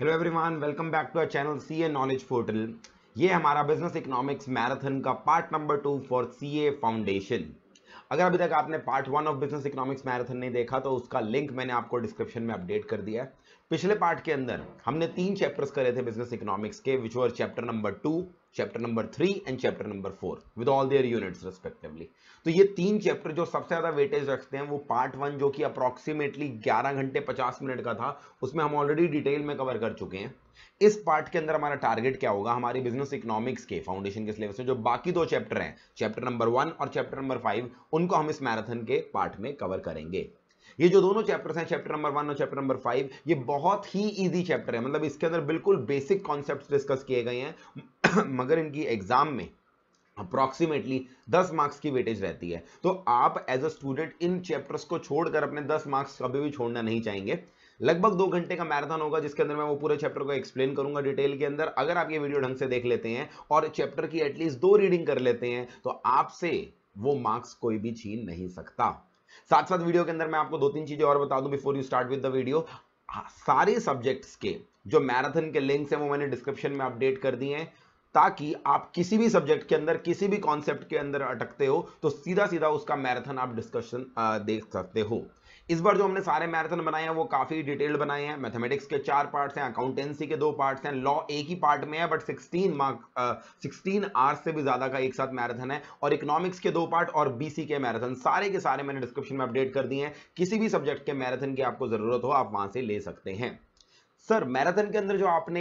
Hello everyone welcome back to our channel C A knowledge portal ये हमारा business economics marathon का part number two for C A foundation अगर अभी तक आपने part one of business economics marathon नहीं देखा तो उसका लिंक मैंने आपको डिस्क्रिप्शन में अपडेट कर दिया है पिछले पार्ट के अंदर हमने तीन चैप्टर्स करे थे बिजनेस इकोनॉमिक्स के which were chapter number two chapter number three and chapter number four with all their units respectively तो ये तीन चैप्टर जो सबसे ज्यादा वेटेज रखते हैं वो पार्ट वन जो कि अप्रोक्सीमेटली 11 घंटे 50 मिनट का था उसमें हम ऑलरेडी डिटेल में कवर कर चुके हैं इस पार्ट के अंदर हमारा टारगेट क्या होगा हमारी बिजनेस इकोनॉमिक्स के फाउंडेशन के सिलेबस में जो बाकी दो चैप्टर हैं चैप्टर नंबर वन और चैप्टर नंबर फाइव उनको हम इस मैराथन के पार्ट में कवर करेंगे ये जो दोनों चैप्टर्स हैं चैप्टर नंबर वन और चैप्टर नंबर फाइव ये बहुत ही इजी चैप्टर है मतलब इसके अंदर बिल्कुल बेसिक कॉन्सेप्ट्स डिस्कस किए गए हैं मगर इनकी एग्जाम में अप्रॉक्सीमेटली 10 मार्क्स की वेटेज रहती है तो आप एज अ स्टूडेंट इन चैप्टर्स को छोड़कर अपने 10 मार्क्स कभी भी छोड़ना नहीं चाहेंगे लगभग दो घंटे का मैराथन होगा जिसके अंदर मैं वो पूरे चैप्टर को एक्सप्लेन करूंगा डिटेल के अंदर अगर आप ये वीडियो ढंग से देख लेते हैं और चैप्टर की एटलीस्ट दो रीडिंग कर लेते हैं तो आपसे वो मार्क्स कोई भी छीन नहीं सकता साथ साथ वीडियो के अंदर मैं आपको दो तीन चीजें और बता दूं before you start with the video सारे सब्जेक्ट्स के जो मैराथन के लिंक्स हैं वो मैंने डिस्क्रिप्शन में अपडेट कर दिए हैं ताकि आप किसी भी सब्जेक्ट के अंदर किसी भी कॉन्सेप्ट के अंदर अटकते हो तो सीधा सीधा उसका मैराथन आप डिस्कशन देख सकते हो इस बार जो हमने सारे मैराथन बनाए हैं वो काफी डिटेल्ड बनाए हैं मैथमेटिक्स के चार पार्ट्स हैं अकाउंटेंसी के दो पार्ट्स हैं लॉ एक ही पार्ट में है बट 16 मार्क सिक्सटीन आर्स से भी ज्यादा का एक साथ मैराथन है और इकोनॉमिक्स के दो पार्ट और बीसी के मैराथन सारे के सारे मैंने डिस्क्रिप्शन में अपडेट कर दिए हैं किसी भी सब्जेक्ट के मैराथन की आपको जरूरत हो आप वहां से ले सकते हैं सर मैराथन के अंदर जो आपने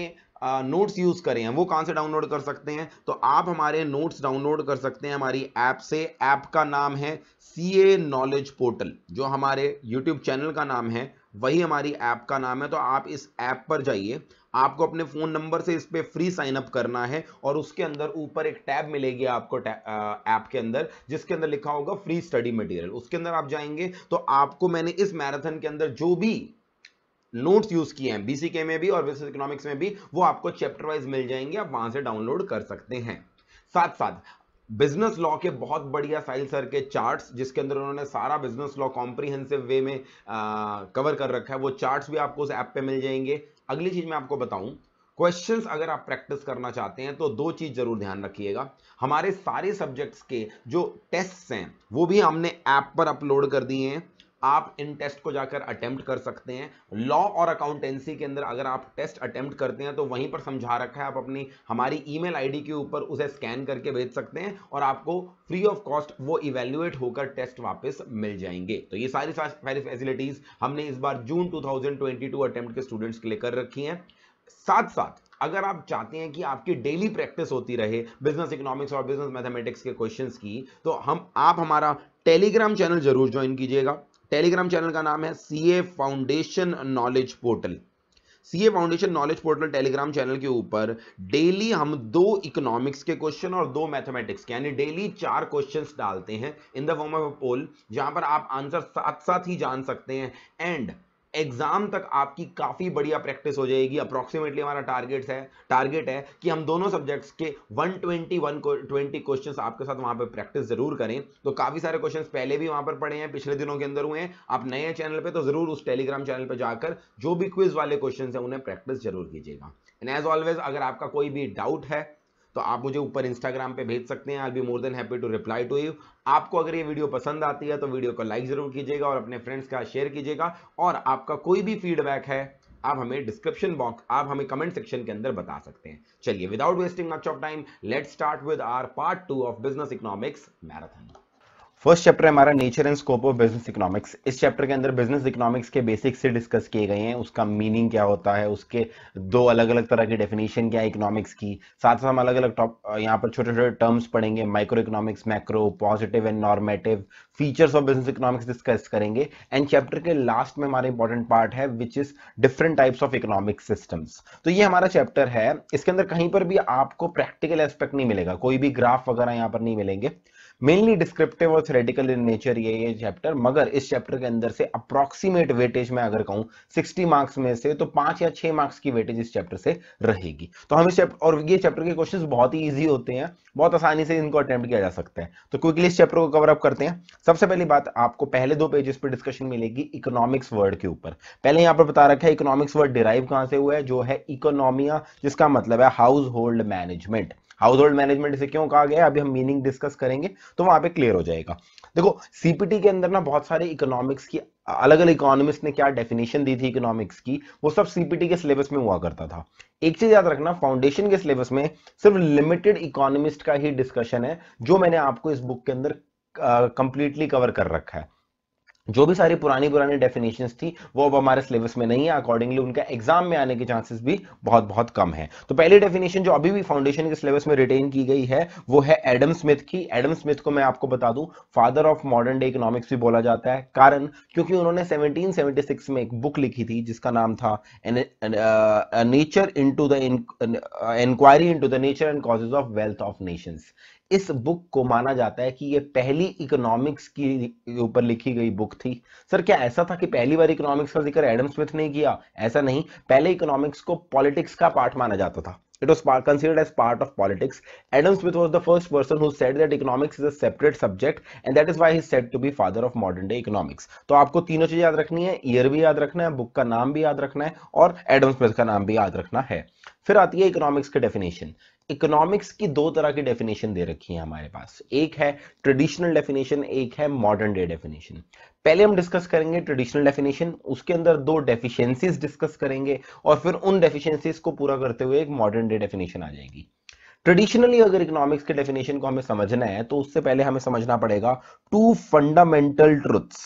नोट्स यूज़ करे हैं वो कहाँ से डाउनलोड कर सकते हैं तो आप हमारे नोट्स डाउनलोड कर सकते हैं हमारी ऐप से ऐप का नाम है सी ए नॉलेज पोर्टल जो हमारे यूट्यूब चैनल का नाम है वही हमारी ऐप का नाम है तो आप इस ऐप पर जाइए आपको अपने फ़ोन नंबर से इस पर फ्री साइन अप करना है और उसके अंदर ऊपर एक टैब मिलेगी आपको ऐप के अंदर जिसके अंदर लिखा होगा फ्री स्टडी मटेरियल उसके अंदर आप जाएंगे तो आपको मैंने इस मैराथन के अंदर जो भी नोट्स यूज किए हैं बीसीके में भी और बिजनेस इकोनॉमिक्स में भी वो आपको चैप्टर वाइज मिल जाएंगे आप वहां से डाउनलोड कर सकते हैं साथ साथ बिजनेस लॉ के बहुत बढ़िया साइल सर के चार्ट्स जिसके अंदर उन्होंने सारा बिजनेस लॉ कॉम्प्रिहेंसिव वे में आ, कवर कर रखा है वो चार्ट्स भी आपको उस ऐप पे मिल जाएंगे अगली चीज मैं आपको बताऊं क्वेश्चंस अगर आप प्रैक्टिस करना चाहते हैं तो दो चीज जरूर ध्यान रखिएगा हमारे सारे सब्जेक्ट्स के जो टेस्ट्स हैं वो भी हमने ऐप पर अपलोड कर दिए हैं आप इन टेस्ट को जाकर अटेम्प्ट कर सकते हैं लॉ और अकाउंटेंसी के अंदर अगर आप टेस्ट अटेम्प्ट करते हैं तो वहीं पर समझा रखा है आप अपनी हमारी ईमेल आईडी के ऊपर उसे स्कैन करके भेज सकते हैं और आपको फ्री ऑफ कॉस्ट वो इवेल्युएट होकर टेस्ट वापस मिल जाएंगे तो ये सारी सारी फैसिलिटीज हमने इस बार जून टू थाउजेंड के स्टूडेंट्स के लिए कर रखी है साथ साथ अगर आप चाहते हैं कि आपकी डेली प्रैक्टिस होती रहे बिजनेस इकोनॉमिक्स और बिजनेस मैथमेटिक्स के क्वेश्चंस की तो हम आप हमारा टेलीग्राम चैनल जरूर ज्वाइन कीजिएगा टेलीग्राम चैनल का नाम है C A foundation knowledge portal CA foundation knowledge portal Telegram channel के ऊपर डेली हम दो इकोनॉमिक्स के क्वेश्चन और दो मैथमेटिक्स के यानी डेली चार क्वेश्चन डालते हैं in the form of poll जहां पर आप आंसर साथ साथ ही जान सकते हैं एंड एग्जाम तक आपकी काफी बढ़िया प्रैक्टिस हो जाएगी अप्रोक्सीमेटली हमारा टारगेट है टारगेट है कि हम दोनों सब्जेक्ट्स के 121 को 20 क्वेश्चंस आपके साथ वहां पर प्रैक्टिस जरूर करें तो काफी सारे क्वेश्चंस पहले भी वहां पर पड़े हैं पिछले दिनों के अंदर हुए हैं आप नए चैनल पे तो जरूर उस टेलीग्राम चैनल पर जाकर जो भी क्विज वाले क्वेश्चन है उन्हें प्रैक्टिस जरूर कीजिएगा एंड एज ऑलवेज अगर आपका कोई भी डाउट है तो आप मुझे ऊपर इंस्टाग्राम पे भेज सकते हैं I be more than happy to reply to you आपको अगर ये वीडियो पसंद आती है तो वीडियो को लाइक ज़रूर कीजिएगा और अपने फ्रेंड्स का शेयर कीजिएगा और आपका कोई भी फीडबैक है आप हमें डिस्क्रिप्शन बॉक्स आप हमें कमेंट सेक्शन के अंदर बता सकते हैं चलिए without wasting much of time let start with our part two of business economics marathon first chapter हमारा nature and scope of business economics इस चैप्टर के अंदर बिजनेस इकोनॉमिक्स के बेसिक्स से डिस्कस किए गए हैं उसका मीनिंग क्या होता है उसके दो अलग अलग तरह की डेफिनेशन क्या है इकोनॉमिक्स की साथ साथ हम अलग अलग टॉप यहाँ पर छोटे छोटे टर्म्स पढ़ेंगे micro economics macro positive and normative features of business economics discuss करेंगे एंड चैप्टर के लास्ट में हमारा इंपॉर्टेंट पार्ट है which is different types of economic systems तो ये हमारा चैप्टर है इसके अंदर कहीं पर भी आपको प्रैक्टिकल एस्पेक्ट नहीं मिलेगा कोई भी ग्राफ वगैरह यहाँ पर नहीं मिलेंगे मेनली डिस्क्रिप्टिव और थ्रेटिकल इन नेचर ये ये चैप्टर मगर इस चैप्टर के अंदर से अप्रोक्सीमेट वेटेज में अगर कहूँ 60 मार्क्स में से तो पांच या छह मार्क्स की वेटेज इस चैप्टर से रहेगी तो हम इस चैप्टर और ये चैप्टर के क्वेश्चन बहुत ही ईजी होते हैं बहुत आसानी से इनको अटेम्प्ट किया जा सकता है तो क्विकली इस चैप्टर को कवर अप करते हैं सबसे पहली बात आपको पहले दो पेजेस पे डिस्कशन मिलेगी इकोनॉमिक्स वर्ड के ऊपर पहले यहाँ पर बता रखा है इकोनॉमिक्स वर्ड डिराइव कहां से हुआ है जो है इकोनॉमिया जिसका मतलब है household management household management इसे क्यों कहा गया अभी हम मीनिंग डिस्कस करेंगे तो वहां पे क्लियर हो जाएगा देखो सीपीटी के अंदर ना बहुत सारे इकोनॉमिक्स की अलग अलग इकोनॉमिस्ट ने क्या डेफिनेशन दी थी इकोनॉमिक्स की वो सब सीपीटी के सिलेबस में हुआ करता था एक चीज याद रखना फाउंडेशन के सिलेबस में सिर्फ लिमिटेड इकोनॉमिस्ट का ही डिस्कशन है जो मैंने आपको इस बुक के अंदर कंप्लीटली uh, कवर कर रखा है जो भी सारी पुरानी पुरानी डेफिनेशन थी वो अब हमारे सिलेबस में नहीं है अकॉर्डिंगली उनका एग्जाम में आने के चांसेस भी बहुत बहुत कम है तो पहली डेफिनेशन जो अभी भी फाउंडेशन के सिलेबस में रिटेन की गई है वो है एडम स्मिथ की एडम स्मिथ को मैं आपको बता दूं father of modern day economics भी बोला जाता है कारण क्योंकि उन्होंने सेवनटीन में एक बुक लिखी थी जिसका नाम था nature into the inquiry in the nature and causes of wealth of nation इस बुक को माना जाता है कि ये पहली इकोनॉमिक्स की ऊपर लिखी गई बुक थी सर क्या ऐसा था कि पहली बार इकोनॉमिक्स का जिक्र एडम स्मिथ ने किया ऐसा नहीं पहले इकोनॉमिक्स को पॉलिटिक्स का पार्ट माना जाता था it was considered as part of politics Adam Smith was the first person set that economics is is a separate subject and that is why he is said to be father of modern तो आपको तीनों चीजें याद रखनी है year भी याद रखना है बुक का नाम भी याद रखना है और एडम स्मिथ का नाम भी याद रखना है फिर आती है इकोनॉमिक्स की डेफिनेशन इकोनॉमिक्स की दो तरह की डेफिनेशन दे रखी है हमारे पास एक है ट्रेडिशनल डेफिनेशन एक है मॉडर्न डे डेफिनेशन पहले हम डिस्कस करेंगे ट्रेडिशनल डेफिनेशन उसके अंदर दो डेफिशिएंसीज डिस्कस करेंगे और फिर उन डेफिशिएंसीज को पूरा करते हुए एक मॉडर्न डे डेफिनेशन आ जाएगी ट्रेडिशनली अगर इकोनॉमिक्स के डेफिनेशन को हमें समझना है तो उससे पहले हमें समझना पड़ेगा टू फंडामेंटल ट्रुथ्स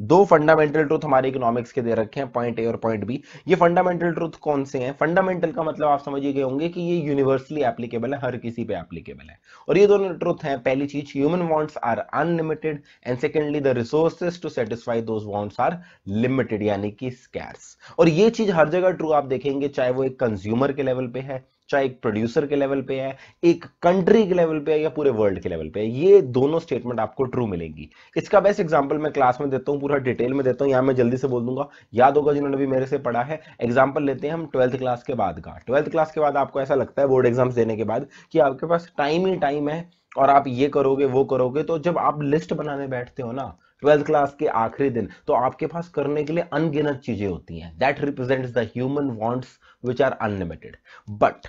दो फंडामेंटल ट्रूथ हमारे इकोनॉमिक्स के दे रखे हैं पॉइंट ए और पॉइंट बी ये फंडामेंटल ट्रूथ कौन से हैं फंडामेंटल का मतलब आप समझिए गए होंगे कि ये यूनिवर्सली एप्लीकेबल है हर किसी पे एप्लीकेबल है और ये दोनों ट्रूथ हैं पहली चीज human wants are unlimited and secondly the resources to satisfy those wants are limited यानी कि स्कैर्स और ये चीज हर जगह ट्रू आप देखेंगे चाहे वो एक कंज्यूमर के लेवल पे है चाहे एक प्रोड्यूसर के लेवल पे है एक कंट्री के लेवल पे है या पूरे वर्ल्ड के लेवल पे है ये दोनों स्टेटमेंट आपको ट्रू मिलेंगी इसका बेस्ट एग्जाम्पल मैं क्लास में देता हूँ पूरा डिटेल में देता हूँ यहाँ मैं जल्दी से बोल दूंगा याद होगा जिन्होंने भी मेरे से पढ़ा है एग्जाम्पल लेते हैं हम ट्वेल्थ क्लास के बाद का ट्वेल्थ क्लास के बाद आपको ऐसा लगता है बोर्ड एग्जाम्स देने के बाद कि आपके पास टाइम ही टाइम है और आप ये करोगे वो करोगे तो जब आप लिस्ट बनाने बैठते हो ना ट्वेल्थ क्लास के आखिरी दिन तो आपके पास करने के लिए अनगिनत चीजें होती हैं that represents the human wants which are unlimited but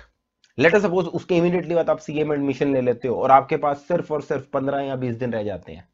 later suppose उसके इमीडिएटली बाद आप सीएम एडमिशन ले लेते हो और आपके पास सिर्फ और सिर्फ पंद्रह या बीस दिन रह जाते हैं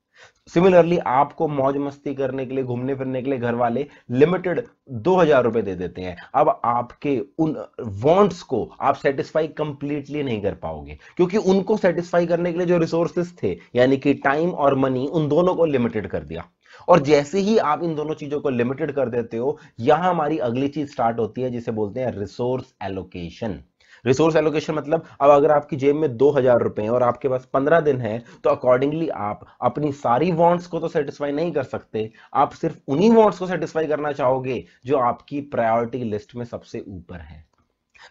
सिमिलरली आपको मौज मस्ती करने के लिए घूमने फिरने के लिए घर वाले लिमिटेड दो हजार रुपए दे देते हैं अब आपके उन वांट्स को आप सेटिस्फाई कंप्लीटली नहीं कर पाओगे क्योंकि उनको सेटिस्फाई करने के लिए जो रिसोर्सेस थे यानी कि टाइम और मनी उन दोनों को लिमिटेड कर दिया और जैसे ही आप इन दोनों चीजों को लिमिटेड कर देते हो यहां हमारी अगली चीज स्टार्ट होती है जिसे बोलते हैं रिसोर्स एलोकेशन रिसोर्स एलोकेशन मतलब अब अगर आपकी जेब में दो हजार रुपए और आपके पास पंद्रह दिन है तो अकॉर्डिंगली आप अपनी सारी वॉन्ट्स को तो सेटिस्फाई नहीं कर सकते आप सिर्फ उन्हीं वॉन्ट्स को सेटिस्फाई करना चाहोगे जो आपकी प्रायोरिटी लिस्ट में सबसे ऊपर है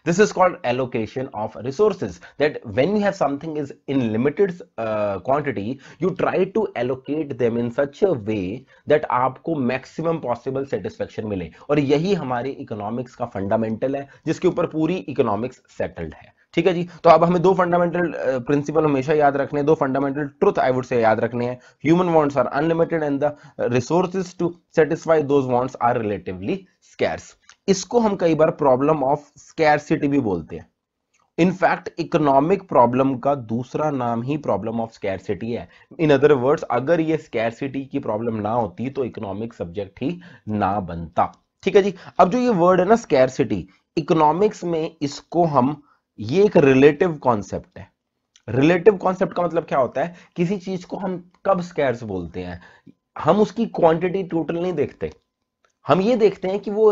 this is called allocation of resources that when you have something is in limited uh, quantity you try to allocate them in such a way that aapko maximum possible satisfaction mile aur yahi हमारे economics ka fundamental hai jiske upar puri economics settled hai ठीक है जी तो अब हमें दो fundamental principle हमेशा याद रखने दो fundamental truth I would say याद रखने हैं human wants are unlimited and the resources to satisfy those wants are relatively scarce इसको हम कई बार प्रॉब्लम ऑफ स्कैरसिटी भी बोलते हैं इनफैक्ट इकोनॉमिक प्रॉब्लम का दूसरा नाम ही प्रॉब्लम ऑफ स्कैरसिटी है इन अदर वर्ड्स अगर ये स्कैरसिटी की प्रॉब्लम ना होती तो इकोनॉमिक सब्जेक्ट ही ना बनता ठीक है जी अब जो ये वर्ड है ना स्कैरसिटी इकोनॉमिक्स में इसको हम ये एक रिलेटिव कॉन्सेप्ट है रिलेटिव कॉन्सेप्ट का मतलब क्या होता है किसी चीज को हम कब स्कैर्स बोलते हैं हम उसकी क्वांटिटी टोटल नहीं देखते हम ये देखते हैं कि वो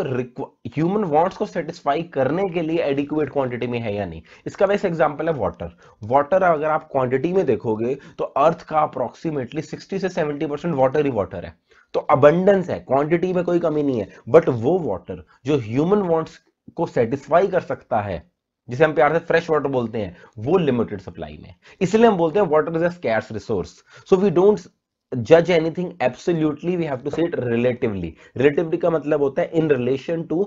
ह्यूमन वांट्स को सेटिस्फाई करने के लिए एडिक्यूएट क्वांटिटी में है या नहीं इसका बेस्ट एग्जांपल है वाटर वाटर अगर आप क्वांटिटी में देखोगे तो अर्थ का अप्रोक्सीमेटली 60 से 70 परसेंट वाटर ही वाटर है तो अबंडेंस है क्वांटिटी में कोई कमी नहीं है बट वो वाटर जो ह्यूमन वॉन्ट्स को सेटिस्फाई कर सकता है जिसे हम प्यार से फ्रेश वाटर बोलते हैं वो लिमिटेड सप्लाई में इसलिए हम बोलते हैं water is a scarce resource so we don't जज anything absolutely we have to set relatively relatively का मतलब होता है in relation to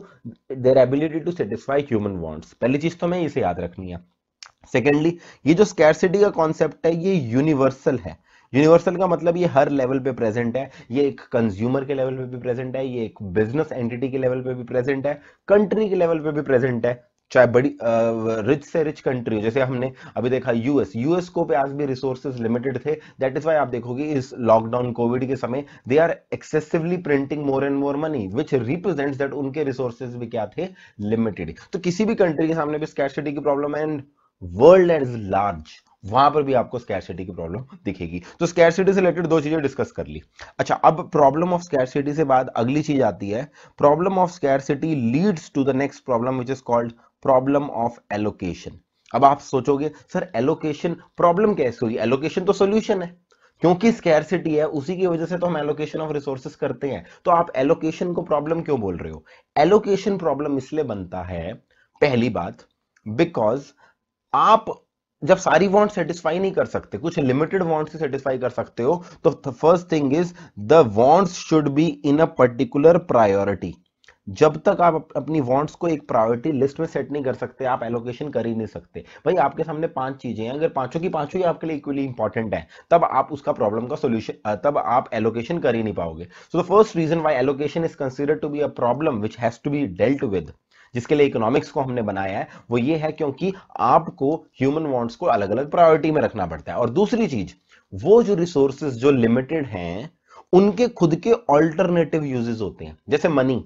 their ability to satisfy human wants पहली चीज तो हमें इसे याद रखनी है सेकेंडली ये जो स्कैरसिटी का कॉन्सेप्ट है ये यूनिवर्सल है यूनिवर्सल का मतलब ये हर लेवल पे प्रेजेंट है ये एक कंज्यूमर के लेवल पे भी प्रेजेंट है ये एक बिजनेस एंटिटी के लेवल पे भी प्रेजेंट है कंट्री के लेवल पे भी प्रेजेंट है चाहे बड़ी रिच से रिच कंट्री हो जैसे हमने अभी देखा यूएस यूएस को पे आज भी रिसोर्सेज लिमिटेड थे दैट इज वाई आप देखोगे इस लॉकडाउन कोविड के समय they are excessively printing more and more money which represents that उनके रिसोर्सेज भी क्या थे लिमिटेड तो किसी भी कंट्री के सामने भी स्कैरसिटी की प्रॉब्लम है एंड वर्ल्ड इज लार्ज वहां पर भी आपको स्कैरसिटी की प्रॉब्लम दिखेगी तो स्कैरसिटी से रिलेटेड दो चीजें डिस्कस कर ली अच्छा अब प्रॉब्लम ऑफ स्कैरसिटी से बाद अगली चीज आती है problem of scarcity leads to the next problem which is called problem of allocation अब आप सोचोगे सर एलोकेशन प्रॉब्लम कैसे होगी एलोकेशन तो सोल्यूशन है क्योंकि स्कैरसिटी है उसी की वजह से तो हम एलोकेशन ऑफ रिसोर्सेस करते हैं तो आप एलोकेशन को प्रॉब्लम क्यों बोल रहे हो एलोकेशन प्रॉब्लम इसलिए बनता है पहली बात बिकॉज आप जब सारी वांट सेटिस्फाई नहीं कर सकते कुछ लिमिटेड वांट से सेटिस्फाई कर सकते हो तो first thing is the wants should be in a particular priority जब तक आप अपनी वांट्स को एक प्रायोरिटी लिस्ट में सेट नहीं कर सकते आप एलोकेशन कर ही नहीं सकते भाई आपके सामने पांच चीजें हैं अगर पांचों की पांचों ही आपके लिए इक्वली इंपॉर्टेंट है तब आप उसका प्रॉब्लम का सोल्यूशन तब आप एलोकेशन कर ही नहीं पाओगे so the first reason why allocation is consider to be a problem which has to be dealt with जिसके लिए इकोनॉमिक्स को हमने बनाया है वो ये है क्योंकि आपको ह्यूमन वांट्स को अलग अलग प्रायोरिटी में रखना पड़ता है और दूसरी चीज वो जो रिसोर्सेज जो लिमिटेड हैं उनके खुद के ऑल्टरनेटिव यूजेस होते हैं जैसे मनी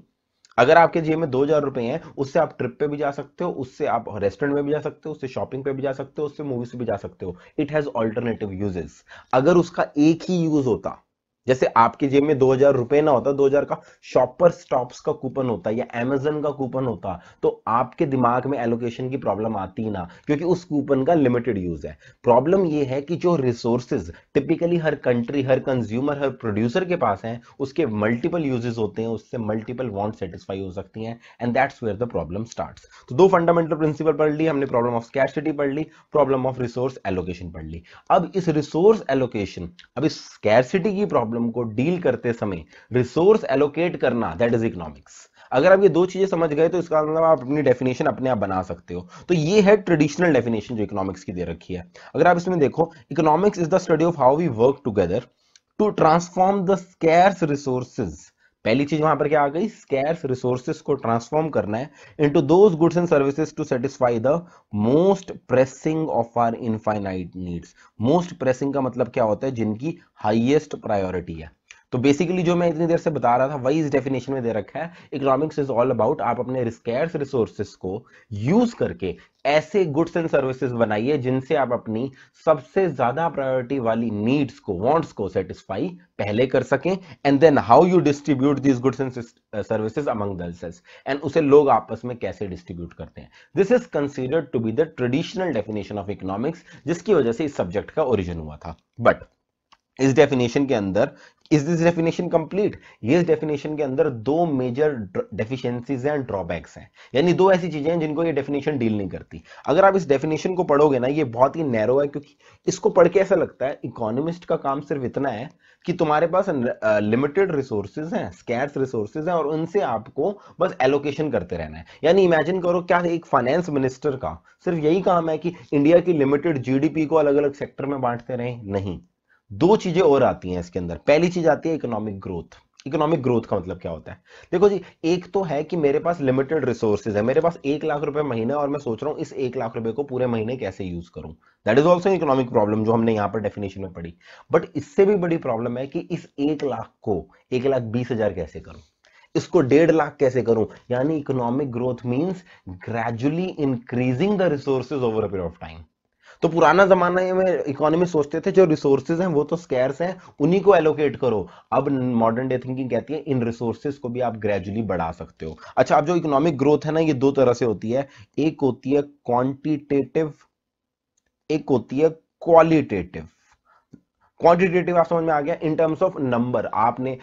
अगर आपके जेब में दो हजार रुपए हैं उससे आप ट्रिप पे भी जा सकते हो उससे आप रेस्टोरेंट में भी जा सकते हो उससे शॉपिंग पे भी जा सकते हो उससे मूवीज पे भी जा सकते हो इट हैज ऑल्टरनेटिव यूजेस अगर उसका एक ही यूज होता जैसे आपके जेब में दो हजार रुपए ना होता दो हजार का शॉपर स्टॉप्स का कूपन होता या एमेजन का कूपन होता तो आपके दिमाग में एलोकेशन की प्रॉब्लम आती ना क्योंकि उस कूपन का लिमिटेड यूज है प्रॉब्लम ये है कि जो रिसोर्सेज टिपिकली हर कंट्री हर कंज्यूमर हर प्रोड्यूसर के पास है उसके मल्टीपल यूजेस होते हैं उससे मल्टीपल वॉन्ट सेटिस्फाई हो सकती है and that's where the problem start तो दो फंडामेंटल प्रिंसिपल पढ़ ली हमने प्रॉब्लम ऑफ स्कैरसिटी पढ़ ली प्रॉब्लम ऑफ रिसोर्स एलोकेशन पढ़ ली अब इस रिसोर्स एलोकेशन अब इस स्कैरसिटी की प्रॉब्लम प्रॉब्लम को डील करते समय रिसोर्स एलोकेट करना दैट इज इकोनॉमिक्स अगर आप ये दो चीजें समझ गए तो इसका मतलब आप अपनी डेफिनेशन अपने आप बना सकते हो तो ये है ट्रेडिशनल डेफिनेशन जो इकोनॉमिक्स की दे रखी है अगर आप इसमें देखो economics is the study of how we work together to transform the scarce resources पहली चीज वहां पर क्या आ गई स्कैर्स रिसोर्सेस को ट्रांसफॉर्म करना है into those goods and services to satisfy the most pressing of our infinite needs most pressing का मतलब क्या होता है जिनकी हाईएस्ट प्रायोरिटी है तो बेसिकली जो मैं इतनी देर से बता रहा था वही इस डेफिनेशन में दे रखा है इकोनॉमिक्स इज ऑल अबाउट आप अपने रिस्केयर्स रिसोर्सेस को यूज करके ऐसे गुड्स एंड सर्विसेज बनाइए जिनसे आप अपनी सबसे ज्यादा प्रायोरिटी वाली नीड्स को वांट्स को सेटिस्फाई पहले कर सकें and then how you distribute these goods and services among themselves and उसे लोग आपस में कैसे डिस्ट्रीब्यूट करते हैं this is considered to be the traditional definition of economics जिसकी वजह से इस सब्जेक्ट का ओरिजिन हुआ था बट इस डेफिनेशन के अंदर इज दिस डेफिनेशन कंप्लीट ये डेफिनेशन के अंदर दो मेजर डेफिशिएंसीज हैं एंड ड्रॉबैक्स हैं यानी दो ऐसी चीजें हैं जिनको ये डेफिनेशन डील नहीं करती अगर आप इस डेफिनेशन को पढ़ोगे ना ये बहुत ही नैरो है क्योंकि इसको पढ़ के ऐसा लगता है इकोनॉमिस्ट का काम सिर्फ इतना है कि तुम्हारे पास लिमिटेड रिसोर्सेज हैं स्कैर्स रिसोर्सेज हैं और उनसे आपको बस एलोकेशन करते रहना है यानी इमेजिन करो क्या एक फाइनेंस मिनिस्टर का सिर्फ यही काम है कि इंडिया की लिमिटेड जीडीपी को अलग अलग सेक्टर में बांटते रहे नहीं दो चीजें और आती हैं इसके अंदर पहली चीज आती है इकोनॉमिक ग्रोथ इकोनॉमिक ग्रोथ का मतलब क्या होता है देखो जी एक तो है कि मेरे पास लिमिटेड रिसोर्सेज है मेरे पास एक लाख रुपए महीना और मैं सोच रहा हूं इस एक लाख रुपए को पूरे महीने कैसे यूज करूं that is also economic problem जो हमने यहां पर डेफिनेशन में पढ़ी बट इससे भी बड़ी प्रॉब्लम है कि इस एक लाख को एक लाख बीस हजार कैसे करूं इसको डेढ़ लाख कैसे करूं यानी economic growth means gradually increasing the resources over a period of time तो पुराना जमाना में इकोनॉमी सोचते थे जो रिसोर्सेज हैं वो तो स्कैर्स हैं उन्हीं को एलोकेट करो अब मॉडर्न डे थिंकिंग कहती है इन रिसोर्सेज को भी आप ग्रेजुअली बढ़ा सकते हो अच्छा अब जो इकोनॉमिक ग्रोथ है ना ये दो तरह से होती है एक होती है क्वांटिटेटिव एक होती है क्वालिटेटिव क्वांटिटेटिव आप समझ में आ गया इन टर्म्स ऑफ नंबर आपने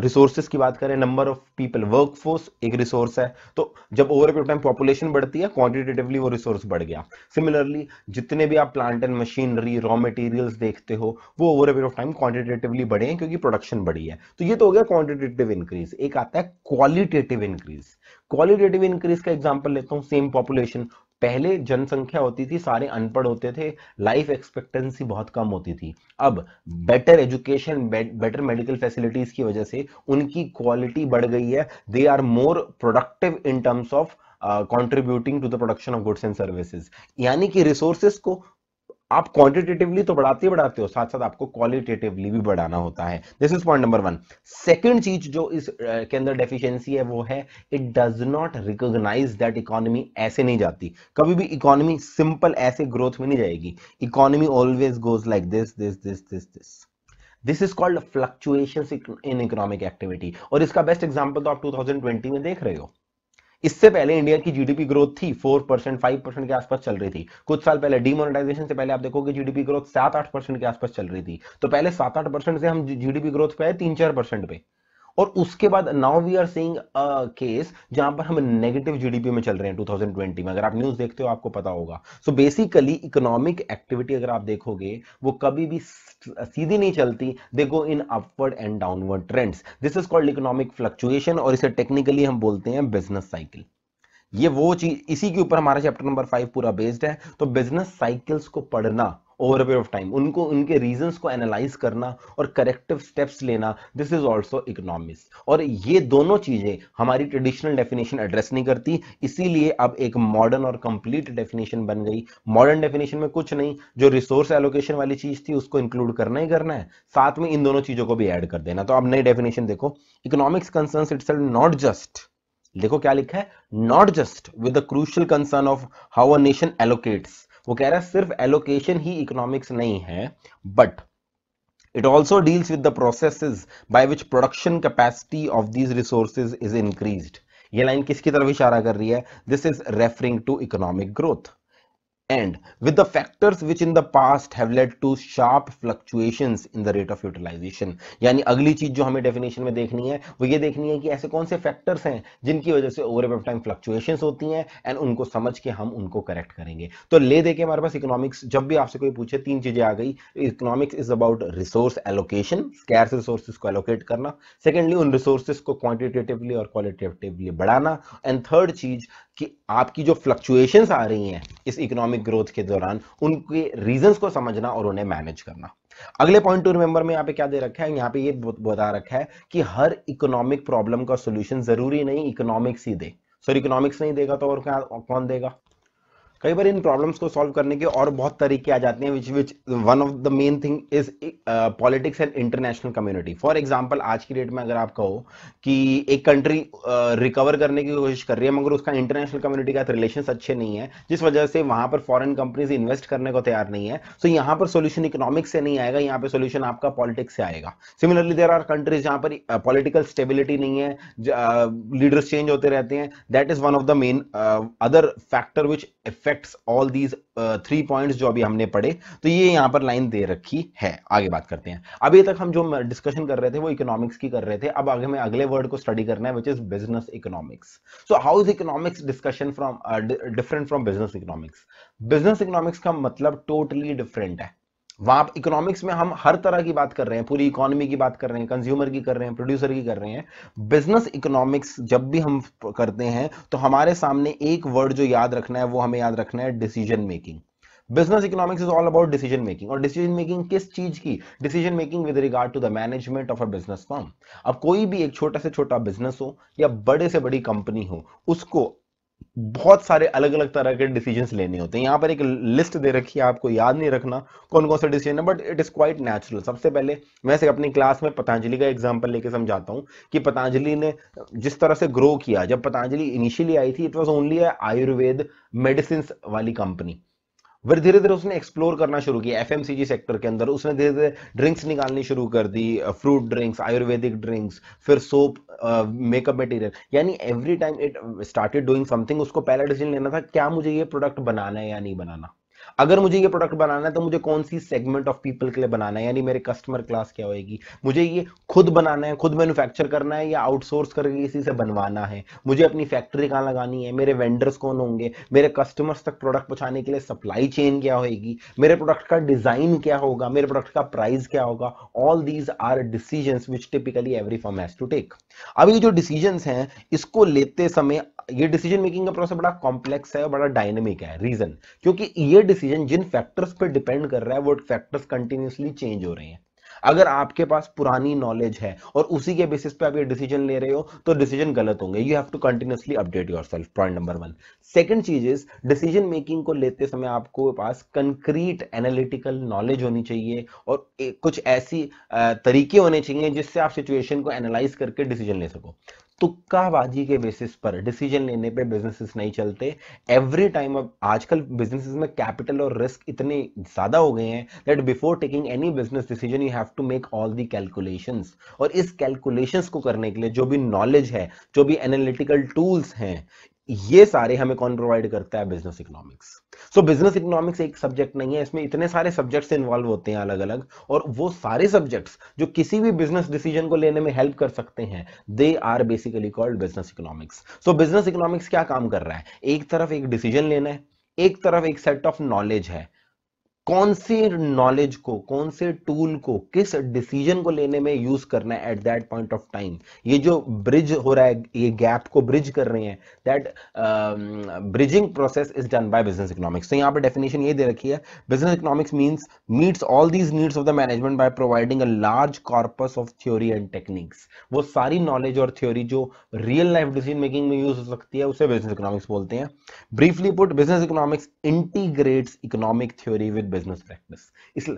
रिसोर्सेज uh, की बात करें नंबर ऑफ पीपल वर्कफोर्स एक रिसोर्स है तो जब ओवर पीरियड टाइम पॉपुलेशन बढ़ती है क्वांटिटेटिवली वो रिसोर्स बढ़ गया सिमिलरली जितने भी आप plant and machinery raw materials देखते हो वो over period of time quantitatively बढ़े हैं क्योंकि प्रोडक्शन बढ़ी है तो ये तो हो गया क्वांटिटेटिव इंक्रीज एक आता है क्वालिटेटिव इंक्रीज क्वालिटेटिव इंक्रीज का एग्जाम्पल लेता हूँ सेम पॉपुलेशन पहले जनसंख्या होती थी सारे अनपढ़ होते थे लाइफ एक्सपेक्टेंसी बहुत कम होती थी अब better education better medical facilities की वजह से उनकी क्वालिटी बढ़ गई है they are more productive in terms of contributing to the production of goods and services यानी कि रिसोर्सेस को आप क्वांटिटेटिवली तो बढ़ाते ही बढ़ाते हो साथ साथ आपको क्वालिटेटिवली भी बढ़ाना होता है this is point number one second चीज जो इस uh, के अंदर डेफिशिएंसी है वो है it does not recognize that economy ऐसे नहीं जाती कभी भी इकोनॉमी सिंपल ऐसे ग्रोथ में नहीं जाएगी economy always goes like this this this this this this is called fluctuation in economic activity और इसका बेस्ट एग्जाम्पल तो आप 2020 में देख रहे हो इससे पहले इंडिया की जीडीपी ग्रोथ थी फोर परसेंट फाइव परसेंट के आसपास चल रही थी कुछ साल पहले डीमोनेटाइजेशन से पहले आप देखोगे जीडीपी ग्रोथ सात आठ परसेंट के आसपास चल रही थी तो पहले सात आठ परसेंट से हम जीडीपी ग्रोथ पे आए तीन चार परसेंट पे और उसके बाद now we are seeing a case जहां पर हम नेगेटिव जीडीपी में चल रहे हैं 2020 में अगर आप न्यूज देखते हो आपको पता होगा सो बेसिकली इकोनॉमिक एक्टिविटी अगर आप देखोगे वो कभी भी सीधी नहीं चलती they go in upward and downward trends this is called economic fluctuation और इसे टेक्निकली हम बोलते हैं बिजनेस साइकिल ये वो चीज इसी के ऊपर हमारा चैप्टर नंबर फाइव पूरा बेस्ड है तो बिजनेस साइकिल्स को पढ़ना over a period of time उनको उनके रीजंस को एनालाइज करना और करेक्टिव स्टेप्स लेना दिस इज आल्सो इकोनॉमिक्स और ये दोनों चीजें हमारी ट्रेडिशनल डेफिनेशन एड्रेस नहीं करती इसीलिए अब एक मॉडर्न और कंप्लीट डेफिनेशन बन गई मॉडर्न डेफिनेशन में कुछ नहीं जो रिसोर्स एलोकेशन वाली चीज थी उसको इंक्लूड करना ही करना है साथ में इन दोनों चीजों को भी ऐड कर देना तो अब नई डेफिनेशन देखो economics concern it not just देखो क्या लिखा है not just with the crucial concern of how a nation allocates वो कह रहा है सिर्फ एलोकेशन ही इकोनॉमिक्स नहीं है but it also deals with the process by which production capacity of these resource is increase ये लाइन किसकी तरफ इशारा कर रही है this is referring to economic growth and with the factors which in the past have led to sharp fluctuations in the rate of utilization यानी अगली चीज जो हमें डेफिनेशन में देखनी है वो ये देखनी है कि ऐसे कौन से फैक्टर्स हैं जिनकी वजह से ओवर ऑफ टाइम फ्लक्चुएशंस होती हैं एंड उनको समझ के हम उनको करेक्ट करेंगे तो ले देके हमारे पास इकोनॉमिक्स जब भी आपसे कोई पूछे तीन चीजें आ गई economics is about resource allocation scarce resources को एलोकेट करना सेकेंडली उन रिसोर्सेज को क्वांटिटेटिवली और क्वालिटेटिवली बढ़ाना एंड थर्ड चीज कि आपकी जो फ्लक्चुएशंस आ रही हैं इस इकोनॉमिक ग्रोथ के दौरान उनके रीजंस को समझना और उन्हें मैनेज करना अगले पॉइंट टू रिमेंबर में यहाँ पे क्या दे रखा है यहाँ पे ये बता रखा है कि हर इकोनॉमिक प्रॉब्लम का सोल्यूशन जरूरी नहीं इकोनॉमिक्स ही दे सर इकोनॉमिक्स नहीं देगा तो और क्या कौन देगा कई बार इन प्रॉब्लम्स को सॉल्व करने के और बहुत तरीके आ जाते हैं which which one of the main thing is politics and international community for example आज की डेट में अगर आप कहो कि एक कंट्री रिकवर uh, करने की कोशिश कर रही है मगर उसका इंटरनेशनल कम्युनिटी का रिलेशन अच्छे नहीं है जिस वजह से वहां पर फॉरन कंपनीज इन्वेस्ट करने को तैयार नहीं है सो तो so, यहाँ पर सोल्यूशन इकोनॉमिक्स से नहीं आएगा यहाँ पर सोल्यूशन आपका पॉलिटिक्स से आएगा सिमिलरली देर आर कंट्रीज जहाँ पर पॉलिटिकल uh, स्टेबिलिटी नहीं है लीडर्स uh, चेंज होते रहते हैं that is one of the main other factor which expects all these three points जो अभी हमने पढ़े तो ये यहाँ पर लाइन दे रखी है आगे बात करते हैं अभी तक हम जो डिस्कशन कर रहे थे वो इकोनॉमिक्स की कर रहे थे अब आगे हमें अगले वर्ड को स्टडी करना है which is business economics so how is economics discussion from different from business economics business economics का मतलब टोटली totally डिफरेंट है वहां इकोनॉमिक्स में हम हर तरह की बात कर रहे हैं पूरी इकोनॉमी की बात कर रहे हैं कंज्यूमर की कर रहे हैं प्रोड्यूसर की कर रहे हैं बिजनेस इकोनॉमिक्स जब भी हम करते हैं तो हमारे सामने एक वर्ड जो याद रखना है वो हमें याद रखना है decision making business economics is all about decision making और डिसीजन मेकिंग किस चीज की decision making with regard to the management of a business firm अब कोई भी एक छोटा से छोटा बिजनेस हो या बड़े से बड़ी कंपनी हो उसको बहुत सारे अलग अलग तरह के डिसीजन लेने होते हैं यहाँ पर एक लिस्ट दे रखी है आपको याद नहीं रखना कौन कौन सा डिसीजन है but it is quite natural सबसे पहले मैं अपनी क्लास में पतंजलि का एग्जाम्पल लेके समझाता हूँ कि पतंजलि ने जिस तरह से ग्रो किया जब पतंजलि इनिशियली आई थी it was only Ayurveda medicine वाली कंपनी फिर धीरे धीरे उसने एक्सप्लोर करना शुरू किया एफ सेक्टर के अंदर उसने धीरे धीरे ड्रिंक्स निकालनी शुरू कर दी फ्रूट ड्रिंक्स आयुर्वेदिक ड्रिंक्स फिर सोप मेकअप मटेरियल यानी every time it started doing something उसको पहला डिसीजन लेना था क्या मुझे ये प्रोडक्ट बनाना है या नहीं बनाना अगर मुझे ये प्रोडक्ट बनाना है तो मुझे कौन सी सेगमेंट ऑफ पीपल के लिए बनाना है यानी मेरे कस्टमर क्लास क्या होगी मुझे ये खुद बनाना है खुद मैन्युफैक्चर करना है या आउटसोर्स करके किसी से बनवाना है मुझे अपनी फैक्ट्री कहाँ लगानी है मेरे वेंडर्स कौन होंगे मेरे कस्टमर्स तक प्रोडक्ट पहुँचाने के लिए सप्लाई चेन क्या होगी मेरे प्रोडक्ट का डिजाइन क्या होगा मेरे प्रोडक्ट का प्राइस क्या होगा all these are decision which typically every firm has to take अब ये जो डिसीजन है इसको लेते समय ये डिसीजन मेकिंग का प्रोसेस बड़ा कॉम्प्लेक्स है और बड़ा डायनेमिक है रीजन क्योंकि ये डिसीजन डिसीजन जिन फैक्टर्स पर डिपेंड कर रहा है वो फैक्टर्स कंटिन्यूसली चेंज हो रहे हैं अगर आपके पास पुरानी नॉलेज है और उसी के बेसिस पे आप ये डिसीजन ले रहे हो तो डिसीजन गलत होंगे you have to continuously update yourself point number one second चीज इज डिसीजन मेकिंग को लेते समय आपको पास कंक्रीट एनालिटिकल नॉलेज होनी चाहिए और कुछ ऐसी तरीके होने चाहिए जिससे आप सिचुएशन को एनालाइज करके डिसीजन ले सको तुक्काबाजी के बेसिस पर डिसीजन लेने पे बिजनेसेस नहीं चलते एवरी टाइम अब आजकल बिजनेसेस में कैपिटल और रिस्क इतने ज्यादा हो गए हैं that before taking any business decision you have to make all the calculations और इस कैलकुलेशंस को करने के लिए जो भी नॉलेज है जो भी एनालिटिकल टूल्स हैं ये सारे हमें कौन प्रोवाइड करता है business economics so business economics एक सब्जेक्ट नहीं है इसमें इतने सारे सब्जेक्ट्स इन्वॉल्व होते हैं अलग अलग और वो सारे सब्जेक्ट्स जो किसी भी बिजनेस डिसीजन को लेने में हेल्प कर सकते हैं they are basically called business economics so business economics क्या काम कर रहा है एक तरफ एक डिसीजन लेना है एक तरफ एक सेट ऑफ नॉलेज है कौन से नॉलेज को कौन से टूल को किस डिसीजन को लेने में यूज करना है at that point of time ये जो ब्रिज हो रहा है ये गैप को ब्रिज कर रहे हैं that bridging process is done by business economics तो यहाँ पर डेफिनेशन ये दे रखी है business economics means meets all these needs of the management by providing a large corpus of theory and techniques वो सारी नॉलेज और थ्योरी जो रियल लाइफ डिसीजन मेकिंग में यूज हो सकती है उसे बिजनेस इकोनॉमिक्स बोलते हैं briefly put business economics integrates economic theory with business practice इस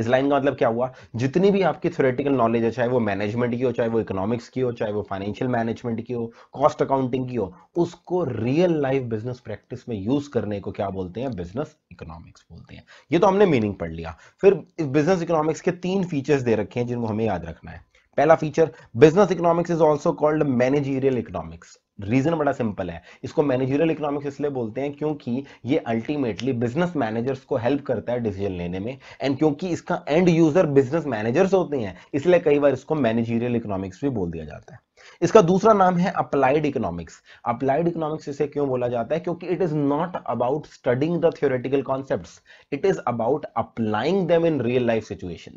इस लाइन का मतलब क्या हुआ जितनी भी आपकी थ्योरेटिकल नॉलेज है चाहे वो मैनेजमेंट की हो चाहे वो इकोनॉमिक्स की हो चाहे वो फाइनेंशियल मैनेजमेंट की हो कॉस्ट अकाउंटिंग की हो उसको रियल लाइफ बिजनेस प्रैक्टिस में यूज करने को क्या बोलते हैं बिजनेस इकोनॉमिक्स बोलते हैं ये तो हमने मीनिंग पढ़ लिया फिर बिजनेस इकोनॉमिक्स के तीन फीचर्स दे रखे हैं जिनको हमें याद रखना है पहला feature business economics is also called managerial economics reason बड़ा सिंपल है इसको मैनेजरियल इकोनॉमिक्स इसलिए बोलते हैं क्योंकि ये अल्टीमेटली बिजनेस मैनेजर्स को हेल्प करता है डिसीजन लेने में एंड क्योंकि इसका एंड यूजर बिजनेस मैनेजर्स होते हैं इसलिए कई बार इसको मैनेजरियल इकोनॉमिक्स भी बोल दिया जाता है इसका दूसरा नाम है अप्लाइड इकोनॉमिक्स अप्लाइड इकोनॉमिक्स इसे क्यों बोला जाता है क्योंकि it is not about studying the theoretical concept it is about applying them in real life situation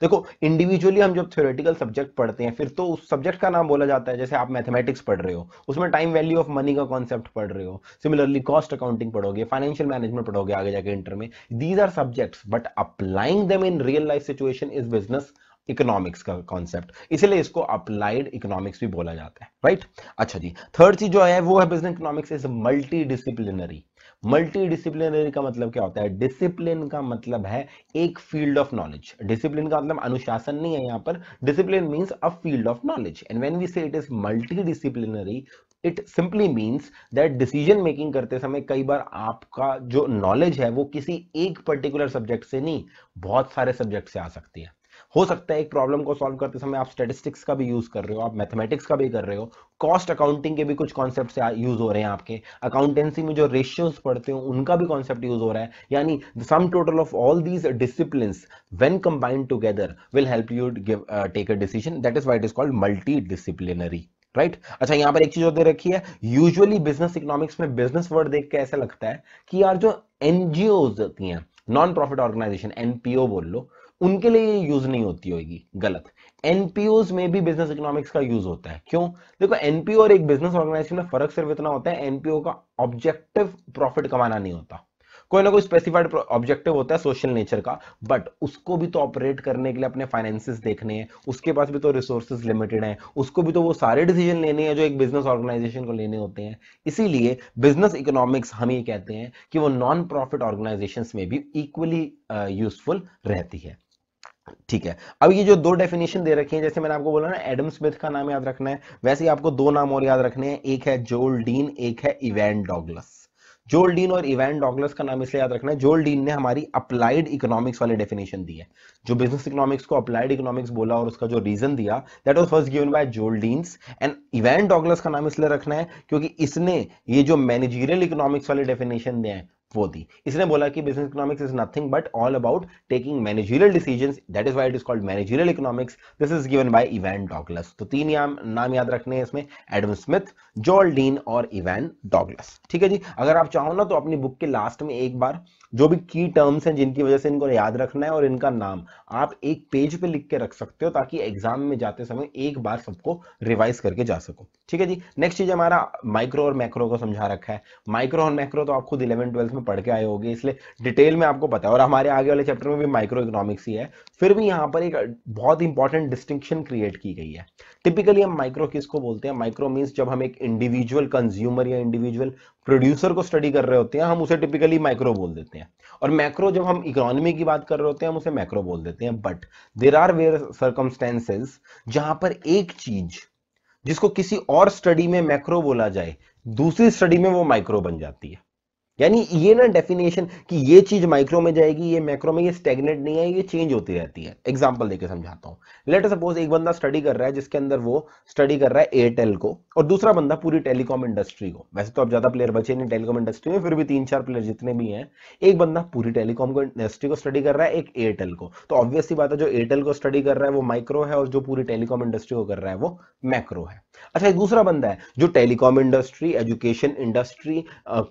देखो इंडिविजुअली हम जब थियोरेटिकल सब्जेक्ट पढ़ते हैं फिर तो उस सब्जेक्ट का नाम बोला जाता है जैसे आप मैथमेटिक्स पढ़ रहे हो उसमें टाइम वैल्यू ऑफ मनी का कॉन्सेप्ट पढ़ रहे हो सिमिलरली कॉस्ट अकाउंटिंग पढ़ोगे फाइनेंशियल मैनेजमेंट पढ़ोगे आगे जाके इंटर में these are subjects but applying them in real life situation is business economics का कॉन्सेप्ट इसीलिए इसको अप्लाइड इकोनॉमिक्स भी बोला जाता है राइट अच्छा जी थर्ड चीज जो है वो है business economics is multi disciplinary multi disciplinary का मतलब क्या होता है डिसिप्लिन का मतलब है एक फील्ड ऑफ नॉलेज डिसिप्लिन का मतलब अनुशासन नहीं है यहां पर discipline means a field of knowledge and when we say it is multi disciplinary it simply means that decision making करते समय कई बार आपका जो नॉलेज है वो किसी एक पर्टिकुलर सब्जेक्ट से नहीं बहुत सारे सब्जेक्ट से आ सकती है हो सकता है एक प्रॉब्लम को सॉल्व करते समय आप स्टेटिस्टिक्स का भी यूज कर रहे हो आप मैथमेटिक्स का भी कर रहे हो कॉस्ट अकाउंटिंग के भी कुछ कॉन्सेप्ट यूज हो रहे हैं आपके अकाउंटेंसी में जो रेशियोज पढ़ते हो उनका भी कॉन्सेप्ट यूज हो रहा है यानी sum total of all these discipline when combined together will help you give take a decision that is why it is called multi disciplinary right right? अच्छा यहाँ पर एक चीज होते रखी है यूजुअली बिजनेस इकोनॉमिक्स में बिजनेस वर्ड देख के ऐसा लगता है कि यार जो एनजीओ होती हैं नॉन प्रॉफिट ऑर्गेनाइजेशन एनपीओ बोल लो उनके लिए ये यूज नहीं होती होगी गलत एनपीओ में भी बिजनेस इकोनॉमिक्स का यूज होता है क्यों देखो एनपीओ और एक बिजनेस ऑर्गेनाइजेशन में फर्क सिर्फ इतना होता है एनपीओ का ऑब्जेक्टिव प्रॉफिट कमाना नहीं होता कोई ना कोई स्पेसिफाइड ऑब्जेक्टिव होता है सोशल नेचर का बट उसको भी तो ऑपरेट करने के लिए अपने फाइनेंसिस देखने हैं उसके पास भी तो रिसोर्सेज लिमिटेड हैं उसको भी तो वो सारे डिसीजन लेने हैं जो एक बिजनेस ऑर्गेनाइजेशन को लेने होते हैं इसीलिए बिजनेस इकोनॉमिक्स हम ये कहते हैं कि वो नॉन प्रॉफिट ऑर्गेनाइजेशन में भी इक्वली यूजफुल uh, रहती है ठीक है अब ये जो दो डेफिनेशन दे रखी है जैसे मैंने आपको बोला ना एडम स्मिथ का नाम याद रखना है वैसे ही आपको दो नाम और याद रखने हैं एक है जोल डीन एक है इवैन डॉगलस जोल डीन और इवैन डॉगलस का नाम इसलिए याद रखना है जोल डीन ने हमारी अप्लाइड इकोनॉमिक्स वाले डेफिनेशन दी है जो बिजनेस इकोनॉमिक्स को अप्लाइड इकोनॉमिक्स बोला और उसका जो रीजन दिया that was first given by Joel Dean's and Evan Douglas का नाम इसलिए रखना है क्योंकि इसने ये जो मैनेजीरियल इकोनॉमिक्स वाले डेफिनेशन दिए हैं वो दी इसने बोला कि business economics is nothing but all about taking managerial decision that is why it is called managerial economics this is given by Evan Douglas तो तीन या, नाम याद रखने हैं इसमें एडम स्मिथ जॉल डीन और इवैन डॉगलस ठीक है जी अगर आप चाहो ना तो अपनी बुक के लास्ट में एक बार जो भी की टर्म्स हैं जिनकी वजह से इनको याद रखना है और इनका नाम आप एक पेज पे लिख के रख सकते हो ताकि एग्जाम में जाते समय एक बार सबको रिवाइज करके जा सको ठीक है जी नेक्स्ट चीज हमारा माइक्रो और मैक्रो को समझा रखा है माइक्रो और मैक्रो तो आप खुद इलेवन ट्वेल्थ में में पढ़ के आए होगे इसलिए डिटेल में आपको पता है और हमारे आगे वाले चैप्टर में भी माइक्रो इकोनॉमिक्स ही है फिर भी यहाँ पर एक बहुत इंपॉर्टेंट डिस्टिंक्शन क्रिएट की गई है टिपिकली हम माइक्रो किसको बोलते हैं माइक्रो मीन्स जब हम एक इंडिविजुअल कंज्यूमर या इंडिविजुअल प्रोड्यूसर को स्टडी कर रहे होते हैं हम उसे टिपिकली माइक्रो बोल देते हैं और मैक्रो जब हम इकोनॉमी की बात कर रहे होते हैं हम उसे मैक्रो बोल देते हैं but there are where circumstances जहां पर एक चीज जिसको किसी और स्टडी में मैक्रो बोला जाए दूसरी स्टडी में वो माइक्रो बन जाती है यानी ये ना डेफिनेशन कि ये चीज माइक्रो में जाएगी ये मैक्रो में ये स्टेगनेट नहीं है ये चेंज होती रहती है एग्जाम्पल देके समझाता हूँ लेटर सपोज एक बंदा स्टडी कर रहा है जिसके अंदर वो स्टडी कर रहा है एयरटेल को और दूसरा बंदा पूरी टेलीकॉम इंडस्ट्री को वैसे तो अब ज्यादा प्लेयर बचे नहीं टेलीकॉम इंडस्ट्री में फिर भी तीन चार प्लेयर जितने भी हैं एक बंदा पूरी टेलीकॉम इंडस्ट्री को स्टडी कर रहा है एक एयरटेल को तो ऑब्वियसली बात है जो एयरटेल को स्टडी कर रहा है वो माइक्रो है और जो पूरी टेलीकॉम इंडस्ट्री को कर रहा है वो मैक्रो है अच्छा एक दूसरा बंदा है जो telecom industry education industry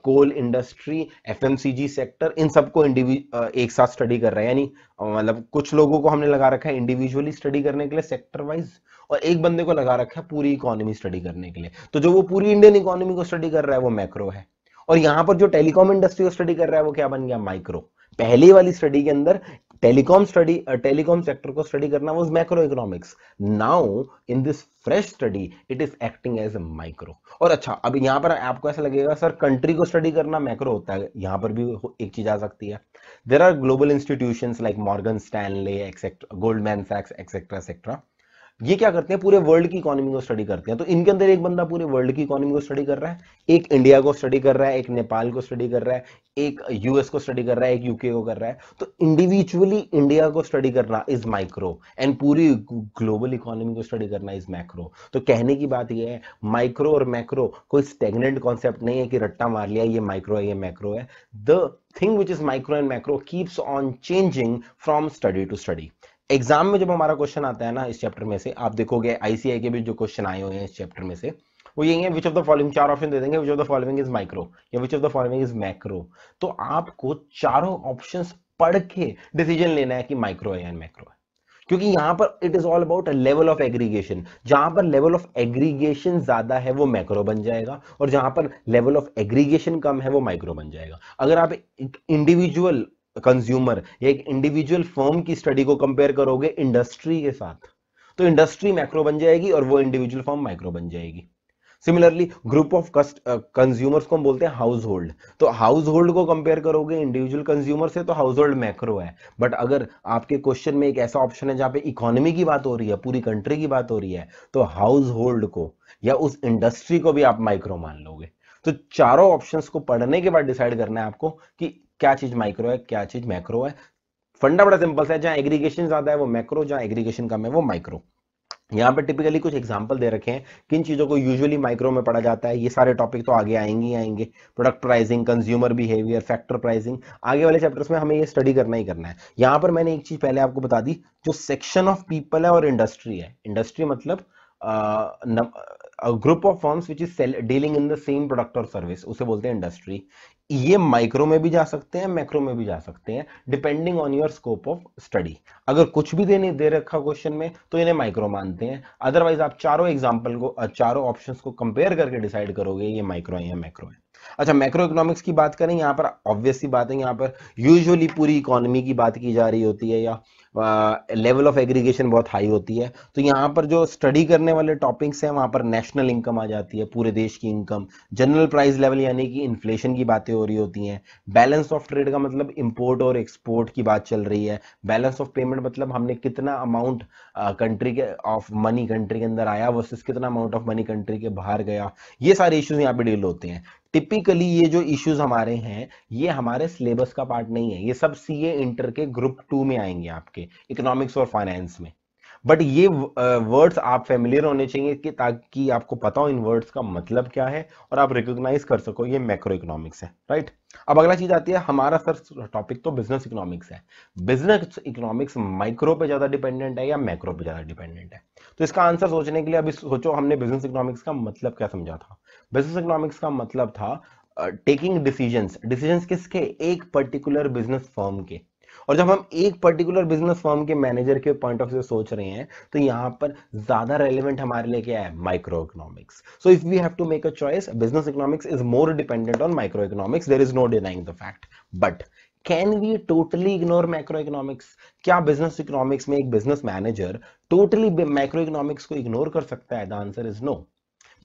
coal industry FMCG sector इन सबको एक साथ स्टडी कर रहा है यानी मतलब कुछ लोगों को हमने लगा रखा है इंडिविजुअली स्टडी करने के लिए सेक्टर वाइज और एक बंदे को लगा रखा है पूरी इकोनॉमी स्टडी करने के लिए तो जो वो पूरी इंडियन इकोनॉमी को स्टडी कर रहा है वो मैक्रो है और यहाँ पर जो टेलीकॉम इंडस्ट्री को स्टडी कर रहा है वो क्या बन गया माइक्रो पहले वाली स्टडी के अंदर टेलीकॉम स्टडी टेलीकॉम सेक्टर को स्टडी करना was macro economics now in this fresh study it is acting as a micro और अच्छा अब यहाँ पर आपको ऐसा लगेगा सर कंट्री को स्टडी करना मैक्रो होता है यहाँ पर भी एक चीज आ सकती है there are global institution like Morgan Stanley etcetera Goldman सैक्स एक्सेट्रा एक्सेट्रा ये क्या करते हैं पूरे वर्ल्ड की इकोनॉमी को स्टडी करते हैं तो इनके अंदर एक बंदा पूरे वर्ल्ड की इकोनॉमी को स्टडी कर रहा है एक इंडिया को स्टडी कर रहा है एक नेपाल को स्टडी कर रहा है एक यूएस को स्टडी कर रहा है एक यूके को कर रहा है तो इंडिविजुअली इंडिया को स्टडी करना इज माइक्रो एंड पूरी ग्लोबल इकोनॉमी को स्टडी करना इज मैक्रो तो कहने की बात यह है माइक्रो और मैक्रो कोई स्टेगनेंट कॉन्सेप्ट नहीं है कि रट्टा मार लिया ये माइक्रो है ये मैक्रो है the thing which is micro and macro keeps on changing from study to study exam में जब हमारा क्वेश्चन आता है ना इस चैप्टर में से आप देखोगे आईसीआई के भी जो क्वेश्चन आए हुए हैं इस चैप्टर में से वो यही है विच ऑफ द फॉलोइंग चार ऑप्शन दे देंगे which of the following is micro या which of the following is macro तो आपको चारों ऑप्शन पढ़ के डिसीजन लेना है कि माइक्रो है या मैक्रो है क्योंकि यहां पर it is all about level of aggregation जहां पर लेवल ऑफ एग्रीगेशन ज्यादा है वो मैक्रो बन जाएगा और जहां पर लेवल ऑफ एग्रीगेशन कम है वो माइक्रो बन जाएगा अगर आप इंडिविजुअल कंज्यूमर या एक इंडिविजुअल फर्म की स्टडी को कंपेयर करोगे इंडस्ट्री के साथ तो इंडस्ट्री मैक्रो बन जाएगी और वो इंडिविजुअल फर्म माइक्रो बन जाएगी सिमिलरली ग्रुप ऑफ कस्ट कंज्यूमर्स को हम बोलते हैं हाउस होल्ड तो हाउस होल्ड को कंपेयर करोगे इंडिविजुअल कंज्यूमर से तो हाउस होल्ड मैक्रो है बट अगर आपके क्वेश्चन में एक ऐसा ऑप्शन है जहां पे इकोनॉमी की बात हो रही है पूरी कंट्री की बात हो रही है तो हाउस होल्ड को या उस इंडस्ट्री को भी आप माइक्रो मान लोगे तो चारों ऑप्शंस को पढ़ने के बाद डिसाइड करना है आपको कि क्या चीज माइक्रो है क्या चीज मैक्रो है फंडा बड़ा सिंपल है जहां एग्रीगेशन ज्यादा है वो मैक्रो जहां एग्रीगेशन कम है वो माइक्रो यहाँ पे टिपिकली कुछ एग्जाम्पल दे रखे हैं किन चीज़ों को यूजुअली माइक्रो में पढ़ा जाता है ये सारे टॉपिक तो आगे आएंगे ही आएंगे product pricing consumer behaviour factor pricing आगे वाले चैप्टर्स में हमें ये स्टडी करना ही करना है यहाँ पर मैंने एक चीज़ पहले आपको बता दी जो सेक्शन ऑफ पीपल है और इंडस्ट्री है इंडस्ट्री मतलब group of firms which is sell dealing in the same product और सर्विस उसे बोलते हैं इंडस्ट्री ये माइक्रो में भी जा सकते हैं मैक्रो में भी जा सकते हैं depending on your scope of study अगर कुछ भी देने दे रखा क्वेश्चन में तो इन्हें माइक्रो मानते हैं अदरवाइज आप चारों एग्जाम्पल को चारों ऑप्शन को कंपेयर करके डिसाइड करोगे ये माइक्रो है या मैक्रो है अच्छा मैक्रो इकोनॉमिक्स की बात करें यहाँ पर ऑब्वियसली बात है यहाँ पर यूजुअली पूरी इकोनॉमी की बात की जा रही होती है या लेवल ऑफ एग्रीगेशन बहुत हाई होती है तो यहाँ पर जो स्टडी करने वाले टॉपिक्स हैं वहाँ पर नेशनल इनकम आ जाती है पूरे देश की इनकम जनरल प्राइस लेवल यानी कि इन्फ्लेशन की बातें हो रही होती हैं बैलेंस ऑफ ट्रेड का मतलब इम्पोर्ट और एक्सपोर्ट की बात चल रही है बैलेंस ऑफ पेमेंट मतलब हमने कितना अमाउंट कंट्री के ऑफ मनी कंट्री के अंदर आया वर्सेस कितना अमाउंट ऑफ मनी कंट्री के बाहर गया ये सारे इश्यूज यहाँ पे डील होते हैं टिपिकली ये जो इश्यूज हमारे हैं ये हमारे सिलेबस का पार्ट नहीं है ये सब सीए इंटर के ग्रुप टू में आएंगे आपके इकोनॉमिक्स और फाइनेंस में बट ये वर्ड्स आप फेमिलियर होने चाहिए कि ताकि आपको पता हो इन वर्ड्स का मतलब क्या है और आप रिकॉग्नाइज कर सको ये मैक्रो इकोनॉमिक्स है राइट अब अगला चीज आती है हमारा सर टॉपिक तो बिजनेस इकोनॉमिक्स है बिजनेस इकोनॉमिक्स माइक्रो पे ज्यादा डिपेंडेंट है या मैक्रो पे ज्यादा डिपेंडेंट है तो इसका आंसर सोचने के लिए अभी सोचो हमने बिजनेस इकोनॉमिक्स का मतलब क्या समझा था बिजनेस इकोनॉमिक्स का मतलब था टेकिंग डिसीजंस डिसीजंस किसके एक पर्टिकुलर बिजनेस फॉर्म के और जब हम एक पर्टिकुलर बिजनेस फॉर्म के मैनेजर के पॉइंट ऑफ व्यू सोच रहे हैं तो यहां पर ज्यादा रेलिवेंट हमारे लिए क्या है micro economics so if we have to make a choice business economics is more dependent on micro economics there is no denying the fact but can we totally ignore micro economics क्या business economics में एक business manager totally micro economics को ignore कर सकता है the answer is no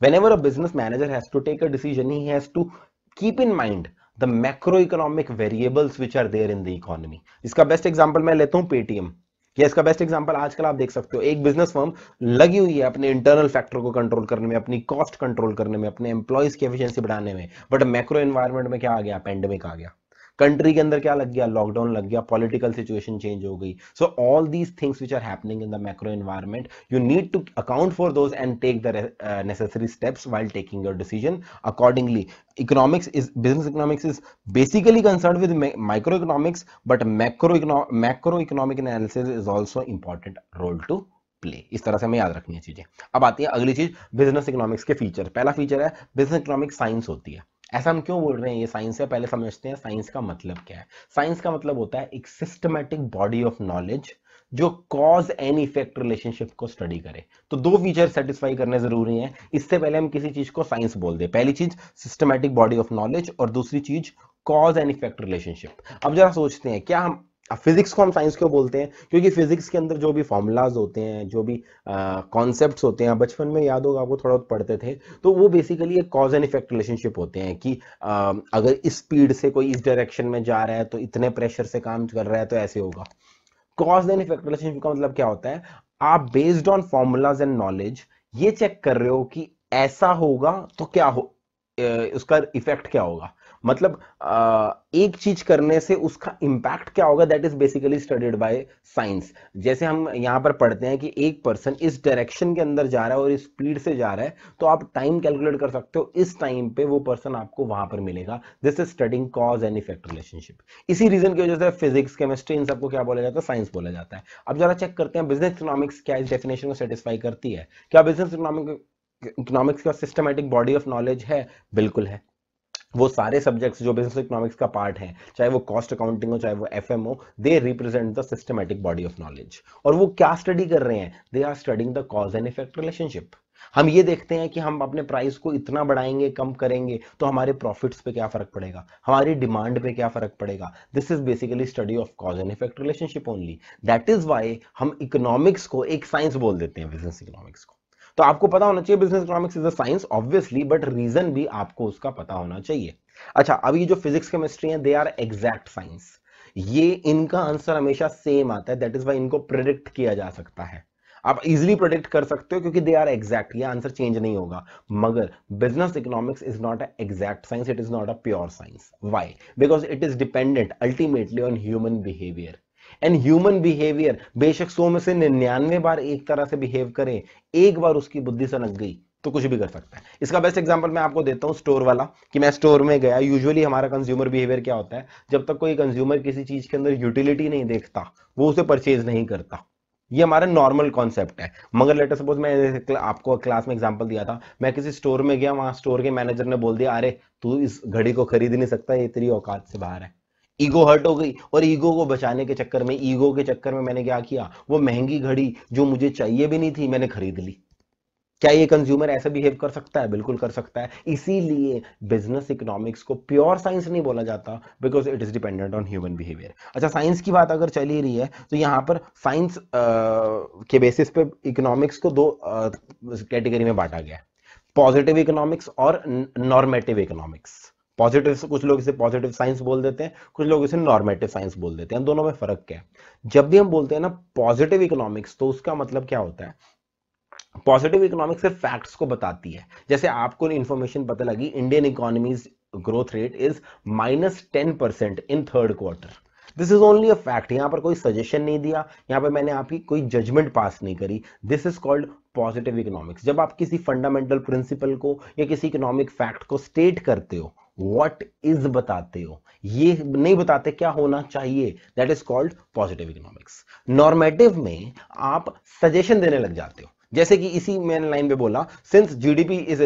whenever a business manager has to take a decision he has to keep in mind the macroeconomic variables which are there in the economy iska best example main leta hu paytm ये इसका best example आजकल आप देख सकते हो एक business firm लगी हुई है अपने इंटरनल फैक्टर को कंट्रोल करने में अपनी कॉस्ट कंट्रोल करने में अपने एम्प्लॉयज की एफिशिएंसी बढ़ाने में बट मैक्रो एनवायरनमेंट में क्या आ गया पेंडेमिक आ गया कंट्री के अंदर क्या लग गया लॉकडाउन लग गया पॉलिटिकल सिचुएशन चेंज हो गई so all these things which are happening in the macro environment you need to account for those and take the necessary steps while taking your decision accordingly business economics is basically concern with micro economics but macro macro economic analysis is also important role to play इस तरह से हमें याद रखनी है चीजें अब आती है अगली चीज बिजनेस इकोनॉमिक्स के फीचर पहला फीचर है बिजनेस इकोनॉमिक्स साइंस होती है ऐसा हम क्यों बोल रहे हैं ये साइंस है पहले समझते हैं साइंस का मतलब क्या है साइंस का मतलब होता है एक सिस्टमेटिक बॉडी ऑफ नॉलेज जो कॉज एंड इफेक्ट रिलेशनशिप को स्टडी करे तो दो फीचर सेटिस्फाई करने जरूरी हैं इससे पहले हम किसी चीज को साइंस बोल दे पहली चीज सिस्टमेटिक बॉडी ऑफ नॉलेज और दूसरी चीज कॉज एंड इफेक्ट रिलेशनशिप अब जरा सोचते हैं क्या हम अब फिजिक्स को हम साइंस क्यों बोलते हैं क्योंकि फिजिक्स के अंदर जो भी फॉर्मूलाज होते हैं जो भी कॉन्सेप्ट्स होते हैं बचपन में याद होगा आपको थोड़ा बहुत पढ़ते थे तो वो बेसिकली एक कॉज एंड इफेक्ट रिलेशनशिप होते हैं कि आ, अगर इस स्पीड से कोई इस डायरेक्शन में जा रहा है तो इतने प्रेशर से काम कर रहा है तो ऐसे होगा कॉज एंड इफेक्ट रिलेशनशिप का मतलब क्या होता है आप based on formulas and knowledge ये चेक कर रहे हो कि ऐसा होगा तो क्या हो उसका इफेक्ट क्या होगा मतलब एक चीज करने से उसका इम्पैक्ट क्या होगा that is basically studied by science जैसे हम यहाँ पर पढ़ते हैं कि एक पर्सन इस डायरेक्शन के अंदर जा रहा है और इस स्पीड से जा रहा है तो आप टाइम कैलकुलेट कर सकते हो इस टाइम पे वो पर्सन आपको वहां पर मिलेगा this is studying cause and effect relationship इसी रीजन की वजह से फिजिक्स केमिस्ट्री इन सबको क्या बोला जाता है साइंस बोला जाता है अब जरा चेक करते हैं बिजनेस इकोनॉमिक्स क्या इस डेफिनेशन को सेटिस्फाई करती है क्या बिजनेस इकोनॉमिक इकोनॉमिक्स का सिस्टमेटिक बॉडी ऑफ नॉलेज है बिल्कुल है वो सारे सब्जेक्ट्स जो बिजनेस इकोनॉमिक्स का पार्ट है चाहे वो कॉस्ट अकाउंटिंग हो चाहे वो एफ एम हो they represent the systematic body of knowledge और वो क्या स्टडी कर रहे हैं they are studying the cause and effect relationship हम ये देखते हैं कि हम अपने प्राइस को इतना बढ़ाएंगे कम करेंगे तो हमारे प्रॉफिट्स पे क्या फर्क पड़ेगा हमारी डिमांड पे क्या फर्क पड़ेगा this is basically study of cause and effect relationship only that is why हम इकोनॉमिक्स को एक साइंस बोल देते हैं बिजनेस इकोनॉमिक्स को तो आपको पता होना चाहिए business economics is a science obviously but reason भी आपको उसका पता होना चाहिए अच्छा अब ये जो फिजिक्स केमिस्ट्री है दे आर एग्जैक्ट साइंस ये इनका आंसर हमेशा सेम आता है दैट इज वाई इनको प्रिडिक्ट किया जा सकता है आप इजिली प्रोडिक्ट कर सकते हो क्योंकि दे आर एग्जैक्ट ये आंसर चेंज नहीं होगा मगर business economics is not a exact science it is not a pure science why because it is dependent ultimately on human behaviour and human behaviour बेशक सौ में से निन्यानवे बार एक तरह से बिहेव करें एक बार उसकी बुद्धि सनक गई तो कुछ भी कर सकता है इसका बेस्ट एग्जांपल मैं आपको देता हूं स्टोर वाला कि मैं स्टोर में गया यूजुअली हमारा कंज्यूमर बिहेवियर क्या होता है जब तक कोई कंज्यूमर किसी चीज के अंदर यूटिलिटी नहीं देखता वो उसे परचेज नहीं करता ये हमारा नॉर्मल कॉन्सेप्ट है मगर लेटर सपोज मैं आपको क्लास में एग्जाम्पल दिया था मैं किसी स्टोर में गया वहां स्टोर के मैनेजर ने बोल दिया अरे तू इस घड़ी को खरीद नहीं सकता ये तेरी औकात से बाहर है ईगो हर्ट हो गई और ईगो को बचाने के चक्कर में ईगो के चक्कर में मैंने क्या किया वो महंगी घड़ी जो मुझे चाहिए भी नहीं थी मैंने खरीद ली क्या ये कंज्यूमर ऐसा बिहेव कर सकता है बिल्कुल कर सकता है इसीलिए बिजनेस इकोनॉमिक्स को प्योर साइंस नहीं बोला जाता because it is dependent on human behaviour अच्छा साइंस की बात अगर चली रही है तो यहाँ पर साइंस के बेसिस पे इकोनॉमिक्स को दो कैटेगरी में बांटा गया पॉजिटिव इकोनॉमिक्स और नॉर्मेटिव इकोनॉमिक्स पॉजिटिव कुछ लोग इसे पॉजिटिव साइंस बोल देते हैं कुछ लोग इसे नॉर्मेटिव साइंस बोल देते हैं दोनों में फर्क क्या है जब भी हम बोलते हैं ना पॉजिटिव इकोनॉमिक्स तो उसका मतलब क्या होता है पॉजिटिव इकोनॉमिक्स सिर्फ फैक्ट्स को बताती है जैसे आपको इन्फॉर्मेशन पता लगी Indian economies growth rate is minus ten percent in third quarter this is only a fact यहाँ पर कोई सजेशन नहीं दिया यहाँ पर मैंने आपकी कोई जजमेंट पास नहीं करी this is called positive economics जब आप किसी फंडामेंटल प्रिंसिपल को या किसी इकोनॉमिक फैक्ट को स्टेट करते हो वट इज बताते हो ये नहीं बताते क्या होना चाहिए that is called positive economics normative में आप सजेशन देने लग जाते हो जैसे कि इसी मेन लाइन पे बोला since GDP is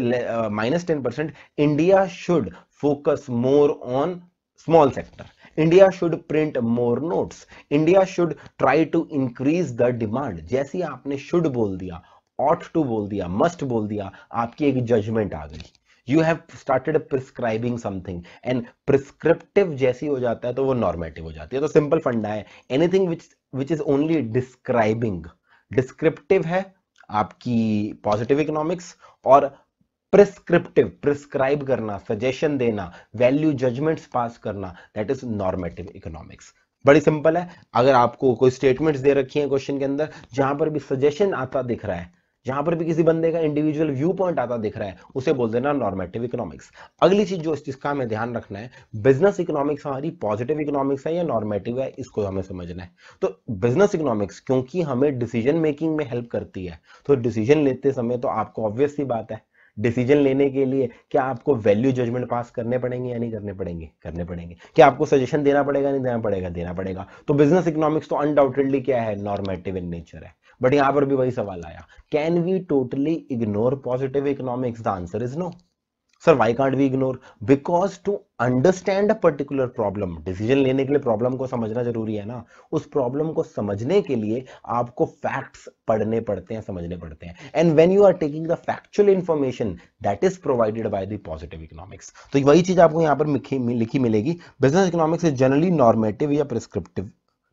minus ten percent India should focus more on small sector India should print more notes India should try to increase the demand जैसे आपने शुड बोल दिया ऑट टू बोल दिया मस्ट बोल दिया आपकी एक जजमेंट आ गई you have started prescribing something and prescriptive जैसी हो जाता है तो वो नॉर्मेटिव हो जाती है तो सिंपल फंडा है anything which which is only describing descriptive है आपकी पॉजिटिव इकोनॉमिक्स और प्रिस्क्रिप्टिव प्रिस्क्राइब करना सजेशन देना वैल्यू जजमेंट्स पास करना दैट इज नॉर्मेटिव इकोनॉमिक्स बड़ी सिंपल है अगर आपको कोई स्टेटमेंट्स दे रखी है क्वेश्चन के अंदर जहां पर भी सजेशन आता दिख रहा है जहां पर भी किसी बंदे का इंडिविजुअल व्यू पॉइंट आता दिख रहा है उसे बोल देना नॉर्मेटिव इकोनॉमिक्स अगली चीज जो इस चीज का हमें ध्यान रखना है बिजनेस इकोनॉमिक्स हमारी पॉजिटिव इकोनॉमिक्स है या नॉर्मेटिव है इसको हमें समझना है तो बिजनेस इकोनॉमिक्स क्योंकि हमें डिसीजन मेकिंग में हेल्प करती है तो डिसीजन लेते समय तो आपको ऑब्वियस ही बात है डिसीजन लेने के लिए क्या आपको वैल्यू जजमेंट पास करने पड़ेंगे या नहीं करने पड़ेंगे करने पड़ेंगे क्या आपको सजेशन देना पड़ेगा नहीं देना पड़ेगा देना पड़ेगा तो बिजनेस इकोनॉमिक्स तो अनडाउटेडली क्या है नॉर्मेटिव इन नेचर है बट यहां पर भी वही सवाल आया can we totally ignore positive economics the answer is no sir why can't we ignore because to understand a particular problem decision लेने के लिए प्रॉब्लम को समझना जरूरी है ना उस प्रॉब्लम को समझने के लिए आपको फैक्ट्स पढ़ने पड़ते हैं समझने पड़ते हैं and when you are taking the factual information that is provided by the positive economics तो वही चीज आपको यहां पर लिखी मिलेगी business economics is generally normative या प्रिस्क्रिप्टिव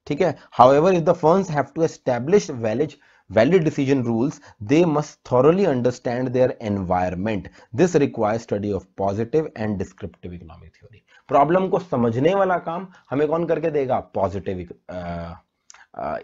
ठीक है however if the firms have to establish valid valid decision rules they must thoroughly understand their environment this require study of positive and descriptive economic theory problem को समझने वाला काम हमें कौन करके देगा पॉजिटिव uh,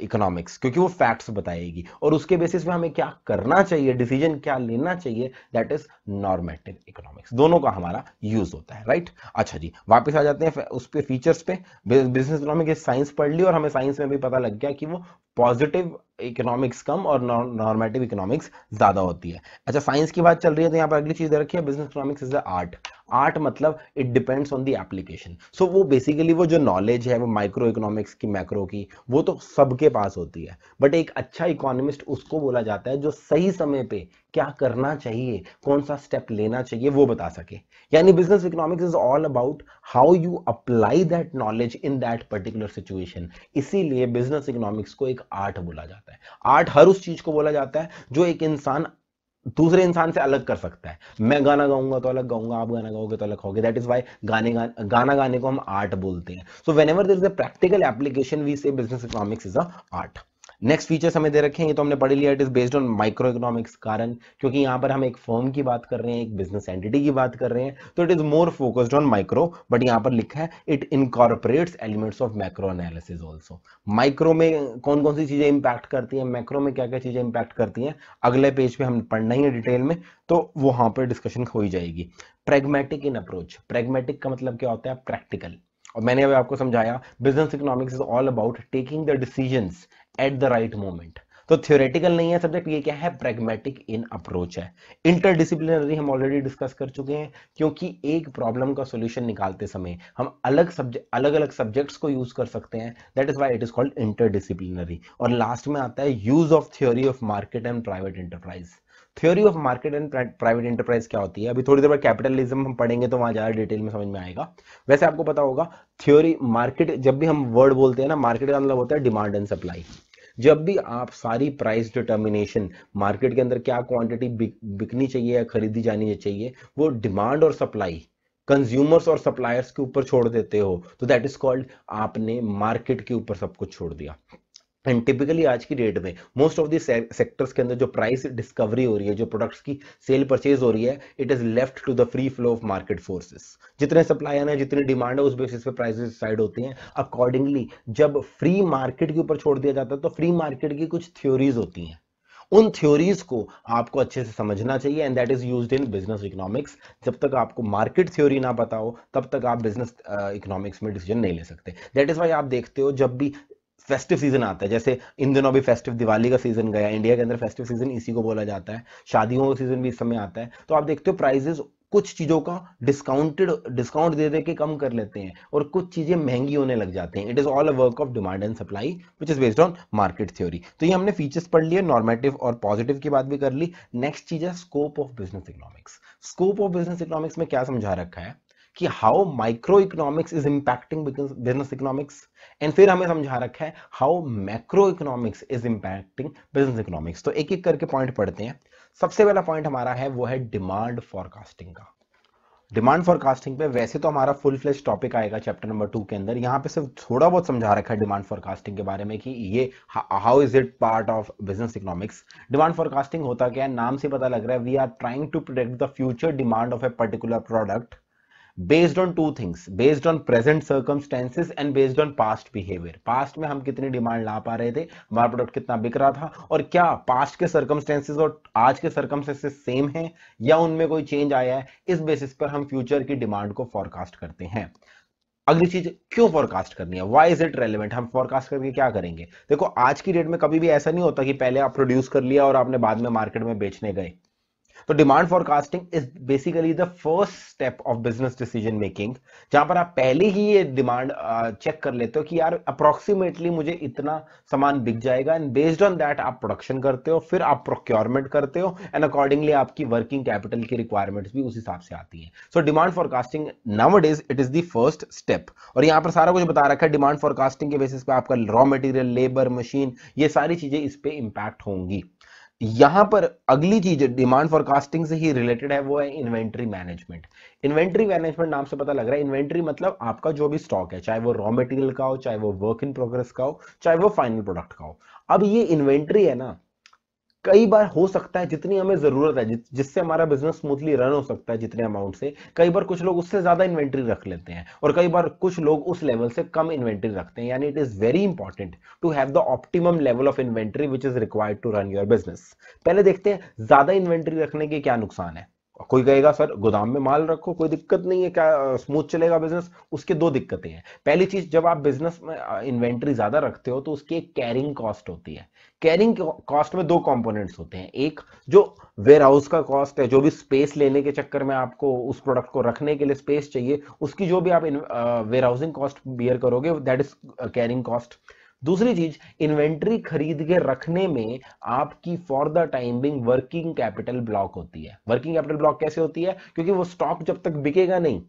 इकोनॉमिक्स क्योंकि वो फैक्ट्स बताएगी और उसके बेसिस में हमें क्या करना चाहिए डिसीजन क्या लेना चाहिए दैट इज नॉर्मेटिव इकोनॉमिक्स दोनों का हमारा यूज होता है राइट अच्छा जी वापस आ जाते हैं उस पर फीचर्स पे बिजनेस इकोनॉमिक साइंस पढ़ ली और हमें साइंस में भी पता लग गया कि वो पॉजिटिव इकोनॉमिक्स कम और नॉर्मेटिव इकोनॉमिक्स ज्यादा होती है अच्छा साइंस की बात चल रही है तो यहाँ पर अगली चीज दे रखी है business economics is the art art मतलब it depends on the application so वो बेसिकली वो जो नॉलेज है वो माइक्रो इकोनॉमिक्स की मैक्रो की वो तो सबके पास होती है बट एक अच्छा इकोनॉमिस्ट उसको बोला जाता है जो सही समय पे क्या करना चाहिए कौन सा स्टेप लेना चाहिए वो बता सके यानी business economics is all about how you apply that knowledge in that particular situation इसीलिए बिजनेस इकोनॉमिक्स को एक आर्ट बोला जाता है आर्ट हर उस चीज को बोला जाता है जो एक इंसान दूसरे इंसान से अलग कर सकता है मैं गाना गाऊंगा तो अलग गाऊंगा आप गाना गाओगे तो अलग होगे दैट इज वाई गाने गा, गाना गाने को हम आर्ट बोलते हैं so whenever there is a practical application we say business economics is a art next features हमें दे रखे हैं ये तो हमने पढ़ लिया it is based on micro economics कारण क्योंकि यहाँ पर हम एक फर्म की बात कर रहे हैं एक बिजनेस एंटिटी की बात कर रहे हैं तो it is more focused on micro but यहाँ पर लिखा है it incorporates elements of macro analysis also micro में कौन कौन सी चीजें इंपैक्ट करती हैं मैक्रो में क्या क्या चीजें इंपैक्ट करती हैं अगले पेज पे हम पढ़ना ही है डिटेल में तो वहां पर डिस्कशन हो ही जाएगी प्रेगमेटिक इन अप्रोच प्रेगमेटिक का मतलब क्या होता है प्रैक्टिकल और मैंने अभी आपको समझाया business economics is all about taking the decisions at the right moment तो थियोरेटिकल नहीं है सब्जेक्ट तो ये क्या है प्रेगमेटिक इन अप्रोच है इंटरडिसिप्लिनरी हम ऑलरेडी डिस्कस कर चुके हैं क्योंकि एक प्रॉब्लम का सॉल्यूशन निकालते समय हम अलग सब्जेक्ट अलग अलग सब्जेक्ट्स को यूज कर सकते हैं that is why it is called interdisciplinary और लास्ट में आता है use of theory of market and private enterprise theory of market and private enterprise क्या होती है अभी थोड़ी देर बाद कैपिटलिज्म हम पढ़ेंगे तो वहां ज्यादा डिटेल में समझ में आएगा वैसे आपको पता होगा थ्योरी मार्केट जब भी हम वर्ड बोलते हैं ना मार्केट का मतलब होता है डिमांड एंड सप्लाई जब भी आप सारी प्राइस डिटर्मिनेशन मार्केट के अंदर क्या क्वांटिटी बिकनी चाहिए या खरीदी जानी चाहिए वो डिमांड और सप्लाई कंज्यूमर्स और सप्लायर्स के ऊपर छोड़ देते हो तो दैट इज कॉल्ड आपने मार्केट के ऊपर सब कुछ छोड़ दिया एंड टिपिकली आज की डेट में मोस्ट ऑफ दी सेक्टर्स के अंदर जो प्राइस डिस्कवरी हो रही है जो प्रोडक्ट्स की सेल परचेज हो रही है it is left to the free flow of market forces जितने सप्लाई आना है जितनी डिमांड है उस बेसिस पे प्राइसेस डिसाइड होती हैं अकॉर्डिंगली जब फ्री मार्केट के ऊपर छोड़ दिया जाता है तो फ्री मार्केट की कुछ थ्योरीज होती हैं उन थ्योरीज को आपको अच्छे से समझना चाहिए and that is use in business economics जब तक आपको मार्केट थ्योरी ना पता हो तब तक आप बिजनेस इकोनॉमिक्स uh, में डिसीजन नहीं ले सकते दैट इज वाई आप देखते हो जब भी फेस्टिव सीजन आता है जैसे इन दिनों अभी फेस्टिव दिवाली का सीजन गया इंडिया के अंदर फेस्टिव सीजन इसी को बोला जाता है शादियों का सीजन भी इस समय आता है तो आप देखते हो प्राइजेस कुछ चीजों का डिस्काउंटेड डिस्काउंट दे दे के कम कर लेते हैं और कुछ चीजें महंगी होने लग जाते हैं it is all a work of demand and supply which is based on market theory तो ये हमने फीचर्स पढ़ लिए नॉर्मेटिव और पॉजिटिव की बात भी कर ली नेक्स्ट चीज है scope of business economics scope of business economics में क्या समझा रखा है कि how micro economics is impacting business economics and फिर हमें समझा रखा है how macro economics is impacting business economics तो एक एक करके पॉइंट पढ़ते हैं सबसे पहला पॉइंट हमारा है वो है डिमांड फॉरकास्टिंग का डिमांड फॉरकास्टिंग पे वैसे तो हमारा फुल फ्लेश टॉपिक आएगा चैप्टर नंबर टू के अंदर यहाँ पे सिर्फ थोड़ा बहुत समझा रखा है डिमांड फॉरकास्टिंग के बारे में कि ये how is it part of business economics demand forecasting होता क्या है नाम से पता लग रहा है we are trying to product the future demand of a particular product based on two things based on present circumstances and based on past behaviour past में हम कितनी डिमांड ला पा रहे थे हमारा प्रोडक्ट कितना बिक रहा था और क्या पास्ट के सर्कमस्टेंसेज और आज के सर्कमस्टेंसेज सेम हैं या उनमें कोई चेंज आया है इस बेसिस पर हम फ्यूचर की डिमांड को फॉरकास्ट करते हैं अगली चीज क्यों फॉरकास्ट करनी है वाई इज इट रेलिवेंट हम फॉरकास्ट करके क्या करेंगे देखो आज की डेट में कभी भी ऐसा नहीं होता कि पहले आप प्रोड्यूस कर लिया और आपने बाद में मार्केट में बेचने गए तो demand forecasting is basically the first step of business decision making जहां पर आप पहले ही ये डिमांड चेक कर लेते हो कि यार अप्रोक्सीमेटली मुझे इतना सामान बिक जाएगा एंड बेस्ड ऑन दैट आप प्रोडक्शन करते हो फिर आप प्रोक्योरमेंट करते हो एंड अकॉर्डिंगली आपकी वर्किंग कैपिटल की रिक्वायरमेंट्स भी उस हिसाब से आती है so demand forecasting now is it is the first step और यहां पर सारा कुछ बता रखा है डिमांड फॉरकास्टिंग के बेसिस पे आपका रॉ मटेरियल लेबर मशीन ये सारी चीजें इस पर इंपैक्ट होंगी यहां पर अगली चीज डिमांड फॉरकास्टिंग से ही रिलेटेड है वो है इन्वेंट्री मैनेजमेंट इन्वेंट्री मैनेजमेंट नाम से पता लग रहा है इन्वेंट्री मतलब आपका जो भी स्टॉक है चाहे वो रॉ मटेरियल का हो चाहे वो वर्क इन प्रोग्रेस का हो चाहे वो फाइनल प्रोडक्ट का हो अब ये इन्वेंट्री है ना कई बार हो सकता है जितनी हमें जरूरत है जिससे हमारा बिजनेस स्मूथली रन हो सकता है जितने अमाउंट से कई बार कुछ लोग उससे ज्यादा इन्वेंट्री रख लेते हैं और कई बार कुछ लोग उस लेवल से कम इन्वेंट्री रखते हैं यानी it is very important to have the optimum level of inventory which is required to run your business पहले देखते हैं ज्यादा इन्वेंट्री रखने के क्या नुकसान है कोई कहेगा सर गोदाम में माल रखो कोई दिक्कत नहीं है क्या स्मूथ चलेगा बिजनेस उसके दो दिक्कतें हैं पहली चीज जब आप बिजनेस में इन्वेंट्री ज्यादा रखते हो तो उसकी एक कैरिंग कॉस्ट होती है कैरिंग कॉस्ट में दो कंपोनेंट्स होते हैं एक जो वेयर हाउस का कॉस्ट है जो भी स्पेस लेने के चक्कर में आपको उस प्रोडक्ट को रखने के लिए स्पेस चाहिए उसकी जो भी आप वेयर हाउसिंग कॉस्ट बियर करोगे दैट इज कैरिंग कॉस्ट दूसरी चीज इन्वेंट्री खरीद के रखने में आपकी for the timing working capital block होती है वर्किंग कैपिटल ब्लॉक कैसे होती है क्योंकि वो स्टॉक जब तक बिकेगा नहीं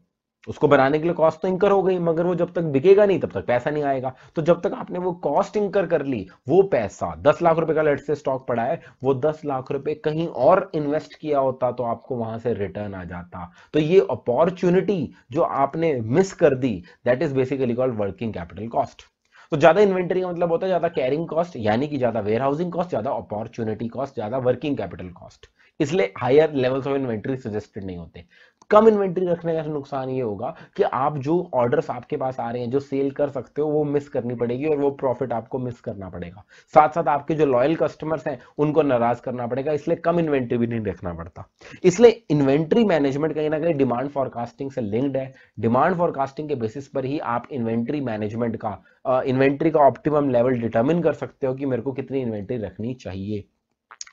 उसको बनाने के लिए कॉस्ट तो इंकर हो गई मगर वो जब तक बिकेगा नहीं तब तक पैसा नहीं आएगा तो जब तक आपने वो कॉस्ट इंकर कर ली वो पैसा दस लाख रुपए का लेट से स्टॉक पड़ा है वो दस लाख रुपए कहीं और इन्वेस्ट किया होता तो आपको वहां से रिटर्न आ जाता तो ये अपॉर्चुनिटी जो आपने मिस कर दी that is basically called working capital cost तो ज्यादा इन्वेंटरी का मतलब होता है ज्यादा कैरिंग कॉस्ट यानी कि ज्यादा वेयर हाउसिंग कॉस्ट ज्यादा अपॉर्चुनिटी कॉस्ट ज्यादा वर्किंग कैपिटल कॉस्ट इसलिए higher levels of inventory suggested नहीं होते कम इन्वेंट्री रखने का नुकसान ये होगा कि आप जो ऑर्डर्स आपके पास आ रहे हैं जो सेल कर सकते हो वो मिस करनी पड़ेगी और वो प्रॉफिट आपको मिस करना पड़ेगा साथ साथ आपके जो लॉयल कस्टमर्स हैं उनको नाराज करना पड़ेगा इसलिए कम इन्वेंट्री भी नहीं रखना पड़ता इसलिए इन्वेंट्री मैनेजमेंट कहीं ना कहीं डिमांड फॉरकास्टिंग से लिंक्ड है डिमांड फॉरकास्टिंग के बेसिस पर ही आप इन्वेंट्री मैनेजमेंट का इन्वेंट्री का ऑप्टिमम लेवल डिटर्मिन कर सकते हो कि मेरे को कितनी इन्वेंट्री रखनी चाहिए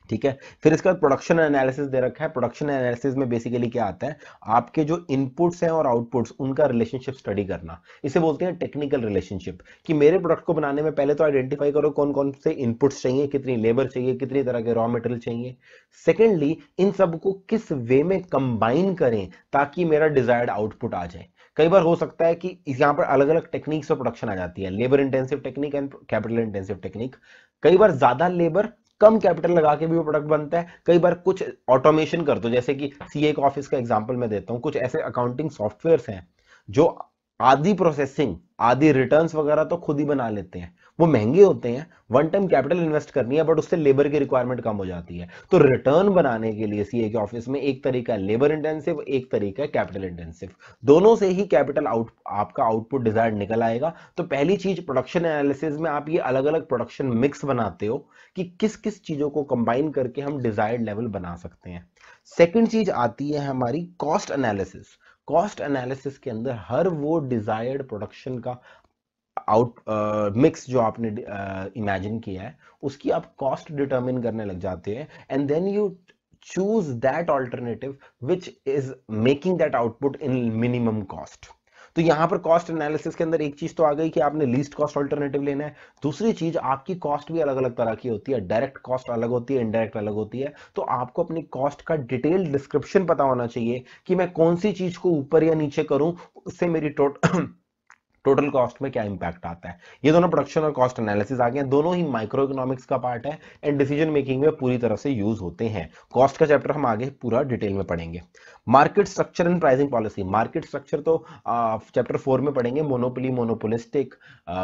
ठीक है फिर इसका प्रोडक्शन एनालिसिस दे रखा है प्रोडक्शन एनालिसिस में बेसिकली क्या आता है आपके जो इनपुट्स हैं और आउटपुट्स उनका रिलेशनशिप स्टडी करना इसे बोलते हैं टेक्निकल रिलेशनशिप कि मेरे प्रोडक्ट को बनाने में पहले तो आइडेंटिफाई करो कौन कौन से इनपुट्स चाहिए कितनी लेबर चाहिए कितनी तरह के रॉ मटेरियल चाहिए सेकेंडली इन सबको किस वे में कंबाइन करें ताकि मेरा डिजायर्ड आउटपुट आ जाए कई बार हो सकता है कि यहाँ पर अलग अलग टेक्निक्स और प्रोडक्शन आ जाती है labour intensive technique and capital intensive technique कई बार ज्यादा लेबर कम कैपिटल लगा के भी वो प्रोडक्ट बनता है कई बार कुछ ऑटोमेशन कर दो जैसे कि सीए का ऑफिस का एग्जाम्पल मैं देता हूँ कुछ ऐसे अकाउंटिंग सॉफ्टवेयर हैं जो आधी प्रोसेसिंग आधी रिटर्न्स वगैरह तो खुद ही बना लेते हैं वो महंगे होते हैं वन टाइम कैपिटल इन्वेस्ट करनी है बट उससे लेबर की रिक्वायरमेंट कम हो जाती है तो रिटर्न बनाने के लिए सीए के ऑफिस में एक तरीका है लेबर इंटेंसिव एक तरीका है कैपिटल इंटेंसिव दोनों से ही कैपिटल आउट आपका आउटपुट डिजायर निकल आएगा तो पहली चीज प्रोडक्शन एनालिसिस में आप ये अलग अलग प्रोडक्शन मिक्स बनाते हो कि किस किस चीजों को कंबाइन करके हम डिजायर्ड लेवल बना सकते हैं सेकेंड चीज आती है हमारी कॉस्ट एनालिसिस कॉस्ट एनालिसिस के अंदर हर वो डिजायर्ड प्रोडक्शन का आउट मिक्स uh, जो आपने इमेजिन uh, किया है उसकी आप कॉस्ट डिटरमिन करने लग जाते हैं and then you choose that alternative which is making that output in minimum cost तो यहां पर कॉस्ट एनालिसिस के अंदर एक चीज तो आ गई कि आपने लीस्ट कॉस्ट ऑल्टरनेटिव लेना है दूसरी चीज आपकी कॉस्ट भी अलग अलग तरह की होती है डायरेक्ट कॉस्ट अलग होती है इनडायरेक्ट अलग होती है तो आपको अपनी कॉस्ट का डिटेल डिस्क्रिप्शन पता होना चाहिए कि मैं कौन सी चीज को ऊपर या नीचे करूं उससे मेरी टोटल टोटल कॉस्ट में क्या इंपैक्ट आता है ये दोनों प्रोडक्शन और कॉस्ट एनालिसिस आ गए दोनों ही माइक्रो इकोनॉमिक्स का पार्ट है एंड डिसीजन मेकिंग में पूरी तरह से यूज होते हैं कॉस्ट का चैप्टर हम आगे पूरा डिटेल में पढ़ेंगे market structure and pricing policy market structure तो चैप्टर फोर में पढ़ेंगे monopoly monopolistic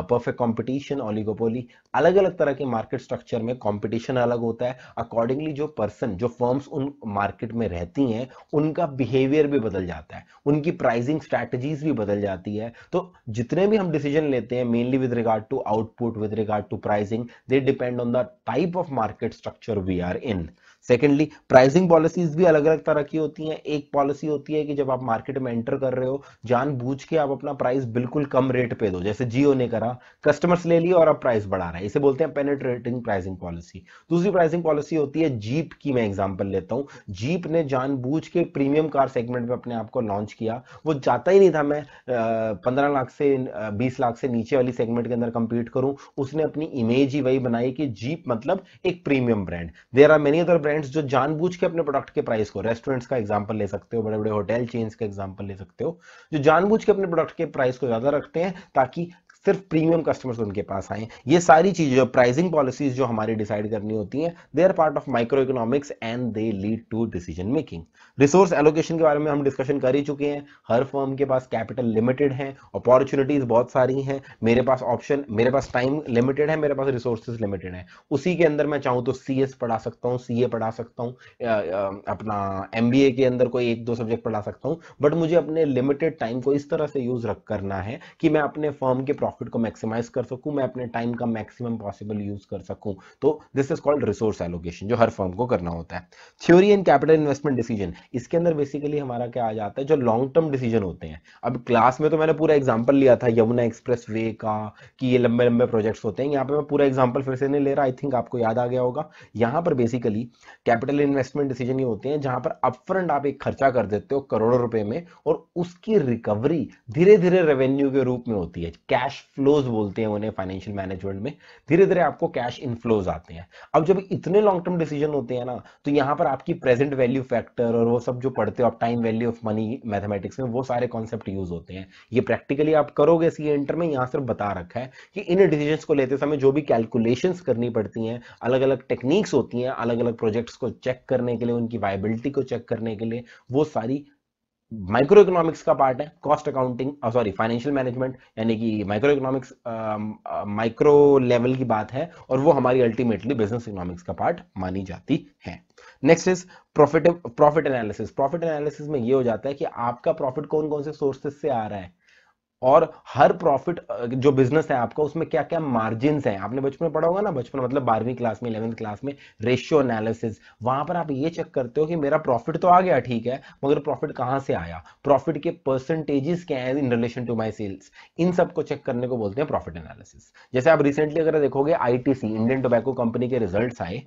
perfect competition oligopoly अलग अलग तरह के मार्केट स्ट्रक्चर में कंपटीशन अलग होता है अकॉर्डिंगली जो पर्सन जो फर्म्स उन मार्केट में रहती हैं उनका बिहेवियर भी बदल जाता है उनकी प्राइसिंग स्ट्रैटेजीज भी बदल जाती है तो जितने भी हम डिसीजन लेते हैं mainly with regard to output with regard to pricing they depend on the type of market structure we are in secondly pricing policies भी अलग अलग तरह की होती हैं एक पॉलिसी होती है कि जब आप मार्केट में एंटर कर रहे हो जानबूझ के आप अपना प्राइस बिल्कुल कम रेट पे दो जैसे जियो ने करा कस्टमर्स ले लिए और आप प्राइस बढ़ा रहे हैं इसे बोलते हैं पेनेट्रेटिंग प्राइसिंग पॉलिसी दूसरी प्राइसिंग पॉलिसी होती है जीप की मैं एग्जाम्पल लेता हूँ जीप ने जानबूझ के प्रीमियम कार सेगमेंट में अपने आप को लॉन्च किया वो चाहता ही नहीं था मैं पंद्रह लाख से बीस लाख से नीचे वाली सेगमेंट के अंदर कंपीट करूं उसने अपनी इमेज ही वही बनाई कि जीप मतलब एक premium brand there are many other brand brands जो जानबूझ के अपने प्रोडक्ट के प्राइस को रेस्टोरेंट्स का एग्जांपल ले सकते हो बड़े बड़े होटल चेन्स का एग्जांपल ले सकते हो जो जानबूझ के अपने प्रोडक्ट के प्राइस को ज्यादा रखते हैं ताकि सिर्फ प्रीमियम कस्टमर्स उनके पास आए ये सारी चीजें जो प्राइसिंग पॉलिसीज जो हमारी डिसाइड करनी होती हैं they are part of micro economics and they lead to decision making resource allocation के बारे में हम डिस्कशन कर ही चुके हैं हर फर्म के पास कैपिटल लिमिटेड है अपॉर्चुनिटीज बहुत सारी हैं मेरे पास ऑप्शन मेरे पास टाइम लिमिटेड है मेरे पास रिसोर्सेज लिमिटेड है उसी के अंदर मैं चाहूँ तो सी पढ़ा सकता हूँ सी पढ़ा सकता हूँ अपना एम के अंदर कोई एक दो सब्जेक्ट पढ़ा सकता हूँ बट मुझे अपने लिमिटेड टाइम को इस तरह से यूज करना है कि मैं अपने फर्म के प्रॉफिट प्रॉफिट को मैक्सिमाइज कर सकूं मैं अपने टाइम का मैक्सिमम पॉसिबल यूज कर सकूं तो this is called resource allocation जो हर फर्म को करना होता है theory and capital investment decision इसके अंदर बेसिकली हमारा क्या आ जाता है जो लॉन्ग टर्म डिसीजन होते हैं अब क्लास में तो मैंने पूरा एग्जाम्पल लिया था यमुना एक्सप्रेस वे का कि ये लंबे लंबे प्रोजेक्ट्स होते हैं यहाँ पे मैं पूरा एग्जाम्पल फिर से नहीं ले रहा आई थिंक आपको याद आ गया होगा यहाँ पर बेसिकली कैपिटल इन्वेस्टमेंट डिसीजन ये होते हैं जहां पर अपफ्रंट आप एक खर्चा कर देते हो करोड़ों रुपए में और उसकी रिकवरी धीरे धीरे रेवेन्यू के रूप में होती है कैश कैश फ्लोज बोलते हैं उन्हें फाइनेंशियल मैनेजमेंट में धीरे धीरे आपको कैश इनफ्लोज आते हैं अब जब इतने लॉन्ग टर्म डिसीजन होते हैं ना तो यहाँ पर आपकी प्रेजेंट वैल्यू फैक्टर और वो सब जो पढ़ते हो आप time value of money mathematics में वो सारे कॉन्सेप्ट यूज होते हैं ये प्रैक्टिकली आप करोगे सी इंटर में यहाँ सिर्फ बता रखा है कि इन डिसीजन को लेते समय जो भी कैलकुलेशन करनी पड़ती हैं अलग अलग टेक्निक्स होती हैं अलग अलग प्रोजेक्ट्स को चेक करने के लिए उनकी वायबिलिटी को चेक करने के लिए वो सारी माइक्रो इकोनॉमिक्स का पार्ट है cost accounting sorry financial management यानी कि माइक्रो इकोनॉमिक्स माइक्रो लेवल की बात है और वो हमारी अल्टीमेटली बिजनेस इकोनॉमिक्स का पार्ट मानी जाती है next is profit profit analysis profit analysis में ये हो जाता है कि आपका प्रॉफिट कौन कौन से सोर्सेस से आ रहा है और हर प्रॉफिट जो बिजनेस है आपका उसमें क्या क्या मार्जिन हैं आपने बचपन में पढ़ा होगा ना बचपन मतलब बारहवीं क्लास में इलेवंथ क्लास में रेशियो एनालिसिस वहां पर आप ये चेक करते हो कि मेरा प्रॉफिट तो आ गया ठीक है मगर प्रॉफिट कहाँ से आया प्रॉफिट के परसेंटेजेस क्या है in relation to my sales इन सबको चेक करने को बोलते हैं प्रॉफिट एनालिसिस जैसे आप रिसेंटली अगर देखोगे आईटीसी इंडियन टोबैको कंपनी के रिजल्ट आए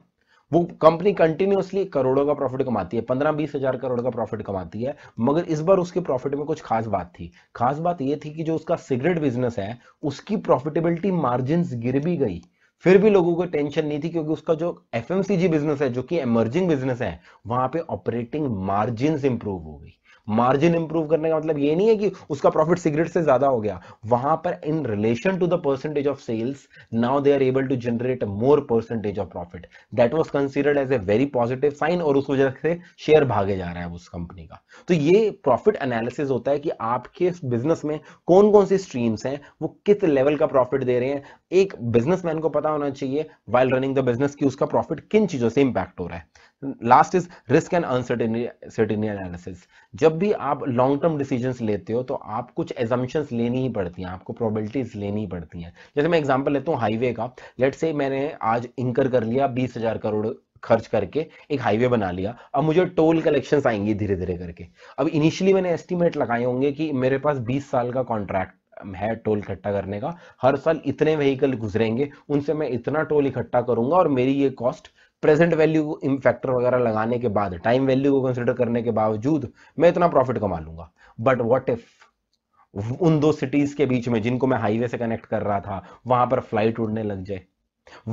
वो कंपनी कंटिन्यूसली करोड़ों का प्रॉफिट कमाती है पंद्रह बीस हजार करोड़ का प्रॉफिट कमाती है मगर इस बार उसके प्रॉफिट में कुछ खास बात थी खास बात यह थी कि जो उसका सिगरेट बिजनेस है उसकी प्रॉफिटेबिलिटी मार्जिन गिर भी गई फिर भी लोगों को टेंशन नहीं थी क्योंकि उसका जो एफ बिजनेस है जो कि एमर्जिंग बिजनेस है वहां पे ऑपरेटिंग मार्जिन इंप्रूव हो गई मार्जिन इंप्रूव करने का मतलब ये नहीं है कि उसका प्रॉफिट सिगरेट से ज्यादा हो गया वहां पर in relation to the percentage of sales now they are able to generate more percentage of profit that was considered as a very positive sign और उस वजह से शेयर भागे जा रहा है उस कंपनी का तो ये प्रॉफिट एनालिसिस होता है कि आपके बिजनेस में कौन कौन सी स्ट्रीम्स हैं वो किस लेवल का प्रॉफिट दे रहे हैं एक बिजनेसमैन को पता होना चाहिए वाइल रनिंग द बिजनेस की उसका प्रॉफिट किन चीजों से इंपैक्ट हो रहा है last is risk and uncertainty analysis जब भी आप लॉन्ग टर्म डिसीजंस लेते हो तो आप कुछ एजम्पन्स लेनी ही पड़ती हैं आपको प्रोबेबिलिटीज लेनी ही पड़ती हैं जैसे मैं एग्जांपल लेता हूँ हाईवे का लेट से मैंने आज इंकर कर लिया बीस हजार करोड़ खर्च करके एक हाईवे बना लिया अब मुझे टोल कलेक्शंस आएंगे धीरे धीरे करके अब इनिशियली मैंने एस्टिमेट लगाए होंगे कि मेरे पास 20 साल का कॉन्ट्रैक्ट है टोल इकट्ठा करने का हर साल इतने व्हीकल गुजरेंगे उनसे मैं इतना टोल इकट्ठा करूंगा और मेरी ये कॉस्ट प्रेजेंट वैल्यू इम फैक्टर वगैरह लगाने के बाद टाइम वैल्यू को कंसिडर करने के बावजूद मैं इतना प्रॉफिट कमा लूंगा बट वॉट इफ उन दो सिटीज के बीच में जिनको मैं हाईवे से कनेक्ट कर रहा था वहां पर फ्लाइट उड़ने लग जाए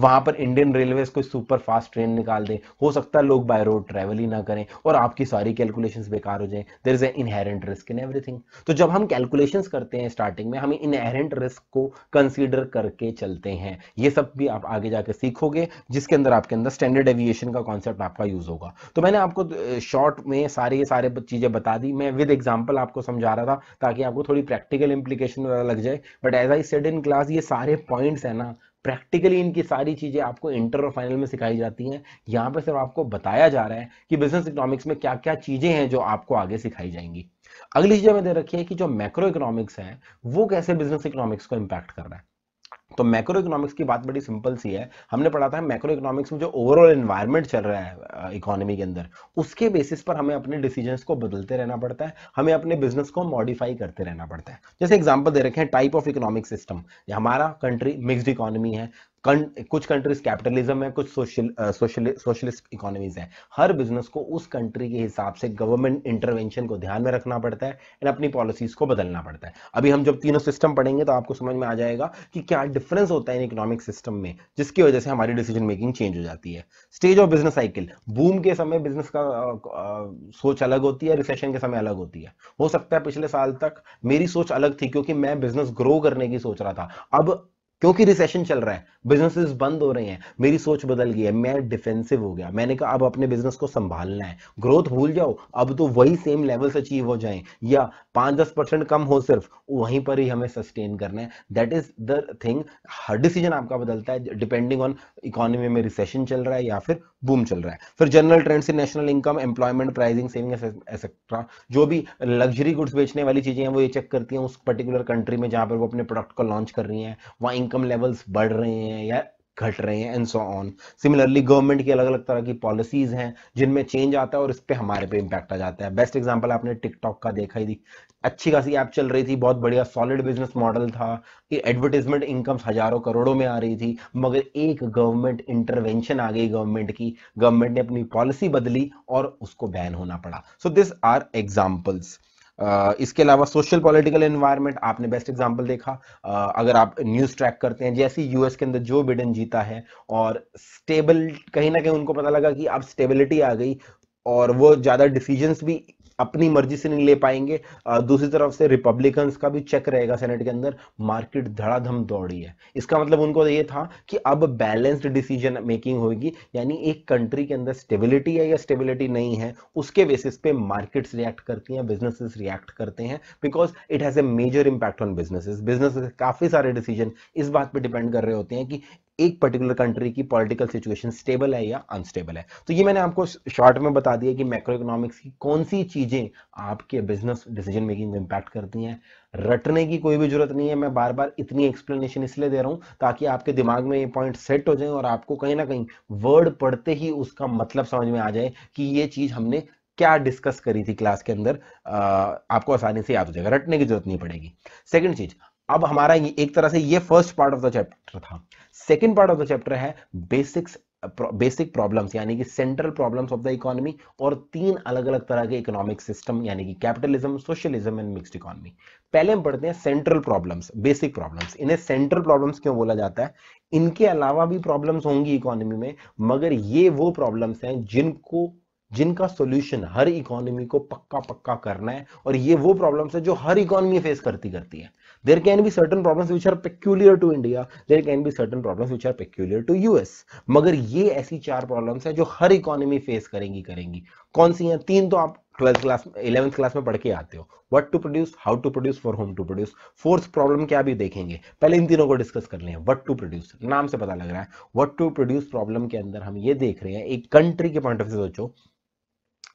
वहां पर इंडियन रेलवे कोई सुपर फास्ट ट्रेन निकाल दे हो सकता है लोग बाय रोड ट्रेवल ही ना करें और आपकी सारी कैलकुलेशन बेकार हो जाए there is a inherent risk in everything तो जब हम कैलकुलेशन करते हैं स्टार्टिंग में हमें इनहेरेंट रिस्क को कंसिडर करके चलते हैं ये सब भी आप आगे जाकर सीखोगे जिसके अंदर आपके अंदर स्टैंडर्ड एविएशन का कॉन्सेप्ट आपका यूज होगा तो मैंने आपको शॉर्ट में सारी सारे चीजें बता दी मैं विद एग्जाम्पल आपको समझा रहा था ताकि आपको थोड़ी प्रैक्टिकल इंप्लीकेशन लग जाए but as I said in class ये सारे पॉइंट्स है ना प्रैक्टिकली इनकी सारी चीज़ें आपको इंटर और फाइनल में सिखाई जाती हैं यहाँ पर सिर्फ आपको बताया जा रहा है कि बिजनेस इकोनॉमिक्स में क्या क्या चीज़ें हैं जो आपको आगे सिखाई जाएंगी अगली चीज़ हमें दे रखी है कि जो मैक्रो इकोनॉमिक्स है वो कैसे बिजनेस इकोनॉमिक्स को इम्पैक्ट कर रहा है तो मैक्रो इकोनॉमिक्स की बात बड़ी सिंपल सी है हमने पढ़ा था मैक्रो इकोनॉमिक्स में जो ओवरऑल एनवायरनमेंट चल रहा है इकोनॉमी के अंदर उसके बेसिस पर हमें अपने डिसीजंस को बदलते रहना पड़ता है हमें अपने बिजनेस को मॉडिफाई करते रहना पड़ता है जैसे एग्जांपल दे रखे हैं टाइप ऑफ इकोनॉमिक सिस्टम हमारा कंट्री मिक्सड इकोनॉमी है कुछ कंट्रीज कैपिटलिज्म है कुछ सोशल सोशलिस्ट इकोनॉमीज है हर बिजनेस को उस कंट्री के हिसाब से गवर्नमेंट इंटरवेंशन को ध्यान में रखना पड़ता है एंड अपनी पॉलिसीज को बदलना पड़ता है अभी हम जब तीनों सिस्टम पढ़ेंगे तो आपको समझ में आ जाएगा कि क्या डिफरेंस होता है इन इकोनॉमिक सिस्टम में जिसकी वजह से हमारी डिसीजन मेकिंग चेंज हो जाती है stage of business cycle boom के समय बिजनेस का आ, आ, सोच अलग होती है रिसेशन के समय अलग होती है हो सकता है पिछले साल तक मेरी सोच अलग थी क्योंकि मैं बिजनेस ग्रो करने की सोच रहा था अब क्योंकि रिसेशन चल रहा है बिजनेसेस बंद हो रहे हैं मेरी सोच बदल गई है मैं डिफेंसिव हो गया मैंने कहा अब अपने बिजनेस को संभालना है ग्रोथ भूल जाओ अब तो वही सेम लेवल्स अचीव हो जाए या पांच दस परसेंट कम हो सिर्फ वहीं पर ही हमें सस्टेन करना है दैट इज द थिंग हर डिसीजन आपका बदलता है डिपेंडिंग ऑन इकोनॉमी में रिसेशन चल रहा है या फिर बूम चल रहा है फिर जनरल ट्रेंड से national income employment pricing saving etcetera जो भी लग्जरी गुड्स बेचने वाली चीजें हैं वो ये चेक करती हैं उस पर्टिकुलर कंट्री में जहां पर वो अपने प्रोडक्ट को लॉन्च कर रही है वहां इनकम लेवल्स बढ़ रहे हैं या घट रहे हैं and so on similarly government की अलग अलग तरह की पॉलिसीज हैं जिनमें चेंज आता है और इस पर हमारे पे इम्पैक्ट आ जाता है बेस्ट एग्जाम्पल आपने टिकटॉक का देखा ही थी अच्छी खासी ऐप चल रही थी बहुत बढ़िया सॉलिड बिजनेस मॉडल था कि एडवर्टीजमेंट इनकम्स हजारों करोड़ों में आ रही थी मगर एक गवर्नमेंट इंटरवेंशन आ गई गवर्नमेंट की गवर्नमेंट ने अपनी पॉलिसी बदली और उसको बैन होना पड़ा सो दिस आर एग्जाम्पल्स इसके अलावा सोशल पॉलिटिकल एनवायरनमेंट आपने बेस्ट एग्जांपल देखा अगर आप न्यूज ट्रैक करते हैं जैसे यूएस के अंदर जो बिडन जीता है और स्टेबल कहीं ना कहीं उनको पता लगा कि अब स्टेबिलिटी आ गई और वो ज्यादा डिसीजंस भी अपनी मर्जी से नहीं ले पाएंगे दूसरी तरफ से रिपब्लिकन्स का भी चेक रहेगा सेनेट के अंदर मार्केट धड़ाधम दौड़ी है इसका मतलब उनको ये था कि अब बैलेंस्ड डिसीजन मेकिंग होगी यानी एक कंट्री के अंदर स्टेबिलिटी है या स्टेबिलिटी नहीं है उसके बेसिस पे मार्केट्स रिएक्ट करती हैं बिजनेसेस रिएक्ट करते हैं because it has a major impact on businesses business काफ़ी सारे डिसीजन इस बात पर डिपेंड कर रहे होते हैं कि एक पर्टिकुलर कंट्री की पॉलिटिकल सिचुएशन स्टेबल है या अनस्टेबल है तो ये मैंने आपको शॉर्ट में बता दिया कि मैक्रो इकोनॉमिक्स की कौन सी चीज़ें आपके बिजनेस डिसीजन मेकिंग में इंपैक्ट करती हैं रटने की कोई भी जरूरत नहीं है मैं बार बार इतनी एक्सप्लेनेशन इसलिए दे रहा हूं ताकि आपके दिमाग में ये पॉइंट सेट हो जाए और आपको कहीं ना कहीं वर्ड पढ़ते ही उसका मतलब समझ में आ जाए कि ये चीज़ हमने क्या डिस्कस करी थी क्लास के अंदर आ, आपको आसानी से याद हो जाएगा रटने की जरूरत नहीं पड़ेगी सेकंड चीज अब हमारा एक तरह से ये first part of the chapter था second part of the chapter है बेसिक्स बेसिक प्रॉब्लम्स यानी कि central problems of the economy और तीन अलग अलग तरह के इकोनॉमिक सिस्टम यानी कि capitalism socialism and mixed economy पहले हम पढ़ते हैं सेंट्रल प्रॉब्लम्स बेसिक प्रॉब्लम्स इन्हें सेंट्रल प्रॉब्लम्स क्यों बोला जाता है इनके अलावा भी प्रॉब्लम्स होंगी इकोनॉमी में मगर ये वो प्रॉब्लम्स हैं जिनको जिनका सोल्यूशन हर इकोनॉमी को पक्का पक्का करना है और ये वो प्रॉब्लम्स है जो हर इकोनॉमी फेस करती करती है there can be certain problems which are peculiar to India there can be certain problems which are peculiar to US मगर ये ऐसी चार problems हैं जो हर economy face करेंगी करेंगी कौन सी हैं तीन तो आप ट्वेल्थ क्लास इलेवंथ क्लास में पढ़ के आते हो what to produce how to produce for whom to produce fourth problem क्या भी देखेंगे पहले इन तीनों को डिस्कस कर लें वट टू प्रोड्यूस नाम से पता लग रहा है वट टू प्रोड्यूस प्रॉब्लम के अंदर हम ये देख रहे हैं एक कंट्री के पॉइंट ऑफ व्यू सोचो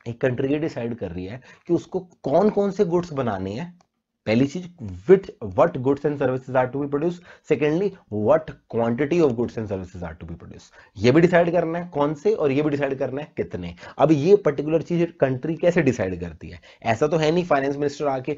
एक कंट्री ये डिसाइड कर रही है कि उसको कौन कौन से गुड्स बनाने हैं पहली चीज with what goods and services are to be produce secondly what quantity of goods and services are to be produce ये भी डिसाइड करना है कौन से और ये भी डिसाइड करना है कितने अब ये पर्टिकुलर चीज कंट्री कैसे डिसाइड करती है ऐसा तो है नहीं फाइनेंस मिनिस्टर आके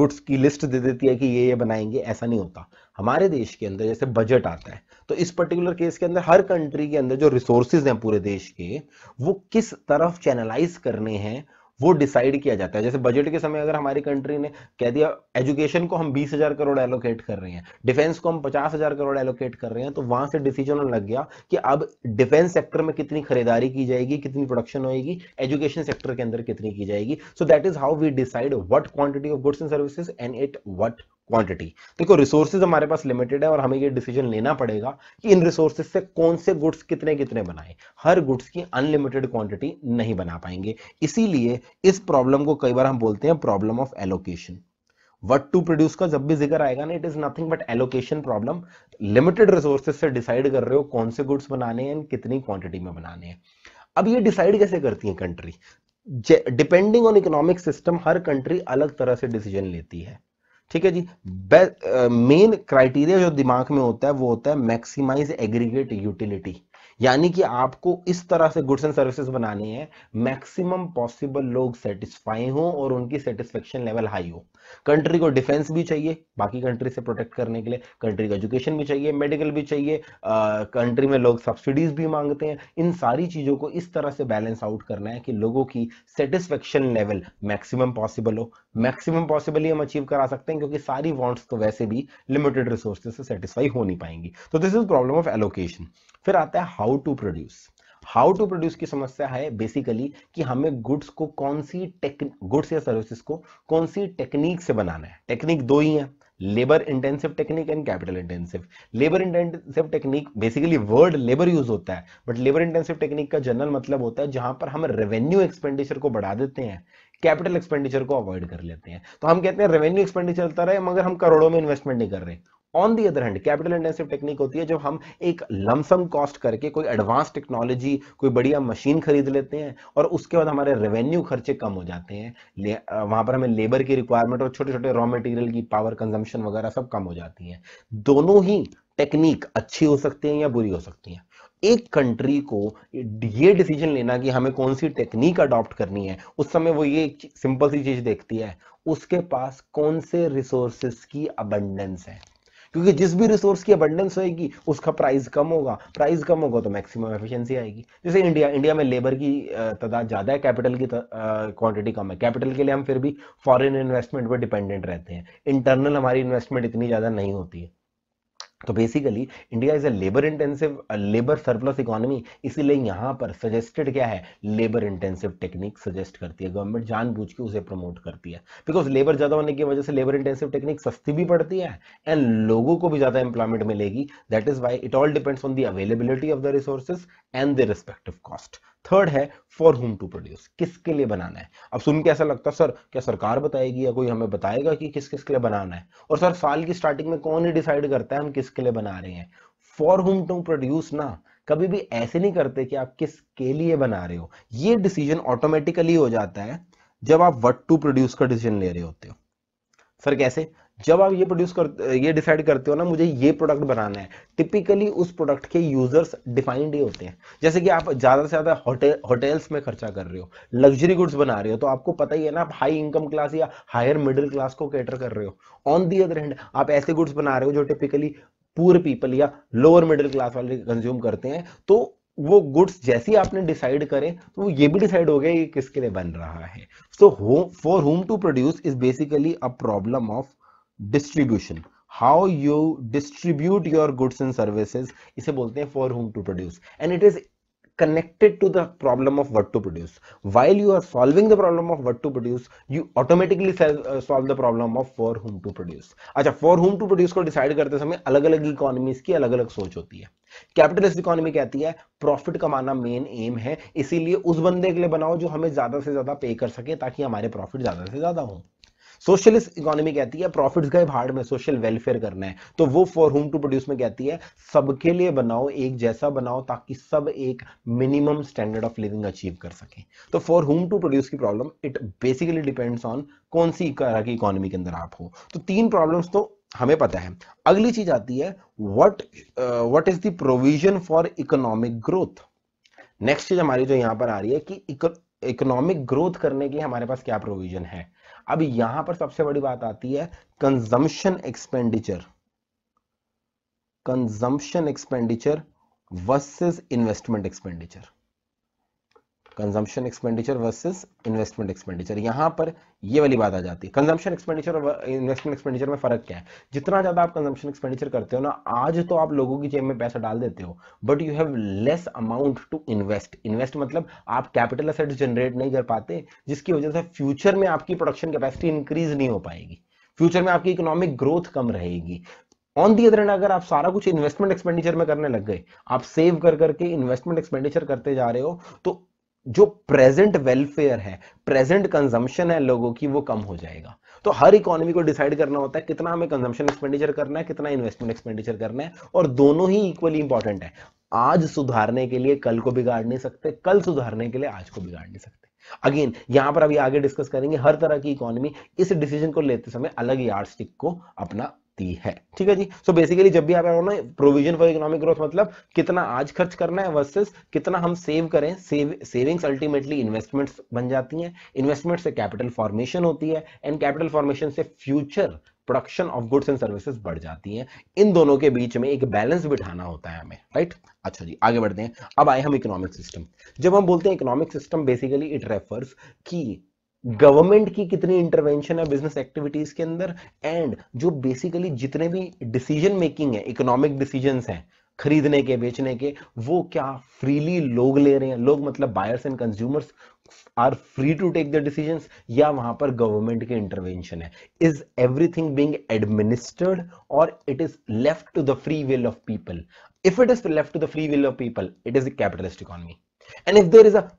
गुड्स की लिस्ट दे देती है कि ये ये बनाएंगे ऐसा नहीं होता हमारे देश के अंदर जैसे बजट आता है तो इस पर्टिकुलर केस के अंदर हर कंट्री के अंदर जो रिसोर्सेज हैं पूरे देश के वो किस तरफ चैनलाइज करने हैं वो डिसाइड किया जाता है जैसे बजट के समय अगर हमारी कंट्री ने कह दिया एजुकेशन को हम बीस हजार करोड़ एलोकेट कर रहे हैं डिफेंस को हम पचास हजार करोड़ एलोकेट कर रहे हैं तो वहां से डिसीजन लग गया कि अब डिफेंस सेक्टर में कितनी खरीदारी की जाएगी कितनी प्रोडक्शन होगी एजुकेशन सेक्टर के अंदर कितनी की जाएगी so that is how we decide what quantity of goods and services and it what quantity देखो रिसोर्सेज हमारे पास लिमिटेड है और हमें ये डिसीजन लेना पड़ेगा कि इन रिसोर्सेज से कौन से गुड्स कितने कितने बनाए हर गुड्स की अनलिमिटेड क्वांटिटी नहीं बना पाएंगे इसीलिए इस प्रॉब्लम को कई बार हम बोलते हैं problem of allocation what to produce का जब भी जिक्र आएगा ना it is nothing but allocation problem limited resources से डिसाइड कर रहे हो कौन से गुड्स बनाने हैं कितनी क्वांटिटी में बनाने हैं अब ये डिसाइड कैसे करती है country depending on economic system हर कंट्री अलग तरह से डिसीजन लेती है ठीक है जी मेन क्राइटेरिया जो दिमाग में होता है वो होता है मैक्सिमाइज एग्रीगेट यूटिलिटी यानी कि आपको इस तरह से गुड्स एंड सर्विसेज बनानी है मैक्सिमम पॉसिबल लोग सेटिस्फाई हो और उनकी सेटिस्फेक्शन लेवल हाई हो कंट्री को डिफेंस भी चाहिए बाकी कंट्री से प्रोटेक्ट करने के लिए कंट्री का एजुकेशन भी चाहिए मेडिकल भी चाहिए कंट्री में लोग सब्सिडीज भी मांगते हैं इन सारी चीज़ों को इस तरह से बैलेंस आउट करना है कि लोगों की सेटिस्फेक्शन लेवल मैक्सिमम पॉसिबल हो मैक्सिमम पॉसिबल ही हम अचीव करा सकते हैं क्योंकि सारी वॉन्ट्स तो वैसे भी लिमिटेड रिसोर्सेज से सेटिस्फाई हो नहीं पाएंगी तो this is problem of allocation फिर आता है how to produce how to produce की समस्या है बेसिकली कि हमें गुड्स को कौन सी गुड्स या सर्विसेज को कौन सी टेक्निक से बनाना है टेक्निक दो ही है labour intensive technique and capital intensive labour intensive technique basically word labour use होता है बट लेबर इंटेंसिव टेक्निक का जनरल मतलब होता है जहां पर हम रेवेन्यू एक्सपेंडिचर को बढ़ा देते हैं कैपिटल एक्सपेंडिचर को अवॉइड कर लेते हैं तो हम कहते हैं रेवेन्यू एक्सपेंडिचर चलता रहे मगर हम करोड़ों में इन्वेस्टमेंट नहीं कर रहे on the other hand capital intensive technique होती है जब हम एक लमसम कॉस्ट करके कोई एडवांस टेक्नोलॉजी कोई बढ़िया मशीन खरीद लेते हैं और उसके बाद हमारे रेवेन्यू खर्चे कम हो जाते हैं वहां पर हमें लेबर की रिक्वायरमेंट और छोटे छोटे रॉ मटेरियल की पावर कंजम्पशन वगैरह सब कम हो जाती है दोनों ही टेक्निक अच्छी हो सकती है या बुरी हो सकती है एक कंट्री को ये डिसीजन लेना कि हमें कौन सी टेक्निक अडॉप्ट करनी है उस समय वो ये सिंपल सी चीज देखती है उसके पास कौन से रिसोर्सेस की अबंडेंस है क्योंकि जिस भी रिसोर्स की अबंडेंस होगी उसका प्राइस कम होगा प्राइस कम होगा तो मैक्सिमम एफिशिएंसी आएगी जैसे इंडिया इंडिया में लेबर की तादाद ज़्यादा है कैपिटल की क्वांटिटी कम है कैपिटल के लिए हम फिर भी फॉरेन इन्वेस्टमेंट पर डिपेंडेंट रहते हैं इंटरनल हमारी इन्वेस्टमेंट इतनी ज़्यादा नहीं होती है तो basically India is a labour intensive labour surplus economy इसीलिए यहाँ पर सजेस्टेड क्या है लेबर इंटेंसिव टेक्निक सजेस्ट करती है गवर्नमेंट जानबूझ के उसे प्रमोट करती है बिकॉज लेबर ज़्यादा होने की वजह से लेबर इंटेंसिव टेक्निक सस्ती भी पड़ती है एंड लोगों को भी ज़्यादा एम्प्लॉयमेंट मिलेगी that is why it all depends on the availability of the resources and the respective cost third है फॉर होम टू प्रोड्यूस किसके लिए बनाना है अब सुन के ऐसा लगता है सर क्या सरकार बताएगी या कोई हमें बताएगा कि किस किसके लिए बनाना है और सर साल की स्टार्टिंग में कौन ही डिसाइड करता है हम किसके लिए बना रहे हैं फॉर होम टू प्रोड्यूस ना कभी भी ऐसे नहीं करते कि आप किसके लिए बना रहे हो ये डिसीजन ऑटोमेटिकली हो जाता है जब आप वट टू प्रोड्यूस का डिसीजन ले रहे होते हो सर कैसे जब आप ये प्रोड्यूस कर ये डिसाइड करते हो ना मुझे ये प्रोडक्ट बनाना है टिपिकली उस प्रोडक्ट के यूजर्स डिफाइंड ही होते हैं जैसे कि आप ज़्यादा से ज़्यादा होटल होटल्स में खर्चा कर रहे हो लग्जरी गुड्स बना रहे हो तो आपको पता ही है ना आप हाई इनकम क्लास या हायर मिडिल क्लास को कैटर कर रहे हो ऑन दी अदर हैंड आप ऐसे गुड्स बना रहे हो जो टिपिकली पुअर पीपल या लोअर मिडिल क्लास वाले कंज्यूम करते हैं तो वो गुड्स जैसे ही आपने डिसाइड करें तो वो ये भी डिसाइड हो गया कि किसके लिए बन रहा है so for whom to produce is basically a problem of distribution how you distribute your goods and services इसे बोलते हैं for whom to produce and it is connected to the problem of what to produce while you are solving the problem of what to produce you automatically solve the problem of for whom to produce अच्छा for whom to produce को decide करते समय अलग अलग economies की अलग अलग सोच होती है कैपिटलिस्ट इकोनॉमी कहती है प्रॉफिट कमाना मेन एम है इसीलिए उस बंदे के लिए बनाओ जो हमें ज्यादा से ज्यादा पे कर सके ताकि हमारे प्रॉफिट ज्यादा से ज्यादा हो सोशलिस्ट इकोनॉमी कहती है प्रॉफिट्स का भाड़ में सोशल वेलफेयर करना है तो वो फॉर होम टू प्रोड्यूस में कहती है सबके लिए बनाओ एक जैसा बनाओ ताकि सब एक minimum standard of living achieve कर सके तो फॉर होम टू प्रोड्यूस की problem it basically depends on कौन सी तरह की इकोनॉमी के अंदर आप हो तो तीन प्रॉब्लम्स तो हमें पता है अगली चीज आती है what what is the provision for economic growth next चीज हमारी जो यहां पर आ रही है कि इकोनॉमिक ग्रोथ करने के लिए हमारे पास क्या प्रोविजन है अब यहां पर सबसे बड़ी बात आती है consumption expenditure consumption expenditure versus investment expenditure consumption expenditure versus investment expenditure यहां पर ये वाली बात आ जाती है कंजम्पशन एक्सपेंडिचर और इन्वेस्टमेंट एक्सपेंडिचर में फर्क क्या है जितना ज्यादा आप कंजम्पशन एक्सपेंडिचर करते हो ना आज तो आप लोगों की जेब में पैसा डाल देते हो but you have less amount to invest invest मतलब आप कैपिटल असेट जनरेट नहीं कर पाते जिसकी वजह से फ्यूचर में आपकी प्रोडक्शन कैपेसिटी इंक्रीज नहीं हो पाएगी फ्यूचर में आपकी इकोनॉमिक ग्रोथ कम रहेगी ऑन दी अदर अगर आप सारा कुछ इन्वेस्टमेंट एक्सपेंडिचर में करने लग गए आप सेव कर करके इन्वेस्टमेंट एक्सपेंडिचर करते जा रहे हो तो जो प्रेजेंट वेलफेयर है प्रेजेंट कंजम्पशन है लोगों की वो कम हो जाएगा तो हर इकोनॉमी को डिसाइड करना होता है कितना हमें कंजम्पशन एक्सपेंडिचर करना है कितना इन्वेस्टमेंट एक्सपेंडिचर करना है और दोनों ही इक्वली इंपॉर्टेंट है आज सुधारने के लिए कल को बिगाड़ नहीं सकते कल सुधारने के लिए आज को बिगाड़ नहीं सकते अगेन यहां पर अभी आगे डिस्कस करेंगे हर तरह की इकोनॉमी इस डिसीजन को लेते समय अलग यार्ड को अपना सकती है ठीक है जी सो so बेसिकली जब भी आप प्रोविजन फॉर इकोनॉमिक ग्रोथ मतलब कितना आज खर्च करना है वर्सेस कितना हम सेव करें सेव, सेविंग्स अल्टीमेटली इन्वेस्टमेंट्स बन जाती हैं इन्वेस्टमेंट से कैपिटल फॉर्मेशन होती है एंड कैपिटल फॉर्मेशन से future production of goods and services बढ़ जाती हैं इन दोनों के बीच में एक बैलेंस बिठाना होता है हमें राइट अच्छा जी आगे बढ़ते हैं अब आए हम इकोनॉमिक सिस्टम जब हम बोलते हैं economic system basically it refers की गवर्नमेंट की कितनी इंटरवेंशन है बिजनेस एक्टिविटीज के अंदर एंड जो बेसिकली जितने भी डिसीजन मेकिंग है इकोनॉमिक डिसीजन है खरीदने के बेचने के वो क्या फ्रीली लोग ले रहे हैं लोग मतलब buyers and consumers are free to take the decision या वहां पर गवर्नमेंट के इंटरवेंशन है इज एवरीथिंग बींग एडमिनिस्टर्ड और it is left to the free will of people if it is left to the free will of people it is a capitalist economy and if there is of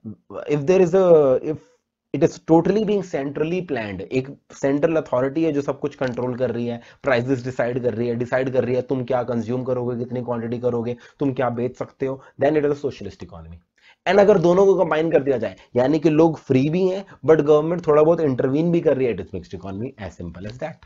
if is of it is totally being centrally plan एक central authority है जो सब कुछ control कर रही है prices decide कर रही है डिसाइड कर रही है तुम क्या कंज्यूम करोगे कितनी क्वांटिटी करोगे तुम क्या बेच सकते हो then it is a socialist economy and अगर दोनों को कंबाइन कर दिया जाए यानी कि लोग फ्री भी हैं बट गवर्नमेंट थोड़ा बहुत इंटरवीन भी कर रही है it is mixed economy as simple as that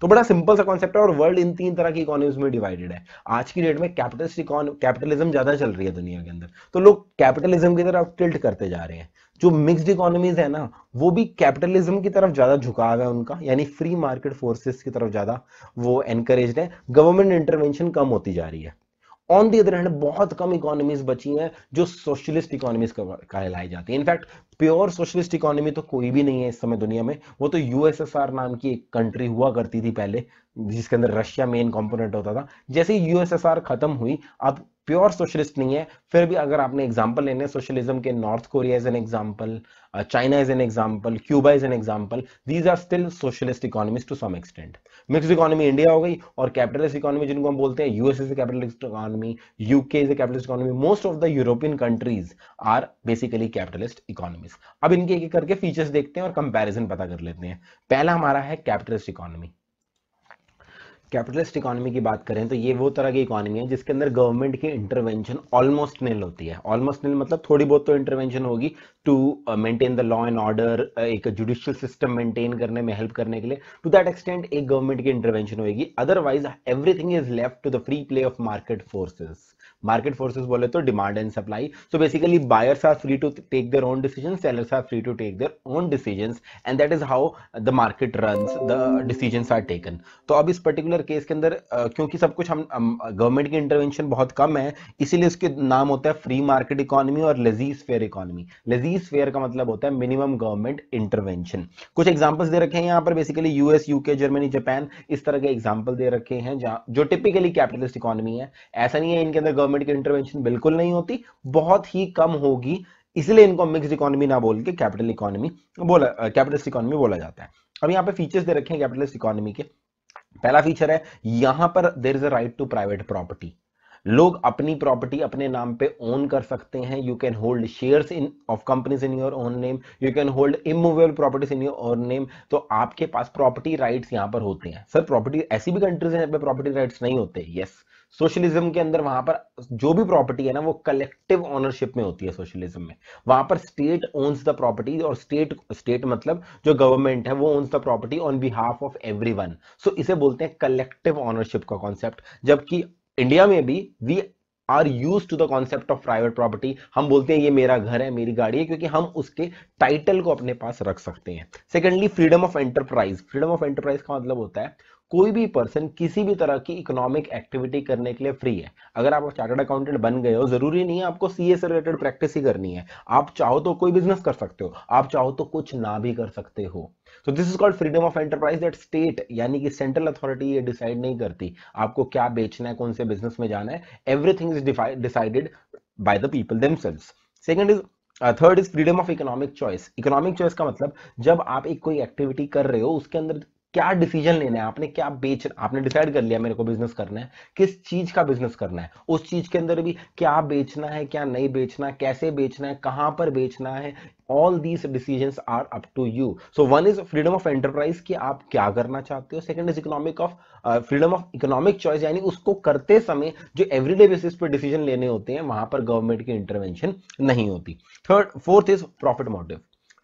तो बड़ा सिंपल सा कॉन्सेप्ट है और वर्ल्ड इन तीन तरह की इकोनॉमीज में डिवाइडेड है आज की डेट में कैपिटलिस्ट कैपिटलिज्म ज्यादा चल रही है दुनिया के अंदर तो लोग कैपिटलिज्म की तरफ टिल्ट करते जा रहे हैं जो मिक्स्ड इकोनॉमीज है ना वो भी कैपिटलिज्म की तरफ ज्यादा झुकाव है उनका यानी फ्री मार्केट फोर्सेस की तरफ ज्यादा वो एनकरेज है गवर्नमेंट इंटरवेंशन कम होती जा रही है ऑन दी अदर हैंड बहुत कम इकोनॉमीज बची हैं जो सोशलिस्ट इकोनॉमीज कहलाई जाती है इनफैक्ट प्योर सोशलिस्ट इकोनॉमी तो कोई भी नहीं है इस समय दुनिया में वो तो यूएसएसआर नाम की एक कंट्री हुआ करती थी पहले जिसके अंदर रशिया मेन कंपोनेंट होता था जैसे यूएसएसआर खत्म हुई अब प्योर सोशलिस्ट नहीं है फिर भी अगर आपने एग्जाम्पल लेने सोशलिज्म के North Korea is an example China is an example Cuba is an example these are still socialist economies to some extent mix economy India हो गई और कैपिटलिस्ट इकोनॉमी जिनको हम बोलते हैं US is capitalist economy UK is capitalist economy most of the European countries are basically capitalist economies अब इनके एक करके फीचर्स देखते हैं और कंपेरिजन पता कर लेते हैं पहला हमारा है कैपिटलिस्ट इकोनॉमी कैपिटलिस्ट इकोनॉमी की बात करें तो ये वो तरह की इकोनॉमी है जिसके अंदर गवर्नमेंट की इंटरवेंशन ऑलमोस्ट नील होती है ऑलमोस्ट नील मतलब थोड़ी बहुत तो इंटरवेंशन होगी to maintain the law and order एक जुडिशियल सिस्टम मेंटेन करने में हेल्प करने के लिए टू दैट एक्सटेंट एक गवर्नमेंट की इंटरवेंशन होगी otherwise everything is left to the free play of market forces market forces बोले तो demand and supply so basically buyers are free to take their own decision sellers are free to take their own decision and that is how the market run the decision are taken तो अब इस particular case के अंदर क्योंकि सब कुछ हम government की इंटरवेंशन बहुत कम है इसीलिए इसके नाम होता है फ्री मार्केट इकोनॉमी और laissez faire economy laissez faire का मतलब होता है मिनिमम गवर्नमेंट इंटरवेंशन कुछ एग्जाम्पल्स दे रखे हैं यहाँ पर basically US UK Germany Japan इस तरह के एग्जाम्पल दे रखे हैं जो टिपिकली कैपिटलिस्ट इकोनॉमी है ऐसा नहीं है इनके अंदर गवर्नमेंट की इंटरवेंशन बिल्कुल नहीं होती बहुत ही कम होगी इसलिए इनको मिक्सड इकोनॉमी ना बोल के कैपिटल इकोनॉमी बोला कैपिटलिस्ट uh, इकोनॉमी बोला जाता है अब यहाँ पे फीचर्स दे रखे हैं कैपिटलिस्ट इकोनॉमी के पहला फीचर है यहां पर there is a right to private property लोग अपनी प्रॉपर्टी अपने नाम पे ओन कर सकते हैं you can hold share in of companies in your own name you can hold immovable properties in your own name तो आपके पास प्रॉपर्टी राइट्स यहां पर होते हैं सर प्रॉपर्टी ऐसी भी कंट्रीज हैं जहां पे प्रॉपर्टी राइट्स नहीं होते यस yes. सोशलिज्म के अंदर वहां पर जो भी प्रॉपर्टी है ना वो कलेक्टिव ओनरशिप में होती है सोशलिज्म में वहां पर स्टेट ओन्स द प्रॉपर्टी और स्टेट स्टेट मतलब जो गवर्नमेंट है वो owns the property on behalf of every so इसे बोलते हैं कलेक्टिव ऑनरशिप का कॉन्सेप्ट जबकि इंडिया में भी we are use to the concept of private property हम बोलते हैं ये मेरा घर है मेरी गाड़ी है क्योंकि हम उसके टाइटल को अपने पास रख सकते हैं secondly freedom of enterprise freedom of enterprise का मतलब होता है कोई भी पर्सन किसी भी तरह की इकोनॉमिक एक्टिविटी करने के लिए फ्री है अगर आप चार्टर्ड अकाउंटेंट बन गए हो जरूरी नहीं है आपको सीए से रिलेटेड प्रैक्टिस ही करनी है आप चाहो तो कोई बिजनेस कर सकते हो आप चाहो तो कुछ ना भी कर सकते हो तो this is called freedom of enterprise that state यानी कि सेंट्रल अथॉरिटी ये डिसाइड नहीं करती आपको क्या बेचना है कौन से बिजनेस में जाना है everything is decided by the people themselves second is third is freedom of economic choice economic choice का मतलब जब आप एक कोई एक्टिविटी कर रहे हो उसके अंदर क्या डिसीजन लेना है आपने क्या बेच आपने डिसाइड कर लिया मेरे को बिजनेस करना है किस चीज का बिजनेस करना है उस चीज के अंदर भी क्या बेचना है क्या नहीं बेचना कैसे बेचना है कहां पर बेचना है all these decision are up to you so one is freedom of enterprise की आप क्या करना चाहते हो second is economic of freedom of economic choice यानी उसको करते समय जो एवरीडे बेसिस पे डिसीजन लेने होते हैं वहां पर गवर्नमेंट की इंटरवेंशन नहीं होती third fourth is profit motive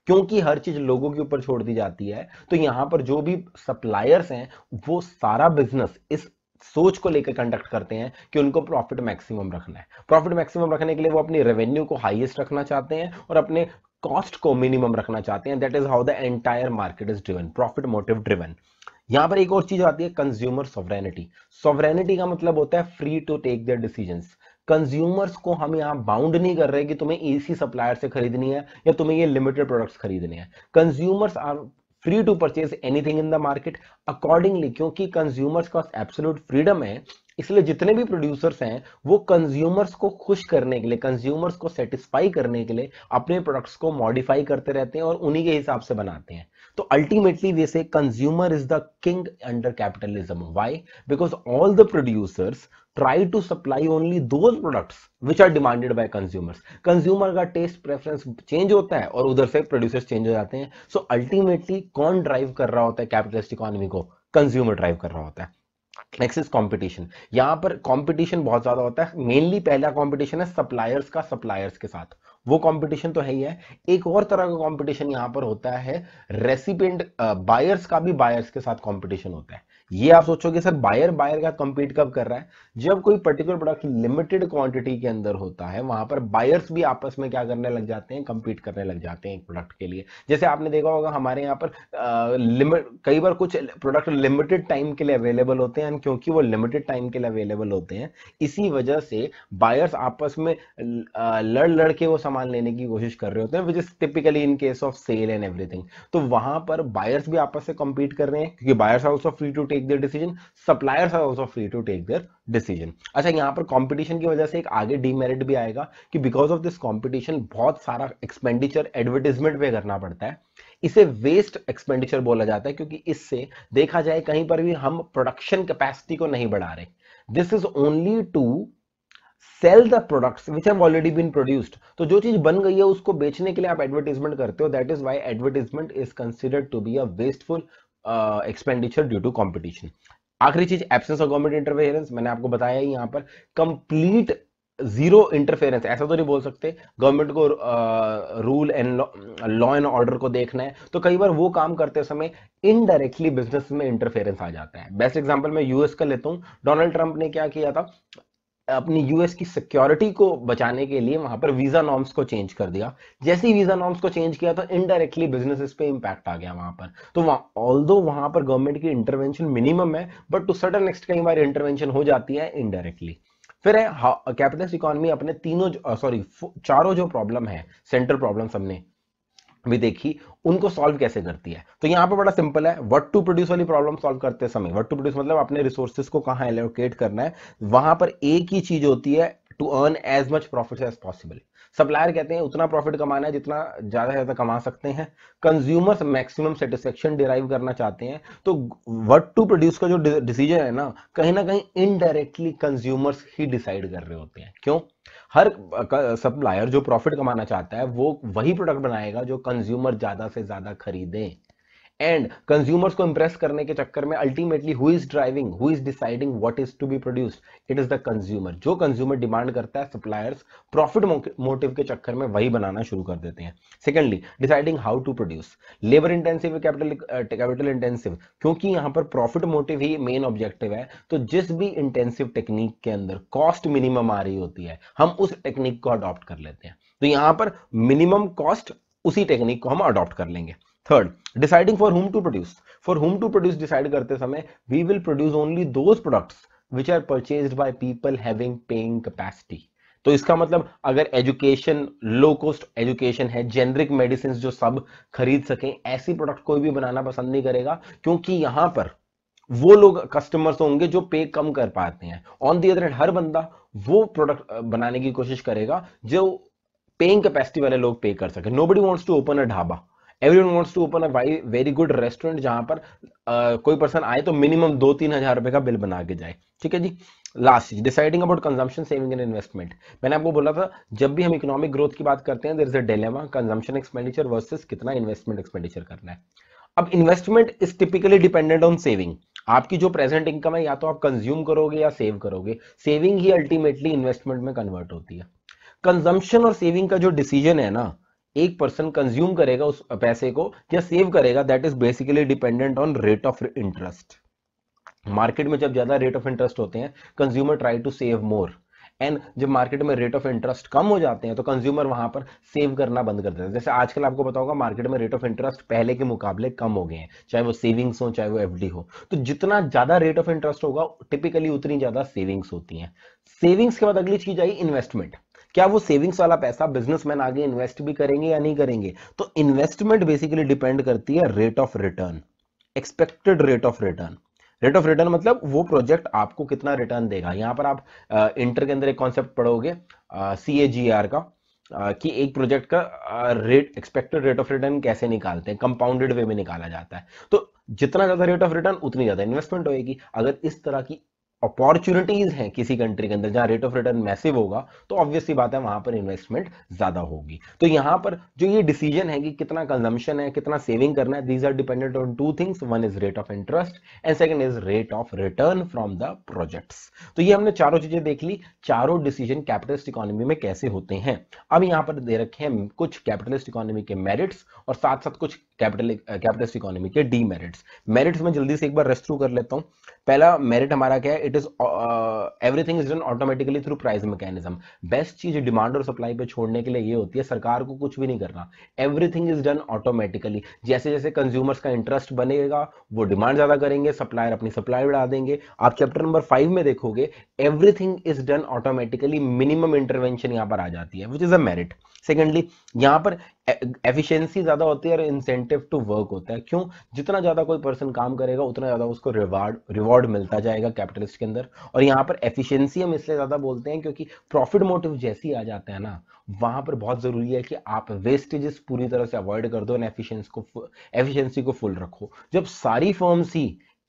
क्योंकि हर चीज लोगों के ऊपर छोड़ दी जाती है तो यहाँ पर जो भी सप्लायर्स हैं वो सारा बिजनेस इस सोच को लेकर कंडक्ट करते हैं कि उनको प्रॉफिट मैक्सिमम रखना है प्रॉफिट मैक्सिमम रखने के लिए वो अपनी रेवेन्यू को हाईएस्ट रखना चाहते हैं और अपने कॉस्ट को मिनिमम रखना चाहते हैं that is how the entire market is driven profit motive driven यहां पर एक और चीज आती है कंज्यूमर सोवरेनिटी सोवरेनिटी का मतलब होता है free to take their decisions consumers को हम यहाँ बाउंड नहीं कर रहे कि तुम्हें सी सप्लायर से खरीदनी है या तुम्हें ये लिमिटेड प्रोडक्ट्स खरीदने हैं consumers are free to purchase anything in the market accordingly क्योंकि कंज्यूमर्स का एब्सोल्यूट फ्रीडम है इसलिए जितने भी प्रोड्यूसर्स हैं वो कंज्यूमर्स को खुश करने के लिए कंज्यूमर्स को सेटिस्फाई करने के लिए अपने प्रोडक्ट्स को मॉडिफाई करते रहते हैं और उन्हीं के हिसाब से बनाते हैं तो ultimately we say consumer is the king under capitalism. Why? Because all the producers try to supply only those products which are demanded by consumers. Consumer का taste preference change होता है और उधर से producers change हो जाते हैं. So ultimately कौन drive कर रहा होता है capitalist economy को? Consumer drive कर रहा होता है. नेक्स्ट इज कंपटीशन यहाँ पर कंपटीशन बहुत ज्यादा होता है मेनली पहला कंपटीशन है सप्लायर्स का सप्लायर्स के साथ वो कंपटीशन तो है ही है एक और तरह का कंपटीशन यहां पर होता है रेसिपेंट बायर्स का भी बायर्स के साथ कंपटीशन होता है ये आप सोचोगे सर बायर बायर का कंपीट कब कर रहा है जब कोई पर्टिकुलर प्रोडक्ट लिमिटेड क्वांटिटी के अंदर होता है वहां पर बायर्स भी आपस में क्या करने लग जाते हैं कंपीट करने लग जाते हैं एक प्रोडक्ट के लिए जैसे आपने देखा होगा हमारे यहाँ पर लिमिट कई बार कुछ प्रोडक्ट लिमिटेड टाइम के लिए अवेलेबल होते हैं क्योंकि वो लिमिटेड टाइम के लिए अवेलेबल होते हैं इसी वजह से बायर्स आपस में लड़ लड़ के वो सामान लेने की कोशिश कर रहे होते हैं which is typically in case of sale and everything तो वहां पर बायर्स भी आपस से कम्पीट कर रहे हैं क्योंकि buyers also free to take take their decision suppliers are also free to take their decision अच्छा यहाँ पर कंपटीशन की वजह से एक आगे डीमेरिट भी आएगा कि बिकॉज ऑफ दिस कंपटीशन बहुत सारा एक्सपेंडिचर एडवर्टीजमेंट पे करना पड़ता है इसे वेस्ट एक्सपेंडिचर बोला जाता है क्योंकि इससे देखा जाए कहीं पर भी हम प्रोडक्शन कैपेसिटी को नहीं बढ़ा रहे this is only to sell the products which have already been produced तो जो चीज बन गई है उसको बेचने के लिए आप एडवर्टीजमेंट करते हो that is why advertisement is considered to be a wasteful expenditure due to competition आखिरी चीज एबसेंस ऑफ गवर्नमेंट इंटरफेरेंस मैंने आपको बताया यहाँ पर कंप्लीट जीरो इंटरफेरेंस ऐसा तो नहीं बोल सकते गवर्नमेंट को rule and law and order को देखना है तो कई बार वो काम करते समय इनडायरेक्टली बिजनेस में इंटरफेरेंस आ जाता है बेस्ट एग्जांपल मैं यूएस का लेता हूं डोनाल्ड ट्रंप ने क्या किया था अपनी यूएस की सिक्योरिटी को बचाने के लिए वहां पर वीजा नॉर्म्स को चेंज कर दिया जैसे ही वीजा नॉर्म्स को चेंज किया तो इनडायरेक्टली बिजनेस पे इंपैक्ट आ गया वहां पर तो ऑल दो वहां पर गवर्नमेंट की इंटरवेंशन मिनिमम है बट टू सडन नेक्स्ट कई बार इंटरवेंशन हो जाती है इनडायरेक्टली फिर है कैपिटलिस्ट इकोनॉमी अपने तीनों सॉरी चारों जो प्रॉब्लम है सेंट्रल प्रॉब्लम हमने भी देखी उनको सॉल्व कैसे करती है तो यहाँ पे बड़ा सिंपल है वट टू प्रोड्यूस वाली प्रॉब्लम सॉल्व करते समय वट टू प्रोड्यूस मतलब अपने रिसोर्सेज को कहाँ एलोकेट करना है वहां पर एक ही चीज होती है to earn as much profit as possible supplier कहते हैं उतना प्रॉफिट कमाना है जितना ज्यादा से ज्यादा कमा सकते हैं कंज्यूमर्स मैक्सिमम सेटिस्फेक्शन डिराइव करना चाहते हैं तो व्हाट टू प्रोड्यूस का जो डिसीजन है ना कहीं ना कहीं इनडायरेक्टली कंज्यूमर्स ही डिसाइड कर रहे होते हैं क्यों हर सप्लायर जो प्रॉफिट कमाना चाहता है वो वही प्रोडक्ट बनाएगा जो कंज्यूमर ज्यादा से ज्यादा खरीदें एंड कंज्यूमर्स को इंप्रेस करने के चक्कर में ultimately who is driving who is deciding what is to be produced it is the consumer जो कंज्यूमर डिमांड करता है सप्लायर्स प्रॉफिट मोटिव के चक्कर में वही बनाना शुरू कर देते हैं secondly deciding how to produce labour intensive capital capital intensive क्योंकि यहां पर प्रॉफिट मोटिव ही मेन ऑब्जेक्टिव है तो जिस भी इंटेंसिव टेक्निक के अंदर कॉस्ट मिनिमम आ रही होती है हम उस टेक्निक को अडॉप्ट कर लेते हैं तो यहां पर मिनिमम कॉस्ट उसी टेक्निक को हम अडॉप्ट कर लेंगे third deciding for whom to produce for whom to produce decide करते समय we will produce only those products which are purchase by people having paying capacity तो इसका मतलब अगर एजुकेशन लो कॉस्ट एजुकेशन है जेनरिक मेडिसिन जो सब खरीद सकें ऐसी प्रोडक्ट कोई भी बनाना पसंद नहीं करेगा क्योंकि यहां पर वो लोग कस्टमर्स होंगे जो पे कम कर पाते हैं ऑन दी अदर हैंड हर बंदा वो प्रोडक्ट बनाने की कोशिश करेगा जो पेइंग कैपेसिटी वाले लोग पे कर सके nobody wants to open a dhaba everyone wants to open a very good restaurant जहां पर uh, कोई पर्सन आए तो मिनिमम दो तीन हजार रुपए का बिल बना के जाए ठीक है जी लास्ट चीज deciding about consumption saving and investment मैंने आपको बोला था जब भी हम इकोनॉमिक ग्रोथ की बात करते हैं there is a dilemma consumption expenditure versus कितना इन्वेस्टमेंट एक्सपेंडिचर करना है अब investment is typically dependent on saving आपकी जो प्रेजेंट इनकम है या तो आप कंज्यूम करोगे या सेव करोगे सेविंग ही अल्टीमेटली इन्वेस्टमेंट में कन्वर्ट होती है कंजम्पशन और सेविंग का जो डिसीजन है ना एक पर्सन कंज्यूम करेगा उस पैसे को या सेव करेगा that is basically dependent on rate of interest market में जब ज्यादा रेट ऑफ इंटरेस्ट होते हैं consumer try to save more and जब मार्केट में रेट ऑफ इंटरेस्ट कम हो जाते हैं तो कंज्यूमर वहां पर सेव करना बंद कर देते हैं जैसे आजकल आपको पता होगा मार्केट में रेट ऑफ इंटरेस्ट पहले के मुकाबले कम हो गए हैं चाहे वो सेविंग्स हो चाहे वो एफडी हो तो जितना ज्यादा रेट ऑफ इंटरेस्ट होगा टिपिकली उतनी ज्यादा सेविंग्स होती हैं सेविंग्स के बाद अगली चीज आई इन्वेस्टमेंट क्या वो सेविंग्स वाला पैसा बिजनेसमैन आगे इन्वेस्ट भी करेंगे या नहीं करेंगे तो इन्वेस्टमेंट बेसिकली डिपेंड करती है rate of return expected rate of return rate of return मतलब वो प्रोजेक्ट आपको कितना रिटर्न देगा यहां पर आप इंटर के अंदर एक कॉन्सेप्ट पढ़ोगे सी ए जी आर का आ, कि एक प्रोजेक्ट का rate expected rate of return कैसे निकालते हैं कंपाउंडेड वे में निकाला जाता है तो जितना ज्यादा रेट ऑफ रिटर्न उतनी ज्यादा इन्वेस्टमेंट होगी अगर इस तरह की अपॉर्चुनिटीज हैं किसी कंट्री के अंदर जहां रेट ऑफ रिटर्न मैसिव होगा तो ऑब्वियसली बात है वहां पर इन्वेस्टमेंट ज्यादा होगी तो यहां पर जो ये डिसीजन है कि कितना कंजम्पशन है कितना सेविंग करना है these are dependent on two things one is rate of interest and second is rate of return from the projects तो ये हमने चारों चीजें देख ली चारों डिसीजन कैपिटलिस्ट इकोनॉमी में कैसे होते हैं अब यहां पर दे रखे हैं कुछ कैपिटलिस्ट इकोनॉमी के मेरिट्स और साथ साथ कुछ कैपिटल कैपिटलिस्ट इकोनॉमी के डी मेरिट्स मेरिट्स में जल्दी से एक बार रेस्ट थ्रू कर लेता हूँ पहला मेरिट हमारा क्या है it is everything is done automatically through price mechanism best चीज डिमांड और सप्लाई पे छोड़ने के लिए ये होती है सरकार को कुछ भी नहीं करना एवरीथिंग इज डन ऑटोमेटिकली जैसे जैसे कंज्यूमर्स का इंटरेस्ट बनेगा वो डिमांड ज्यादा करेंगे सप्लायर अपनी सप्लाई बढ़ा देंगे आप चैप्टर नंबर फाइव में देखोगे everything is done automatically minimum intervention यहाँ पर आ जाती है which is a merit secondly यहाँ पर एफिशिएंसी ज्यादा होती है और इंसेंटिव टू वर्क होता है क्यों जितना ज्यादा कोई पर्सन काम करेगा उतना ज्यादा उसको रिवार्ड रिवॉर्ड मिलता जाएगा कैपिटलिस्ट के अंदर और यहाँ पर एफिशिएंसी हम इसलिए ज्यादा बोलते हैं क्योंकि प्रॉफिट मोटिव जैसी आ जाता है ना वहां पर बहुत जरूरी है कि आप वेस्टेजेस पूरी तरह से अवॉइड कर दो एफिशियंस को एफिशियंसी को फुल रखो जब सारी फर्म्स ही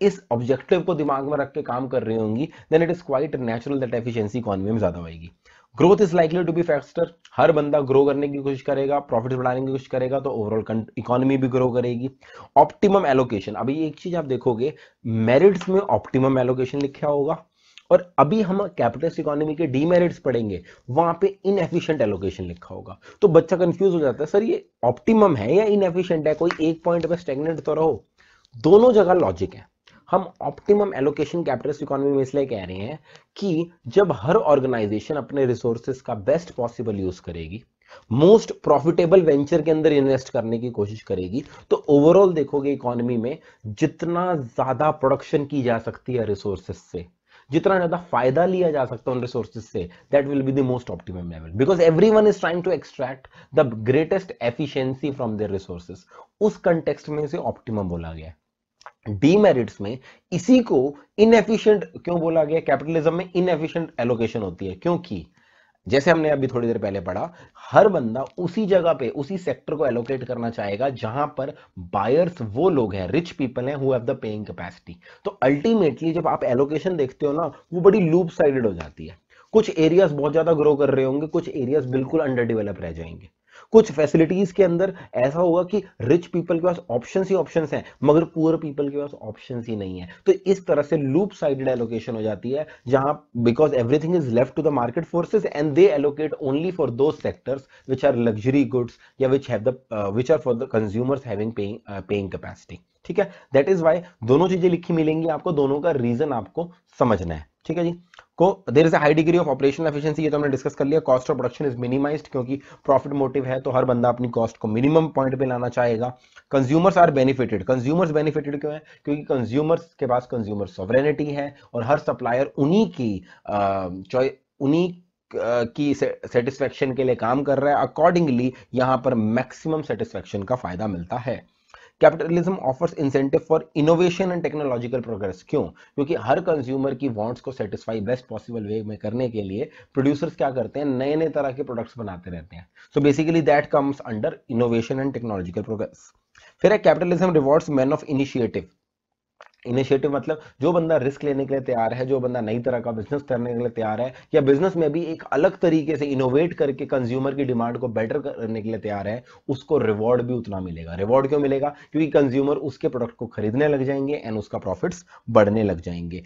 इस ऑब्जेक्टिव को दिमाग में रख के काम कर रही होंगी then it is quite natural that efficiency economy में ज्यादा होगी growth is likely to be factor हर बंदा ग्रो करने की कोशिश करेगा प्रॉफिट बढ़ाने की कोशिश करेगा तो ओवरऑल इकोनॉमी भी ग्रो करेगी ऑप्टिमम एलोकेशन अभी एक चीज आप देखोगे मेरिट्स में ऑप्टिमम एलोकेशन लिखा होगा और अभी हम कैपिटलिस्ट इकोनॉमी के डीमेरिट्स पढ़ेंगे वहां पे इनएफिशिएंट एलोकेशन लिखा होगा तो बच्चा कंफ्यूज हो जाता है सर ये ऑप्टिमम है या इनएफिशिएंट है कोई एक पॉइंट पे स्टेगनेंट तो रहो दोनों जगह लॉजिक है हम ऑप्टिमम एलोकेशन कैपिटलिस्ट इकोनॉमी में इसलिए कह रहे हैं कि जब हर ऑर्गेनाइजेशन अपने रिसोर्सेस का बेस्ट पॉसिबल यूज करेगी मोस्ट प्रॉफिटेबल वेंचर के अंदर इन्वेस्ट करने की कोशिश करेगी तो ओवरऑल देखोगे इकोनॉमी में जितना ज्यादा प्रोडक्शन की जा सकती है रिसोर्सेज से जितना ज्यादा फायदा लिया जा सकता है उन रिसोर्सेज से that will be the most optimum level because everyone is trying to extract the greatest efficiency from their resources उस कंटेक्स्ट में इसे ऑप्टिमम बोला गया है डीमेरिट्स में इसी को इनएफिशिएंट क्यों बोला गया कैपिटलिज्म में इनएफिशिएंट एलोकेशन होती है क्योंकि जैसे हमने अभी थोड़ी देर पहले पढ़ा हर बंदा उसी जगह पे उसी सेक्टर को एलोकेट करना चाहेगा जहां पर बायर्स वो लोग हैं रिच पीपल हैं who have the paying capacity तो अल्टीमेटली जब आप एलोकेशन देखते हो ना वो बड़ी लूप साइडेड हो जाती है कुछ एरियाज बहुत ज्यादा ग्रो कर रहे होंगे कुछ एरियाज बिल्कुल अंडर डेवलप रह जाएंगे कुछ फैसिलिटीज के अंदर ऐसा होगा कि रिच पीपल के पास ऑप्शन ही ऑप्शन है मगर पुअर पीपल के पास ऑप्शन ही नहीं है तो इस तरह से लूप साइडेड एलोकेशन हो जाती है जहां because everything is left to the market forces and they allocate only for those sectors which are luxury goods या which have the which are for the consumers having paying capacity ठीक है that is Y दोनों चीजें लिखी मिलेंगी आपको दोनों का रीजन आपको समझना है ठीक है जी को there is high degree of operation efficiency ये तो हमने डिस्कस कर लिया cost of production is minimised क्योंकि प्रॉफिट मोटिव है तो हर बंदा अपनी कॉस्ट को मिनिमम पॉइंट पे लाना चाहेगा consumers are benefited consumers benefited क्यों है क्योंकि कंज्यूमर्स के पास कंज्यूमर सॉवरेनिटी है और हर सप्लायर उन्हीं की उन्हीं की सेटिस्फेक्शन के लिए काम कर रहा है अकॉर्डिंगली यहां पर मैक्सिमम सेटिस्फेक्शन का फायदा मिलता है capitalism offers incentive for innovation and technological progress क्यों क्योंकि हर कंज्यूमर की वांट्स को सेटिस्फाई बेस्ट पॉसिबल वे में करने के लिए प्रोड्यूसर्स क्या करते हैं नए नए तरह के प्रोडक्ट्स बनाते रहते हैं so basically that comes under innovation and technological progress फिर है capitalism rewards man of initiative initiative मतलब जो बंदा रिस्क लेने के लिए तैयार है जो बंदा नई तरह का बिजनेस करने के लिए तैयार है या बिजनेस में भी एक अलग तरीके से इनोवेट करके कंज्यूमर की डिमांड को बेटर करने के लिए तैयार है उसको रिवॉर्ड भी उतना मिलेगा रिवॉर्ड क्यों मिलेगा क्योंकि कंज्यूमर उसके प्रोडक्ट को खरीदने लग जाएंगे एंड उसका प्रॉफिट्स बढ़ने लग जाएंगे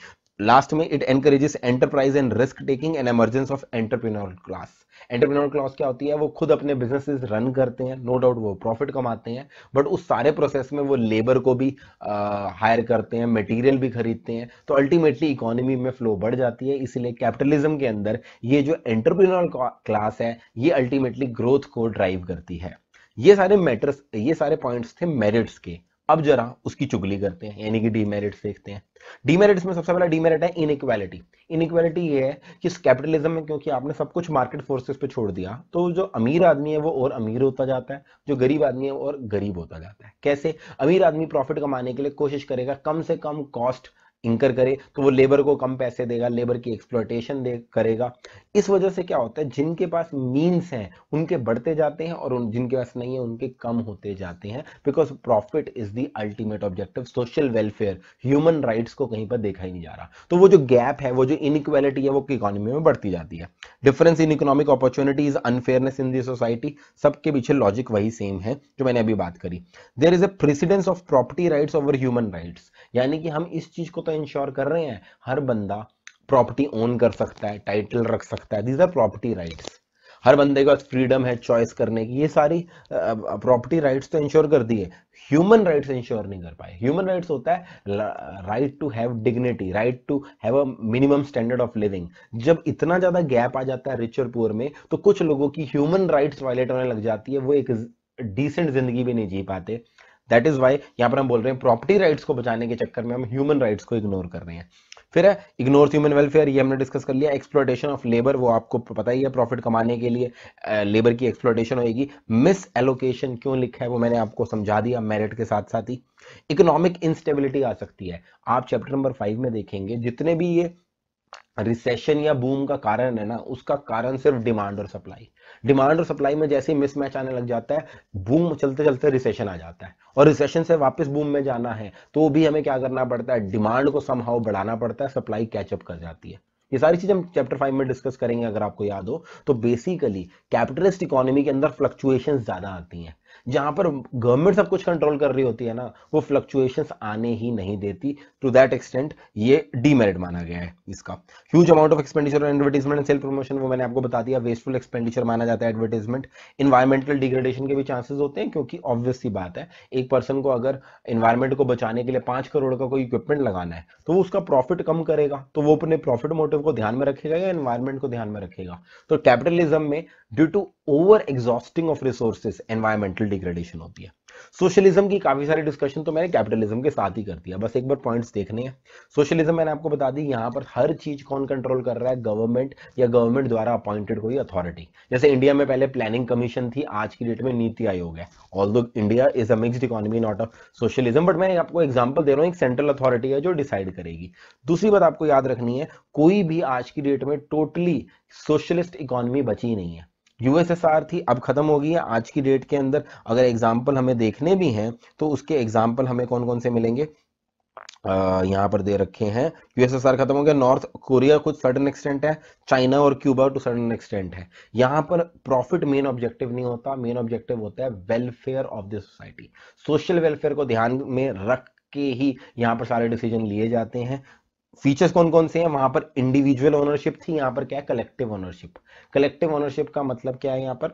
लास्ट में it encourages enterprise and risk taking and emergence of entrepreneur class entrepreneur class क्या होती है वो खुद अपने बिजनेस रन करते हैं नो no डाउट वो प्रॉफिट कमाते हैं बट उस सारे प्रोसेस में वो लेबर को भी हायर uh, करते हैं मटेरियल भी खरीदते हैं तो अल्टीमेटली इकोनॉमी में फ्लो बढ़ जाती है इसीलिए कैपिटलिज्म के अंदर ये जो एंटरप्रीनोर क्लास है ये अल्टीमेटली ग्रोथ को ड्राइव करती है ये सारे मैटर्स ये सारे पॉइंट्स थे मेरिट्स के अब जरा उसकी चुगली करते हैं यानी कि डीमेरिट्स देखते हैं डीमेरिट्स में सबसे पहला डीमेरिट है इनइक्वालिटी इनइक्वालिटी ये है कि इस कैपिटलिज्म में क्योंकि आपने सब कुछ मार्केट फोर्सेस पे छोड़ दिया तो जो अमीर आदमी है वो और अमीर होता जाता है जो गरीब आदमी है वो और गरीब होता जाता है कैसे अमीर आदमी प्रॉफिट कमाने के लिए कोशिश करेगा कम से कम कॉस्ट इंकर करे तो वो लेबर को कम पैसे देगा लेबर की एक्सप्लोटेशन दे करेगा इस वजह से क्या होता है जिनके पास मीन्स हैं उनके बढ़ते जाते हैं और उन जिनके पास नहीं है उनके कम होते जाते हैं because profit is the ultimate objective social welfare human rights को कहीं पर देखा ही नहीं जा रहा तो वो जो गैप है वो जो इनक्वालिटी है वो इकोनॉमी में बढ़ती जाती है difference in economic opportunities unfairness in the society सबके पीछे लॉजिक वही सेम है जो मैंने अभी बात करी there is a precedence of property rights over human rights यानी कि हम इस चीज को तो इंश्योर कर रहे हैं हर बंदा प्रॉपर्टी ओन कर सकता है टाइटल रख सकता है दीज आर प्रॉपर्टी राइट्स हर बंदे का फ्रीडम है चॉइस करने की ये सारी प्रॉपर्टी राइट्स तो इंश्योर कर दिए ह्यूमन राइट्स इंश्योर नहीं कर पाए ह्यूमन राइट्स होता है right to have dignity right to have a minimum standard of living जब इतना ज्यादा गैप आ जाता है रिच और पुअर में तो कुछ लोगों की ह्यूमन राइट्स वायलेट होने लग जाती है वो एक डिसेंट जिंदगी भी नहीं जी पाते दैट इज वाई यहाँ पर हम बोल रहे हैं प्रॉपर्टी राइट्स को बचाने के चक्कर में हम ह्यूमन राइट्स को इग्नोर कर रहे हैं फिर है इग्नोर ह्यूमन वेलफेयर ये हमने डिस्कस कर लिया एक्सप्लोटेशन ऑफ लेबर वो आपको पता ही है प्रॉफिट कमाने के लिए लेबर की एक्सप्लोटेशन होगी मिस एलोकेशन क्यों लिखा है वो मैंने आपको समझा दिया मेरिट के साथ साथ ही इकोनॉमिक इंस्टेबिलिटी आ सकती है आप चैप्टर नंबर फाइव में देखेंगे जितने भी ये रिसेशन या बूम का कारण है ना उसका कारण सिर्फ डिमांड और सप्लाई डिमांड और सप्लाई में जैसे ही मिसमैच आने लग जाता है बूम चलते चलते रिसेशन आ जाता है और रिसेशन से वापस बूम में जाना है तो भी हमें क्या करना पड़ता है डिमांड को समहाउ बढ़ाना पड़ता है सप्लाई कैचअप कर जाती है ये सारी चीज हम चैप्टर फाइव में डिस्कस करेंगे अगर आपको याद हो तो बेसिकली कैपिटलिस्ट इकोनॉमी के अंदर फ्लक्चुएशन ज्यादा आती हैं जहां पर गवर्नमेंट सब कुछ कंट्रोल कर रही होती है ना वो फ्लक्चुएशन आने ही नहीं देती टू दैट एक्सटेंट ये डीमेरिट माना गया है इसका huge amount of expenditure advertisement sale promotion वो मैंने आपको बता दिया वेस्टफुल एक्सपेंडिचर माना जाता है एडवर्टीजमेंट इन्वायरमेंटल डिग्रेडेशन के भी चांसेस होते हैं क्योंकि ऑब्वियस बात है एक पर्सन को अगर इन्वायरमेंट को बचाने के लिए पांच करोड़ का कोई इक्विपमेंट लगाना है तो वो उसका प्रॉफिट कम करेगा तो वो अपने प्रॉफिट मोटिव को ध्यान में रखेगा या इन्वायरमेंट को ध्यान में रखेगा तो कैपिटलिज्म में due to over exhausting of resources environmental degradation होती है सोशलिज्म की काफी सारी डिस्कशन तो मैंने कैपिटलिज्म के साथ ही कर दिया बस एक बार पॉइंट्स देखने हैं सोशलिज्म मैंने आपको बता दी यहाँ पर हर चीज कौन कंट्रोल कर रहा है गवर्नमेंट या गवर्नमेंट द्वारा अपॉइंटेड कोई अथॉरिटी जैसे इंडिया में पहले प्लानिंग कमीशन थी आज की डेट में नीति आयोग है all India is a mixed economy not a socialism but मैं आपको एग्जाम्पल दे रहा हूँ एक सेंट्रल अथॉरिटी है जो डिसाइड करेगी दूसरी बात आपको याद रखनी है कोई भी आज की डेट में टोटली सोशलिस्ट इकोनॉमी बची नहीं है यूएसएसआर थी अब खत्म हो गई है आज की डेट के अंदर अगर एग्जाम्पल हमें देखने भी हैं तो उसके एग्जाम्पल हमें कौन कौन से मिलेंगे यहाँ पर दे रखे हैं यूएसएसआर खत्म हो गया नॉर्थ कोरिया कुछ सर्टन एक्सटेंट है चाइना और क्यूबा टू सडन एक्सटेंट है यहाँ पर प्रॉफिट मेन ऑब्जेक्टिव नहीं होता मेन ऑब्जेक्टिव होता है welfare of the society social welfare को ध्यान में रख के ही यहाँ पर सारे डिसीजन लिए जाते हैं फीचर्स कौन कौन से हैं वहां पर इंडिविजुअल ओनरशिप थी यहाँ पर क्या है कलेक्टिव ओनरशिप कलेक्टिव ओनरशिप का मतलब क्या है यहाँ पर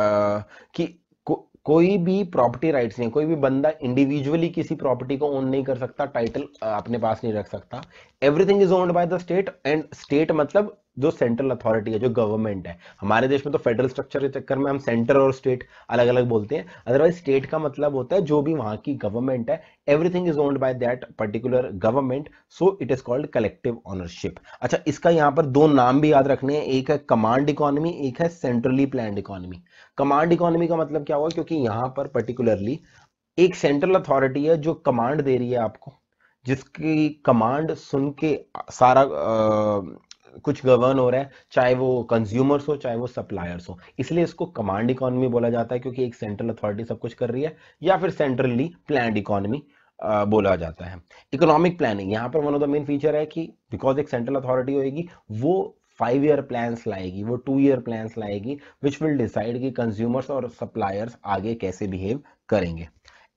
आ, कि को, कोई भी प्रॉपर्टी राइट्स नहीं कोई भी बंदा इंडिविजुअली किसी प्रॉपर्टी को ओन नहीं कर सकता टाइटल अपने पास नहीं रख सकता everything is owned by the state and state मतलब जो सेंट्रल अथॉरिटी है जो गवर्नमेंट है हमारे देश में तो फेडरल स्ट्रक्चर के चक्कर में हम सेंटर और स्टेट अलग अलग बोलते हैं अदरवाइज स्टेट का मतलब होता है जो भी वहां की गवर्नमेंट है everything is owned by that particular government so it is called collective ownership अच्छा इसका यहाँ पर दो नाम भी याद रखने हैं एक है कमांड इकोनॉमी एक है centrally plan economy command economy का मतलब क्या हुआ क्योंकि यहाँ पर पर्टिकुलरली एक सेंट्रल अथॉरिटी है जो कमांड दे रही है आपको जिसकी कमांड सुन के सारा आ, कुछ गवर्न हो रहा है चाहे वो कंज्यूमर्स हो चाहे वो सप्लायर्स हो इसलिए इसको कमांड इकोनॉमी बोला जाता है क्योंकि एक सेंट्रल अथॉरिटी सब कुछ कर रही है या फिर सेंट्रली प्लान इकोनॉमी बोला जाता है इकोनॉमिक प्लानिंग यहाँ पर one of the main feature है कि बिकॉज एक सेंट्रल अथॉरिटी होगी वो फाइव ईयर प्लान लाएगी वो टू ईयर प्लान लाएगी विच विल डिसाइड कि कंज्यूमर्स और सप्लायर्स आगे कैसे बिहेव करेंगे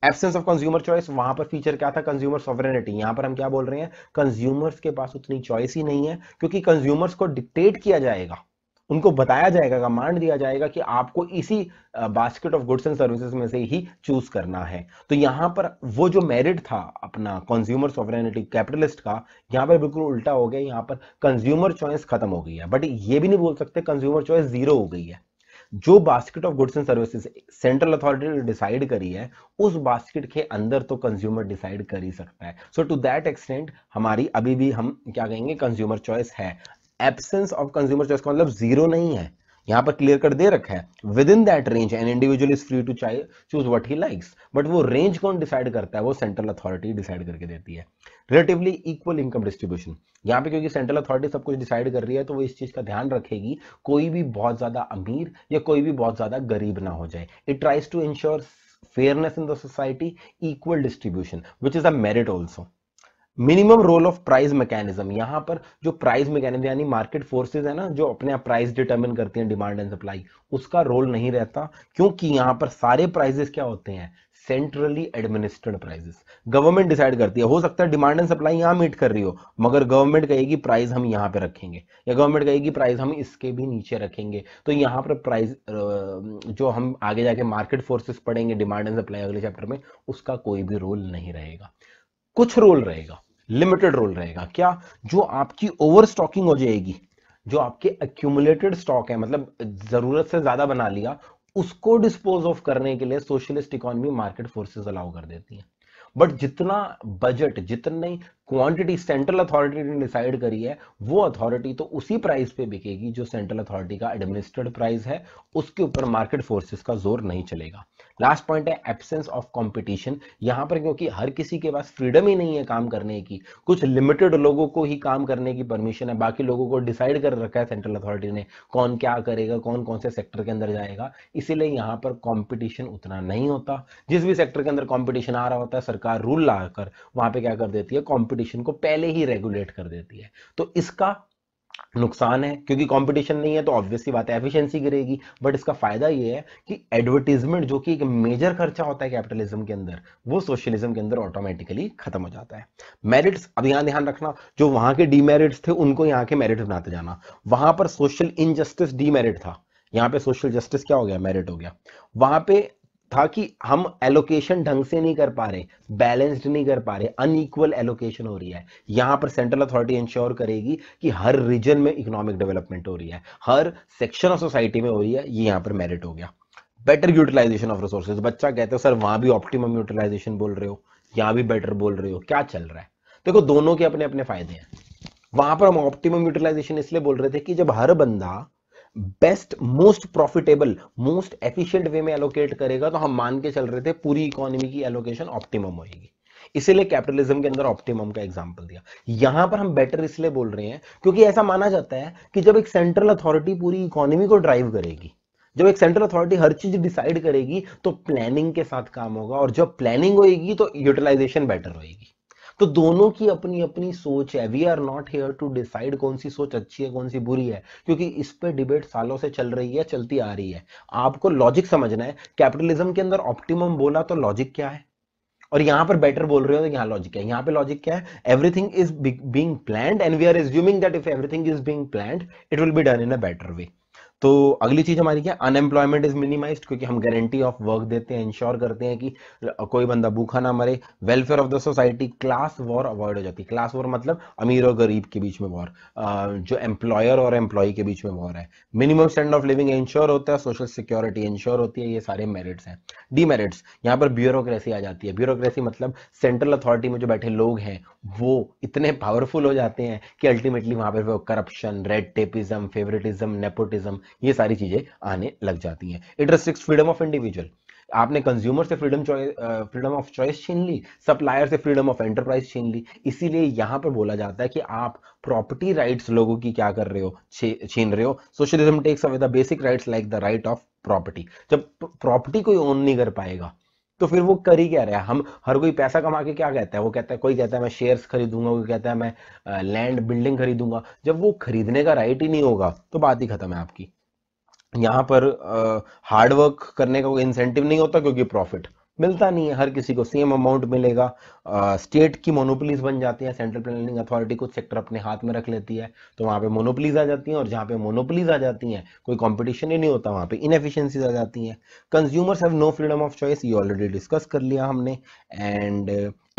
एबसेंस ऑफ कंज्यूमर चॉइस वहां पर फीचर क्या था कंज्यूमर सॉवरेनिटी यहां पर हम क्या बोल रहे हैं कंज्यूमर्स के पास उतनी चॉइस ही नहीं है क्योंकि कंज्यूमर्स को डिक्टेट किया जाएगा उनको बताया जाएगा कमांड दिया जाएगा कि आपको इसी basket of goods and services में से ही चूज करना है तो यहाँ पर वो जो मेरिट था अपना कंज्यूमर सॉवरेनिटी कैपिटलिस्ट का यहाँ पर बिल्कुल उल्टा हो गया यहाँ पर कंज्यूमर चॉइस खत्म हो गई है बट ये भी नहीं बोल सकते कंज्यूमर चॉइस जीरो हो गई है जो basket of goods and services central authority ने डिसाइड करी है उस बास्केट के अंदर तो कंज्यूमर डिसाइड कर ही सकता है सो टू दैट एक्सटेंट हमारी अभी भी हम क्या कहेंगे कंज्यूमर चॉइस है एब्सेंस ऑफ कंज्यूमर चॉइस का मतलब जीरो नहीं है यहां पर क्लियर कट दे रखा है within that range an individual is free to choose what he likes but वो रेंज कौन डिसाइड करता है वो सेंट्रल अथॉरिटी डिसाइड करके देती है रिलेटिवली इक्वल इनकम डिस्ट्रीब्यूशन यहाँ पे क्योंकि सेंट्रल अथॉरिटी सब कुछ डिसाइड कर रही है तो वो इस चीज का ध्यान रखेगी कोई भी बहुत ज्यादा अमीर या कोई भी बहुत ज्यादा गरीब ना हो जाए it tries to ensure fairness in the society equal distribution which is a merit also minimum role of price mechanism यहाँ पर जो प्राइस मैकेनिज्म यानी मार्केट फोर्सेस है ना जो अपने आप प्राइस डिटरमिन करती हैं डिमांड एंड सप्लाई उसका रोल नहीं रहता क्योंकि यहाँ पर सारे प्राइजेस क्या होते हैं centrally administered prices government decide करती है हो सकता है डिमांड एंड सप्लाई यहाँ मीट कर रही हो मगर गवर्नमेंट कहेगी प्राइस हम यहाँ पे रखेंगे या गवर्नमेंट कहेगी प्राइस हम इसके भी नीचे रखेंगे तो यहाँ पर प्राइस जो हम आगे जाके मार्केट फोर्सेस पढ़ेंगे डिमांड एंड सप्लाई अगले चैप्टर में उसका कोई भी रोल नहीं रहेगा कुछ रोल रहेगा लिमिटेड रोल रहेगा क्या जो आपकी ओवर स्टॉकिंग हो जाएगी जो आपके अक्यूमुलेटेड स्टॉक है मतलब जरूरत से ज्यादा बना लिया उसको डिस्पोज ऑफ करने के लिए socialist economy market forces allow कर देती है बट जितना बजट जितने क्वांटिटी सेंट्रल अथॉरिटी ने डिसाइड करी है वो अथॉरिटी तो उसी प्राइस पे बिकेगी जो सेंट्रल अथॉरिटी का एडमिनिस्ट्रेड प्राइस है उसके ऊपर मार्केट फोर्सेस का जोर नहीं चलेगा लास्ट पॉइंट है एब्सेंस ऑफ कंपटीशन यहाँ पर क्योंकि हर किसी के पास फ्रीडम ही नहीं है काम करने की कुछ लिमिटेड लोगों को ही काम करने की परमिशन है बाकी लोगों को डिसाइड कर रखा है सेंट्रल अथॉरिटी ने कौन क्या करेगा कौन कौन से सेक्टर के अंदर जाएगा इसीलिए यहाँ पर कॉम्पिटिशन उतना नहीं होता जिस भी सेक्टर के अंदर कॉम्पिटिशन आ रहा होता है सरकार रूल लाकर वहां पर क्या कर देती है कॉम्पिटिशन कंपटीशन को पहले ही रेगुलेट कर देती है तो इसका नुकसान है क्योंकि कंपटीशन नहीं है तो ऑब्वियसली बात है एफिशिएंसी गिरेगी बट इसका फायदा ये है कि एडवर्टीजमेंट जो कि एक मेजर खर्चा होता है कैपिटलिज्म के अंदर वो सोशलिज्म के अंदर ऑटोमेटिकली खत्म हो जाता है मेरिट्स अब यहां ध्यान रखना जो वहां के डीमेरिट्स थे उनको यहाँ के मेरिट बनाते जाना वहां पर सोशल इनजस्टिस डीमेरिट था यहाँ पे सोशल जस्टिस क्या हो गया मेरिट हो गया वहां पे था कि हम एलोकेशन ढंग से नहीं कर पा रहे बैलेंस्ड नहीं कर पा रहे अनइक्वल एलोकेशन हो रही है यहां पर सेंट्रल अथॉरिटी इंश्योर करेगी कि हर रीजन में इकोनॉमिक डेवलपमेंट हो रही है हर सेक्शन ऑफ सोसाइटी में हो रही है ये यहां पर मेरिट हो गया बेटर यूटिलाइजेशन ऑफ रिसोर्सेज बच्चा कहते हो सर वहां भी ऑप्टिमम यूटिलाइजेशन बोल रहे हो यहां भी बेटर बोल रहे हो क्या चल रहा है देखो दोनों के अपने अपने फायदे हैं वहां पर हम ऑप्टिमम यूटिलाइजेशन इसलिए बोल रहे थे कि जब हर बंदा best most profitable most efficient way में एलोकेट करेगा तो हम मान के चल रहे थे पूरी इकोनॉमी की एलोकेशन ऑप्टिमम होगी इसीलिए कैपिटलिज्म के अंदर ऑप्टिमम का एग्जाम्पल दिया यहां पर हम बेटर इसलिए बोल रहे हैं क्योंकि ऐसा माना जाता है कि जब एक सेंट्रल अथॉरिटी पूरी इकोनॉमी को ड्राइव करेगी जब एक सेंट्रल अथॉरिटी हर चीज डिसाइड करेगी तो प्लानिंग के साथ काम होगा और जब प्लानिंग होगी तो यूटिलाइजेशन बेटर होगी तो दोनों की अपनी अपनी सोच है we are not here to decide कौन सी सोच अच्छी है कौन सी बुरी है क्योंकि इस पर डिबेट सालों से चल रही है चलती आ रही है आपको लॉजिक समझना है कैपिटलिज्म के अंदर ऑप्टिमम बोला तो लॉजिक क्या है और यहां पर बेटर बोल रहे हो तो यहाँ लॉजिक है यहां पे लॉजिक क्या है everything is being planned and we are assuming that if everything is being planned it will be done in a better way तो अगली चीज हमारी क्या अनएम्प्लॉयमेंट इज मिनिमाइज क्योंकि हम गारंटी ऑफ वर्क देते हैं इंश्योर करते हैं कि कोई बंदा भूखा ना मरे welfare of the society class war avoid हो जाती है क्लास वॉर मतलब अमीर और गरीब के बीच में वॉर जो एम्प्लॉयर और एम्प्लॉय के बीच में वॉर है minimum standard of living ensure होता है सोशल सिक्योरिटी इंश्योर होती है ये सारे मेरिट्स हैं डीमेरिट्स यहाँ पर ब्यूरोक्रेसी आ जाती है ब्यूरोक्रेसी मतलब सेंट्रल अथॉरिटी में जो बैठे लोग हैं वो इतने पावरफुल हो जाते हैं कि अल्टीमेटली वहां पर corruption red tapism favouritism nepotism ये सारी चीजें आने लग जाती हैं it restricts freedom of individual आपने कंज्यूमर से फ्रीडम फ्रीडम ऑफ चॉइस छीन ली सप्लायर से फ्रीडम ऑफ एंटरप्राइज छीन ली इसीलिए यहां पर बोला जाता है कि आप प्रॉपर्टी राइट्स लोगों की क्या कर रहे हो छीन रहे हो socialism takes away the basic rights like the right of property जब प्रॉपर्टी कोई ओन नहीं कर पाएगा तो फिर वो कर ही क्या रहा है हम हर कोई पैसा कमा के क्या कहता है वो कहता है कोई कहता है मैं शेयर्स खरीदूंगा कोई कहता है मैं लैंड बिल्डिंग खरीदूंगा जब वो खरीदने का राइट ही नहीं होगा तो बात ही खत्म है आपकी यहाँ पर हार्डवर्क करने का कोई इंसेंटिव नहीं होता क्योंकि प्रॉफिट मिलता नहीं है हर किसी को सेम अमाउंट मिलेगा स्टेट की मोनोपलीज बन जाती है सेंट्रल प्लानिंग अथॉरिटी कुछ सेक्टर अपने हाथ में रख लेती है तो वहाँ पे मोनोपलीज आ जाती हैं और जहाँ पे मोनोपलीज आ जाती हैं कोई कंपटीशन ही नहीं होता वहाँ पे इनएफिशिएंसीज आ जाती हैं consumers have no freedom of choice ये ऑलरेडी डिस्कस कर लिया हमने and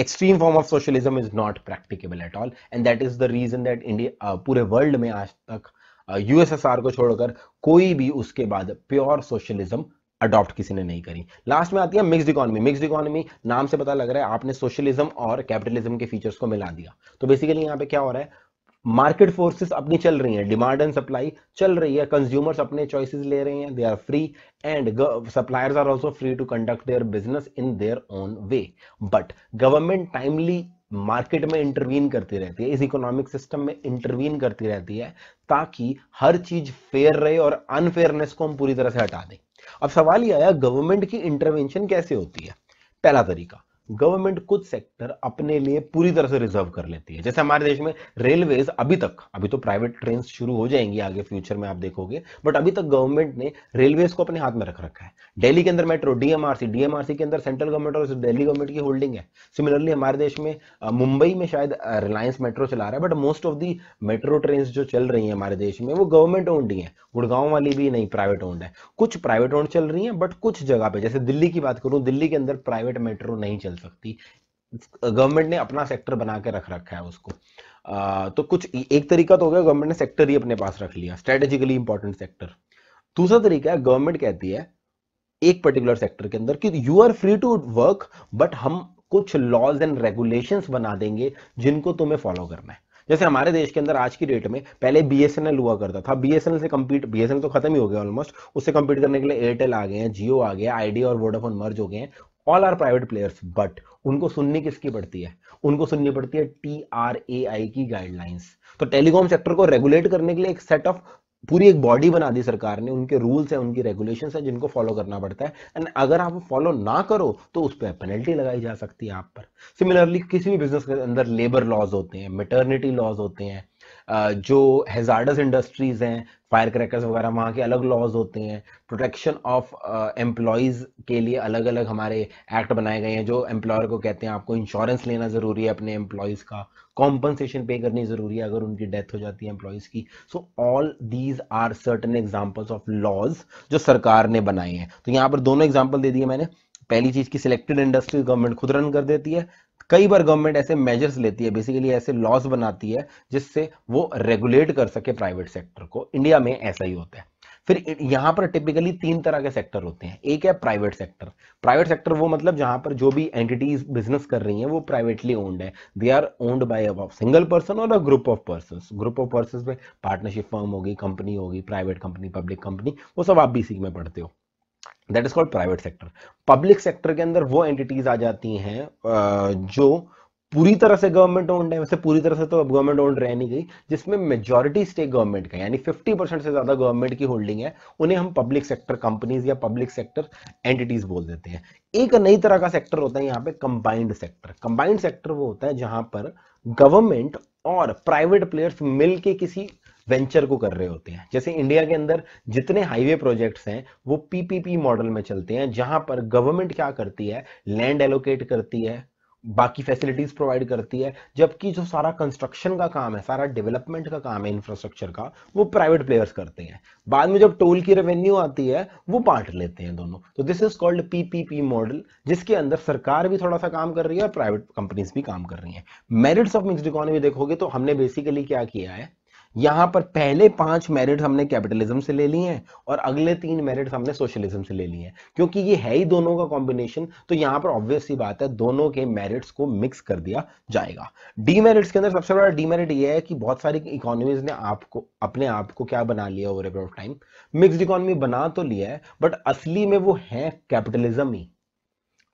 extreme form of socialism is not practicable at all and that is the reason that India पूरे वर्ल्ड में आज तक यूएसएसआर को छोड़कर कोई भी उसके बाद प्योर सोशलिज्म अडॉप्ट किसी ने नहीं करी लास्ट में आती है मिक्स्ड इकोनॉमी मिक्स्ड इकोनॉमी नाम से पता लग रहा है आपने सोशलिज्म और कैपिटलिज्म के फीचर्स को मिला दिया तो बेसिकली यहाँ पे क्या हो रहा है मार्केट फोर्सेस अपनी चल रही हैं डिमांड एंड सप्लाई चल रही है कंज्यूमर्स अपने चॉइसेस ले रहे हैं they are free and suppliers are also free to conduct their business in their own way but government timely market में इंटरवीन करती रहती है इस इकोनॉमिक सिस्टम में इंटरवीन करती रहती है ताकि हर चीज फेयर रहे और अनफेयरनेस को हम पूरी तरह से हटा दें अब सवाल यह आया गवर्नमेंट की इंटरवेंशन कैसे होती है पहला तरीका गवर्नमेंट कुछ सेक्टर अपने लिए पूरी तरह से रिजर्व कर लेती है जैसे हमारे देश में रेलवे अभी तक अभी तो प्राइवेट ट्रेन शुरू हो जाएंगी आगे फ्यूचर में आप देखोगे बट अभी तक गवर्नमेंट ने रेलवेज को अपने हाथ में रख रखा है दिल्ली के अंदर मेट्रो डीएमआरसी डीएमआरसी के अंदर सेंट्रल गवर्नमेंट और दिल्ली गवर्नमेंट की होल्डिंग है सिमिलरली हमारे देश में मुंबई में शायद रिलायंस मेट्रो चला रहा है but most of the metro train जो चल रही है हमारे देश में वो गवर्नमेंट ओन्ड ही है गुड़गांव वाली भी नहीं प्राइवेट ओन्ड है कुछ प्राइवेट ओन्ड चल रही है बट कुछ जगह पे जैसे दिल्ली की बात करूं दिल्ली के अंदर प्राइवेट मेट्रो नहीं चल चल सकती गवर्नमेंट ने अपना सेक्टर बना के रख रखा है उसको आ, तो कुछ एक तरीका तो हो गया गवर्नमेंट ने सेक्टर ही अपने पास रख लिया स्ट्रेटेजिकली इंपॉर्टेंट सेक्टर दूसरा तरीका है गवर्नमेंट कहती है एक पर्टिकुलर सेक्टर के अंदर कि you are free to work but हम कुछ लॉज एंड रेगुलेशन बना देंगे जिनको तुम्हें फॉलो करना है जैसे हमारे देश के अंदर आज की डेट में पहले बीएसएनएल हुआ करता था बीएसएनएल से कम्पीट बीएसएनएल तो खत्म ही हो गया ऑलमोस्ट उससे कम्पीट करने के लिए एयरटेल आ गए हैं जियो आ गया आइडिया और वोडाफोन मर्ज हो गए हैं all are private players but उनको सुननी किसकी पड़ती है उनको सुननी पड़ती है टी आर ए आई की गाइडलाइंस तो टेलीकॉम सेक्टर को रेगुलेट करने के लिए एक सेट ऑफ पूरी एक बॉडी बना दी सरकार ने उनके रूल्स हैं उनकी रेगुलेशन है जिनको फॉलो करना पड़ता है एंड अगर आप फॉलो ना करो तो उस पर पेनल्टी लगाई जा सकती है आप पर सिमिलरली किसी भी बिजनेस के अंदर लेबर लॉज होते हैं मेटर्निटी लॉज होते हैं जो हेजार्डस इंडस्ट्रीज हैं फायर क्रैकर्स वगैरह वहाँ के अलग लॉज होते हैं प्रोटेक्शन ऑफ एम्प्लॉयज़ के लिए अलग अलग हमारे एक्ट बनाए गए हैं जो एम्प्लॉयर को कहते हैं आपको इंश्योरेंस लेना ज़रूरी है अपने एम्प्लॉयज़ का कॉम्पनसेशन पे करनी ज़रूरी है अगर उनकी डेथ हो जाती है एम्प्लॉयज़ की so all these are certain examples of laws जो सरकार ने बनाए हैं तो यहाँ पर दोनों एग्जाम्पल दे दिए मैंने पहली चीज़ की सिलेक्टेड इंडस्ट्री गवर्नमेंट खुद रन कर देती है कई बार गवर्नमेंट ऐसे मेजर्स लेती है बेसिकली ऐसे लॉज बनाती है जिससे वो रेगुलेट कर सके प्राइवेट सेक्टर को इंडिया में ऐसा ही होता है फिर यहाँ पर टिपिकली तीन तरह के सेक्टर होते हैं एक है प्राइवेट सेक्टर प्राइवेट सेक्टर वो मतलब जहां पर जो भी एंटिटीज बिजनेस कर रही हैं वो प्राइवेटली ओन्ड है they are owned by a single person और a group of person group of person में पार्टनरशिप फर्म होगी कंपनी होगी प्राइवेट कंपनी पब्लिक कंपनी वो सब आप बीसी में पढ़ते हो that is called private sector public sector के अंदर वो एंटिटीज आ जाती हैं जो पूरी तरह से गवर्नमेंट ओन्ड है वैसे पूरी तरह से तो अब गवर्नमेंट ओन्ड रह नहीं गई जिसमें मेजोरिटी स्टेक गवर्नमेंट का यानी 50 परसेंट से ज्यादा गवर्नमेंट की होल्डिंग है उन्हें हम पब्लिक सेक्टर कंपनीज या पब्लिक सेक्टर एंटिटीज बोल देते हैं एक नई तरह का सेक्टर होता है यहाँ पे कंबाइंड सेक्टर कंबाइंड सेक्टर वो होता है जहां पर गवर्नमेंट और प्राइवेट प्लेयर्स मिलके किसी वेंचर को कर रहे होते हैं जैसे इंडिया के अंदर जितने हाईवे प्रोजेक्ट्स हैं वो पीपीपी मॉडल में चलते हैं जहां पर गवर्नमेंट क्या करती है लैंड एलोकेट करती है बाकी फैसिलिटीज प्रोवाइड करती है जबकि जो सारा कंस्ट्रक्शन का काम है सारा डेवलपमेंट का काम है इंफ्रास्ट्रक्चर का वो प्राइवेट प्लेयर्स करते हैं बाद में जब टोल की रेवेन्यू आती है वो बांट लेते हैं दोनों तो this is called PPP model जिसके अंदर सरकार भी थोड़ा सा काम कर रही है और प्राइवेट कंपनीज भी काम कर रही है मेरिट्स ऑफ मिक्सड इकोनॉमी देखोगे तो हमने बेसिकली क्या किया है यहां पर पहले पांच मेरिट हमने कैपिटलिज्म से ले लिए हैं और अगले तीन मेरिट हमने सोशलिज्म से ले लिए हैं क्योंकि ये है ही दोनों का कॉम्बिनेशन तो यहां पर ऑब्वियस ही बात है दोनों के मेरिट्स को मिक्स कर दिया जाएगा डीमेरिट्स के अंदर सबसे बड़ा डीमेरिट ये है कि बहुत सारी इकोनॉमीज ने आपको अपने आप को क्या बना लिया over of time mixed economy बना तो लिया है बट असली में वो है कैपिटलिज्म ही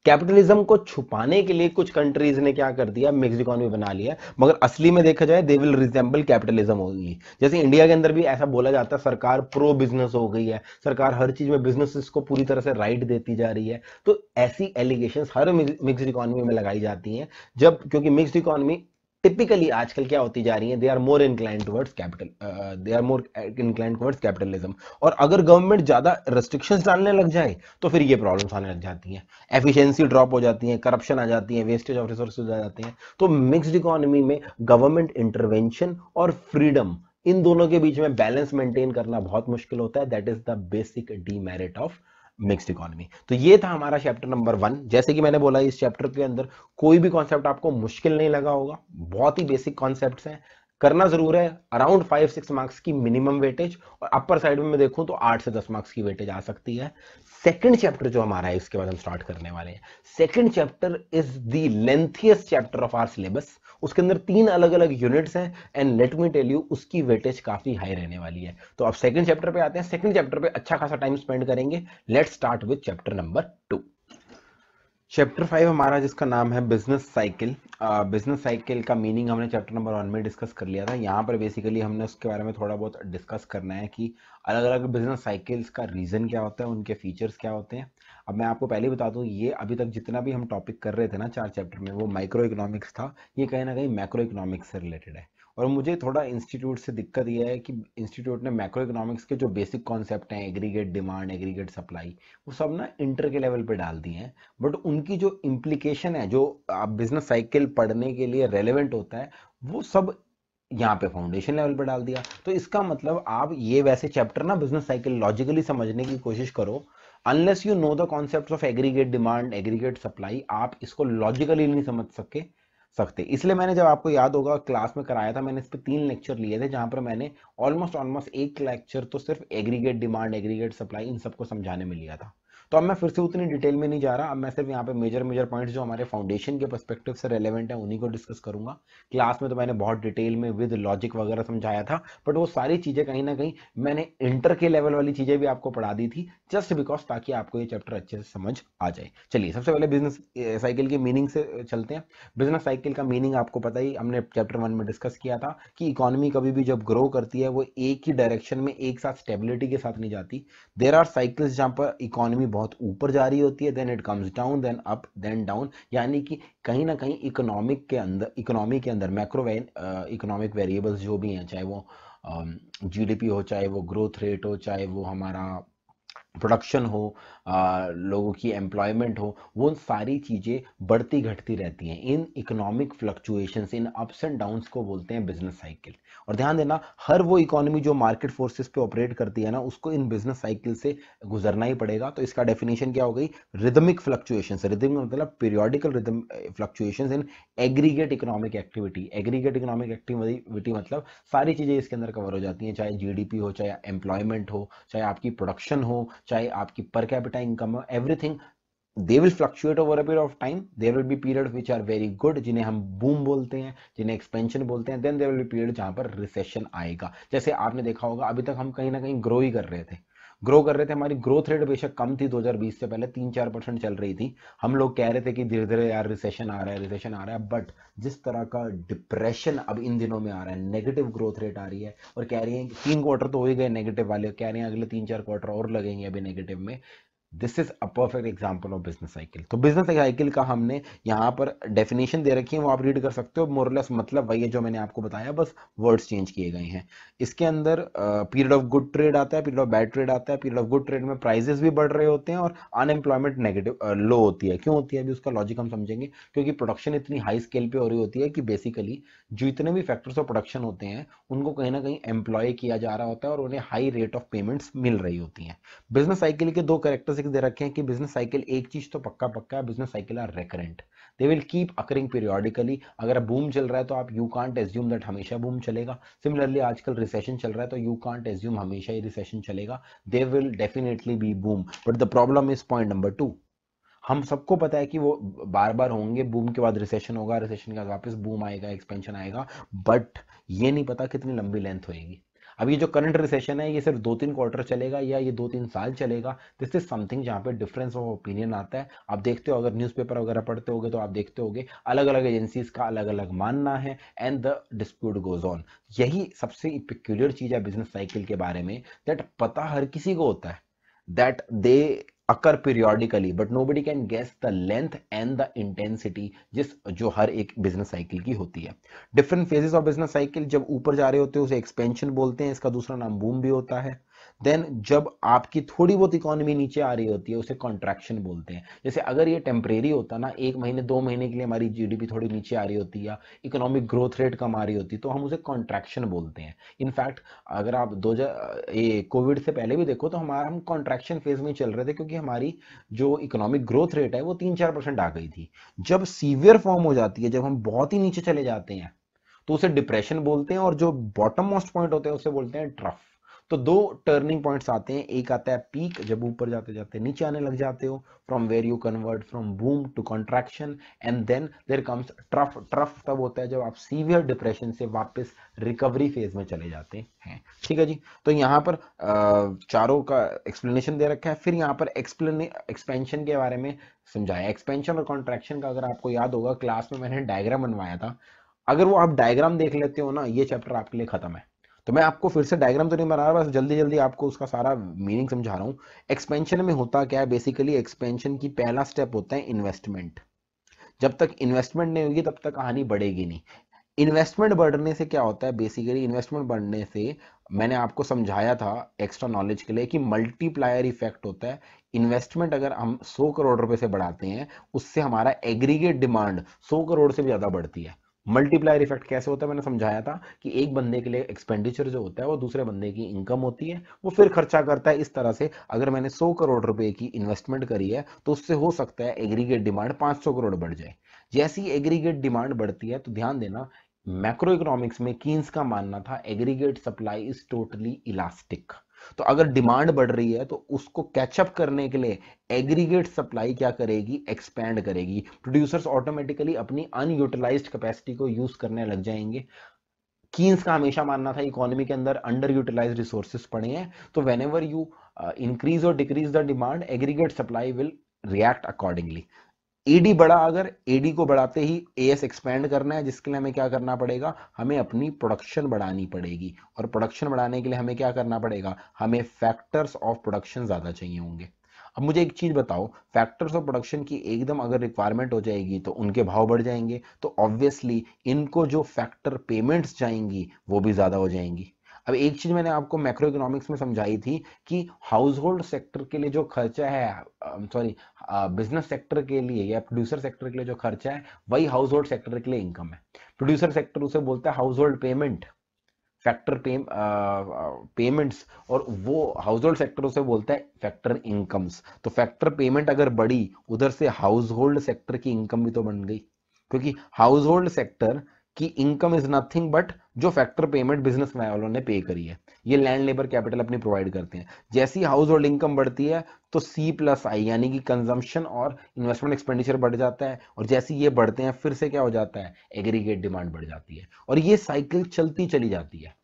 कैपिटलिज्म को छुपाने के लिए कुछ कंट्रीज ने क्या कर दिया मिक्स इकोनॉमी बना लिया मगर असली में देखा जाए दे विल रिजेंबल कैपिटलिज्म होगी जैसे इंडिया के अंदर भी ऐसा बोला जाता है सरकार प्रो बिजनेस हो गई है सरकार हर चीज में बिजनेस को पूरी तरह से राइट देती जा रही है तो ऐसी एलिगेशन हर मिक्स इकोनॉमी में लगाई जाती है जब क्योंकि मिक्स इकोनॉमी टिपिकली आजकल क्या होती जा रही है they are more incline towards capital they are more incline towards capitalism और अगर गवर्नमेंट ज्यादा रिस्ट्रिक्शंस डालने लग जाए तो फिर ये प्रॉब्लम्स आने लग जाती हैं एफिशिएंसी ड्रॉप हो जाती है करप्शन आ जाती है वेस्टेज ऑफ रिसोर्स आ जाते हैं तो मिक्सड इकोनॉमी में गवर्नमेंट इंटरवेंशन और फ्रीडम इन दोनों के बीच में बैलेंस मेंटेन करना बहुत मुश्किल होता है that is the basic demerit of mixed economy तो ये था हमारा चैप्टर नंबर वन जैसे कि मैंने बोला इस चैप्टर के अंदर कोई भी कॉन्सेप्ट आपको मुश्किल नहीं लगा होगा बहुत ही बेसिक कॉन्सेप्ट हैं करना जरूर है अराउंड फाइव सिक्स मार्क्स की मिनिमम वेटेज और अपर साइड में मैं देखूं तो आठ से दस मार्क्स की वेटेज आ सकती है सेकंड चैप्टर जो हमारा है इसके बाद हम स्टार्ट करने वाले हैं second chapter is the lengthiest chapter of our syllabus उसके अंदर तीन अलग अलग यूनिट्स हैं and let me tell you उसकी वेटेज काफी हाई रहने वाली है तो अब सेकंड चैप्टर पे आते हैं सेकंड चैप्टर पे अच्छा खासा टाइम स्पेंड करेंगे let start with chapter number two chapter five हमारा जिसका नाम है बिजनेस साइकिल बिजनेस साइकिल का मीनिंग हमने चैप्टर नंबर वन में डिस्कस कर लिया था यहाँ पर बेसिकली हमने उसके बारे में थोड़ा बहुत डिस्कस करना है कि अलग अलग बिजनेस साइकिल्स का रीज़न क्या होता है उनके फीचर्स क्या होते हैं अब मैं आपको पहले बता दूँ ये अभी तक जितना भी हम टॉपिक कर रहे थे ना चार चैप्टर में वो माइक्रो इकोनॉमिक्स था ये कहीं ना कहीं मैक्रो इकोनॉमिक्स से रिलेटेड है और मुझे थोड़ा इंस्टीट्यूट से दिक्कत यह है कि इंस्टीट्यूट ने मैक्रो इकोनॉमिक्स के जो बेसिक कॉन्सेप्ट हैं एग्रीगेट डिमांड एग्रीगेट सप्लाई वो सब ना इंटर के लेवल पे डाल दिए हैं बट उनकी जो इम्प्लीकेशन है जो आप बिजनेस साइकिल पढ़ने के लिए रेलिवेंट होता है वो सब यहाँ पे फाउंडेशन लेवल पे डाल दिया तो इसका मतलब आप ये वैसे चैप्टर ना बिजनेस साइकिल लॉजिकली समझने की कोशिश करो unless you know the concept of aggregate demand aggregate supply आप इसको लॉजिकली नहीं समझ सके सकते इसलिए मैंने जब आपको याद होगा क्लास में कराया था मैंने इस पर तीन लेक्चर लिए थे जहां पर मैंने ऑलमोस्ट ऑलमोस्ट एक लेक्चर तो सिर्फ एग्रीगेट डिमांड एग्रीगेट सप्लाई इन सबको समझाने में लिया था तो अब मैं फिर से उतनी डिटेल में नहीं जा रहा अब मैं सिर्फ यहाँ पे मेजर मेजर पॉइंट्स जो हमारे फाउंडेशन के परस्पेक्टिव से रेलेवेंट है उन्हीं को डिस्कस करूंगा क्लास में तो मैंने बहुत डिटेल में विद लॉजिक वगैरह समझाया था बट वो सारी चीज़ें कहीं ना कहीं मैंने इंटर के लेवल वाली चीज़ें भी आपको पढ़ा दी थी जस्ट बिकॉज ताकि आपको ये चैप्टर अच्छे से समझ आ जाए चलिए सबसे पहले बिजनेस साइकिल की मीनिंग से चलते हैं बिजनेस साइकिल का मीनिंग आपको पता ही हमने चैप्टर वन में डिस्कस किया था कि इकोनॉमी कभी भी जब ग्रो करती है वो एक ही डायरेक्शन में एक साथ स्टेबिलिटी के साथ नहीं जाती देर आर साइकिल्स जहां पर इकोनॉमी बहुत ऊपर जा रही होती है then it comes down then up then down यानी कि कहीं ना कहीं इकोनॉमिक के अंदर इकोनॉमी के अंदर मैक्रो इकोनॉमिक वेरिएबल्स जो भी हैं चाहे वो जीडीपी um, हो चाहे वो ग्रोथ रेट हो चाहे वो हमारा प्रोडक्शन हो लोगों की एम्प्लॉयमेंट हो वो सारी चीज़ें बढ़ती घटती रहती हैं इन इकोनॉमिक फ्लक्चुएशंस इन अप्स एंड डाउन्स को बोलते हैं बिजनेस साइकिल और ध्यान देना हर वो इकोनॉमी जो मार्केट फोर्सेस पे ऑपरेट करती है ना उसको इन बिजनेस साइकिल से गुजरना ही पड़ेगा तो इसका डेफिनेशन क्या हो गई रिदमिक फ्लक्चुएशन रिदमिक मतलब periodical rhythm fluctuation in aggregate economic activity aggregate economic activity मतलब सारी चीज़ें इसके अंदर कवर हो जाती हैं चाहे जी हो चाहे एम्प्लॉयमेंट हो चाहे आपकी प्रोडक्शन हो चाहे आपकी पर capital data income everything they will fluctuate over a period of time there will be periods which are very good jinhe hum boom bolte hain jinhe expansion bolte hain then there will be period jahan par recession aayega jaise aapne dekha hoga abhi tak hum kahin na kahin grow hi kar rahe the grow कर रहे थे हमारी growth rate बेशक कम थी 2020 से पहले तीन चार परसेंट चल रही थी हम लोग कह रहे थे कि धीरे धीरे यार रिसेशन आ रहा है रिसेशन आ रहा है बट जिस तरह का डिप्रेशन अब इन दिनों में आ रहा है नेगेटिव ग्रोथ रेट आ रही है और कह रही है कि तीन क्वार्टर तो हो ही गए नेगेटिव वाले कह रहे हैं अगले तीन चार क्वार्टर और लगेंगे अभी नेगेटिव में this is a perfect example of business cycle तो बिजनेस साइकिल का हमने यहाँ पर डेफिनेशन दे रखी है वो आप रीड कर सकते हो मोरलेस मतलब वही है जो मैंने आपको बताया बस वर्ड्स चेंज किए गए हैं इसके अंदर पीरियड ऑफ गुड ट्रेड आता है पीरियड ऑफ बैड ट्रेड आता है पीरियड ऑफ गुड ट्रेड में प्राइजेस भी बढ़ रहे होते हैं और अनएम्प्लॉयमेंट नेगेटिव लो होती है क्यों होती है अभी उसका लॉजिक हम समझेंगे क्योंकि प्रोडक्शन इतनी हाई स्केल पे हो रही होती है कि बेसिकली जो इतने भी फैक्टर्स ऑफ प्रोडक्शन होते हैं उनको कहीं ना कहीं एम्प्लॉय किया जा रहा होता है और उन्हें हाई रेट ऑफ पेमेंट्स मिल रही होती हैं बिजनेस साइकिल के दो करेक्टर्स सिक्स दे रखे हैं कि बिजनेस साइकिल एक चीज तो पक्का पक्का है business cycle are recurrent they will keep occurring periodically अगर बूम चल रहा है तो आप यू कांट एज्यूम दैट हमेशा बूम चलेगा सिमिलरली आजकल रिसेशन चल रहा है तो यू कांट एज्यूम हमेशा ही रिसेशन चलेगा they will definitely be boom but the problem is point number two हम सबको पता है कि वो बार बार होंगे बूम के बाद रिसेशन होगा रिसेशन के बाद वापस बूम आएगा एक्सपेंशन आएगा बट ये नहीं पता कितनी लंबी लेंथ होएगी अब ये जो करंट रिसेशन है ये सिर्फ दो तीन क्वार्टर चलेगा या ये दो तीन साल चलेगा दिस इज समथिंग जहाँ पे डिफरेंस ऑफ ओपिनियन आता है आप देखते हो अगर न्यूज़पेपर वगैरह पढ़ते होगे तो आप देखते होगे अलग अलग एजेंसीज का अलग अलग मानना है and the dispute goes on यही सबसे पिक्यूलर चीज़ है बिजनेस साइकिल के बारे में दैट पता हर किसी को होता है that they occur periodically but nobody can guess the length and the intensity जिस जो हर एक बिजनेस साइकिल की होती है different phases of business cycle जब ऊपर जा रहे होते हैं उसे एक्सपेंशन बोलते हैं इसका दूसरा नाम बूम भी होता है देन जब आपकी थोड़ी बहुत इकोनॉमी नीचे आ रही होती है उसे कॉन्ट्रैक्शन बोलते हैं जैसे अगर ये टेम्परेरी होता ना एक महीने दो महीने के लिए हमारी जीडीपी थोड़ी नीचे आ रही होती है इकोनॉमिक ग्रोथ रेट कम आ रही होती तो हम उसे कॉन्ट्रैक्शन बोलते हैं इनफैक्ट अगर आप दो ये कोविड से पहले भी देखो तो हमारा हम कॉन्ट्रैक्शन फेज में चल रहे थे क्योंकि हमारी जो इकोनॉमिक ग्रोथ रेट है वो तीन चार परसेंट आ गई थी जब सीवियर फॉर्म हो जाती है जब हम बहुत ही नीचे चले जाते हैं तो उसे डिप्रेशन बोलते हैं और जो बॉटम मोस्ट पॉइंट होते हैं उसे बोलते हैं ट्रफ तो दो टर्निंग पॉइंट्स आते हैं एक आता है पीक जब ऊपर जाते जाते नीचे आने लग जाते हो from where you convert from boom to contraction and then there comes trough trough तब होता है जब आप सीवियर डिप्रेशन से वापस रिकवरी फेज में चले जाते हैं ठीक है जी तो यहाँ पर चारों का एक्सप्लेनेशन दे रखा है फिर यहाँ पर एक्सप्लेन एक्सपेंशन के बारे में समझाया एक्सपेंशन और कॉन्ट्रैक्शन का अगर आपको याद होगा क्लास में मैंने डायग्राम बनवाया था अगर वो आप डायग्राम देख लेते हो ना ये चैप्टर आपके लिए खत्म है तो मैं आपको फिर से डायग्राम तो नहीं बना रहा बस जल्दी जल्दी आपको उसका सारा मीनिंग समझा रहा हूँ एक्सपेंशन में होता क्या है बेसिकली एक्सपेंशन की पहला स्टेप होता है इन्वेस्टमेंट जब तक इन्वेस्टमेंट नहीं होगी तब तक कहानी बढ़ेगी नहीं इन्वेस्टमेंट बढ़ने से क्या होता है बेसिकली इन्वेस्टमेंट बढ़ने से मैंने आपको समझाया था एक्स्ट्रा नॉलेज के लिए कि मल्टीप्लायर इफेक्ट होता है इन्वेस्टमेंट अगर हम 100 करोड़ रुपए से बढ़ाते हैं उससे हमारा एग्रीगेट डिमांड 100 करोड़ से भी ज़्यादा बढ़ती है मल्टीप्लायर इफेक्ट कैसे होता है मैंने समझाया था कि एक बंदे के लिए एक्सपेंडिचर जो होता है वो दूसरे बंदे की इनकम होती है वो फिर खर्चा करता है इस तरह से अगर मैंने 100 करोड़ रुपए की इन्वेस्टमेंट करी है तो उससे हो सकता है एग्रीगेट डिमांड 500 करोड़ बढ़ जाए जैसी एग्रीगेट डिमांड बढ़ती है तो ध्यान देना मैक्रो इकोनॉमिक्स में कीन्स का मानना था aggregate supply is totally elastic तो अगर डिमांड बढ़ रही है तो उसको कैचअप करने के लिए एग्रीगेट सप्लाई क्या करेगी एक्सपैंड करेगी प्रोड्यूसर्स ऑटोमेटिकली अपनी अनयूटिलाइज कैपेसिटी को यूज करने लग जाएंगे कीन्स का हमेशा मानना था इकोनॉमी के अंदर अंडर यूटिलाइज रिसोर्सेस पड़े हैं तो वेन एवर यू इंक्रीज और decrease the demand aggregate supply will react accordingly AD बड़ा अगर एडी को बढ़ाते ही ए एस एक्सपेंड करना है जिसके लिए हमें क्या करना पड़ेगा हमें अपनी प्रोडक्शन बढ़ानी पड़ेगी और प्रोडक्शन बढ़ाने के लिए हमें क्या करना पड़ेगा हमें फैक्टर्स ऑफ प्रोडक्शन ज़्यादा चाहिए होंगे अब मुझे एक चीज़ बताओ फैक्टर्स ऑफ प्रोडक्शन की एकदम अगर रिक्वायरमेंट हो जाएगी तो उनके भाव बढ़ जाएंगे तो ऑब्वियसली इनको जो फैक्टर पेमेंट्स जाएंगी वो भी ज़्यादा हो जाएंगी अब एक चीज मैंने आपको मैक्रो इकोनॉमिक्स में समझाई थी कि हाउस होल्ड सेक्टर के लिए जो खर्चा है सॉरी बिजनेस सेक्टर के लिए या प्रोड्यूसर सेक्टर के लिए जो खर्चा है वही हाउस होल्ड सेक्टर के लिए इनकम है प्रोड्यूसर सेक्टर उसे बोलता है household payment factor pay, payments और वो हाउस होल्ड सेक्टर उसे बोलता है फैक्टर इनकम्स तो फैक्टर पेमेंट अगर बढ़ी उधर से हाउस होल्ड सेक्टर की इनकम भी तो बन गई क्योंकि हाउस होल्ड सेक्टर कि इनकम इज नथिंग बट जो फैक्टर पेमेंट बिजनेस वालों ने पे करी है ये लैंड लेबर कैपिटल अपनी प्रोवाइड करते हैं जैसी हाउस होल्ड इनकम बढ़ती है तो सी प्लस आई यानी कि कंजम्पशन और इन्वेस्टमेंट एक्सपेंडिचर बढ़ जाता है और जैसे ये बढ़ते हैं फिर से क्या हो जाता है एग्रीगेट डिमांड बढ़ जाती है और ये साइकिल चलती चली जाती है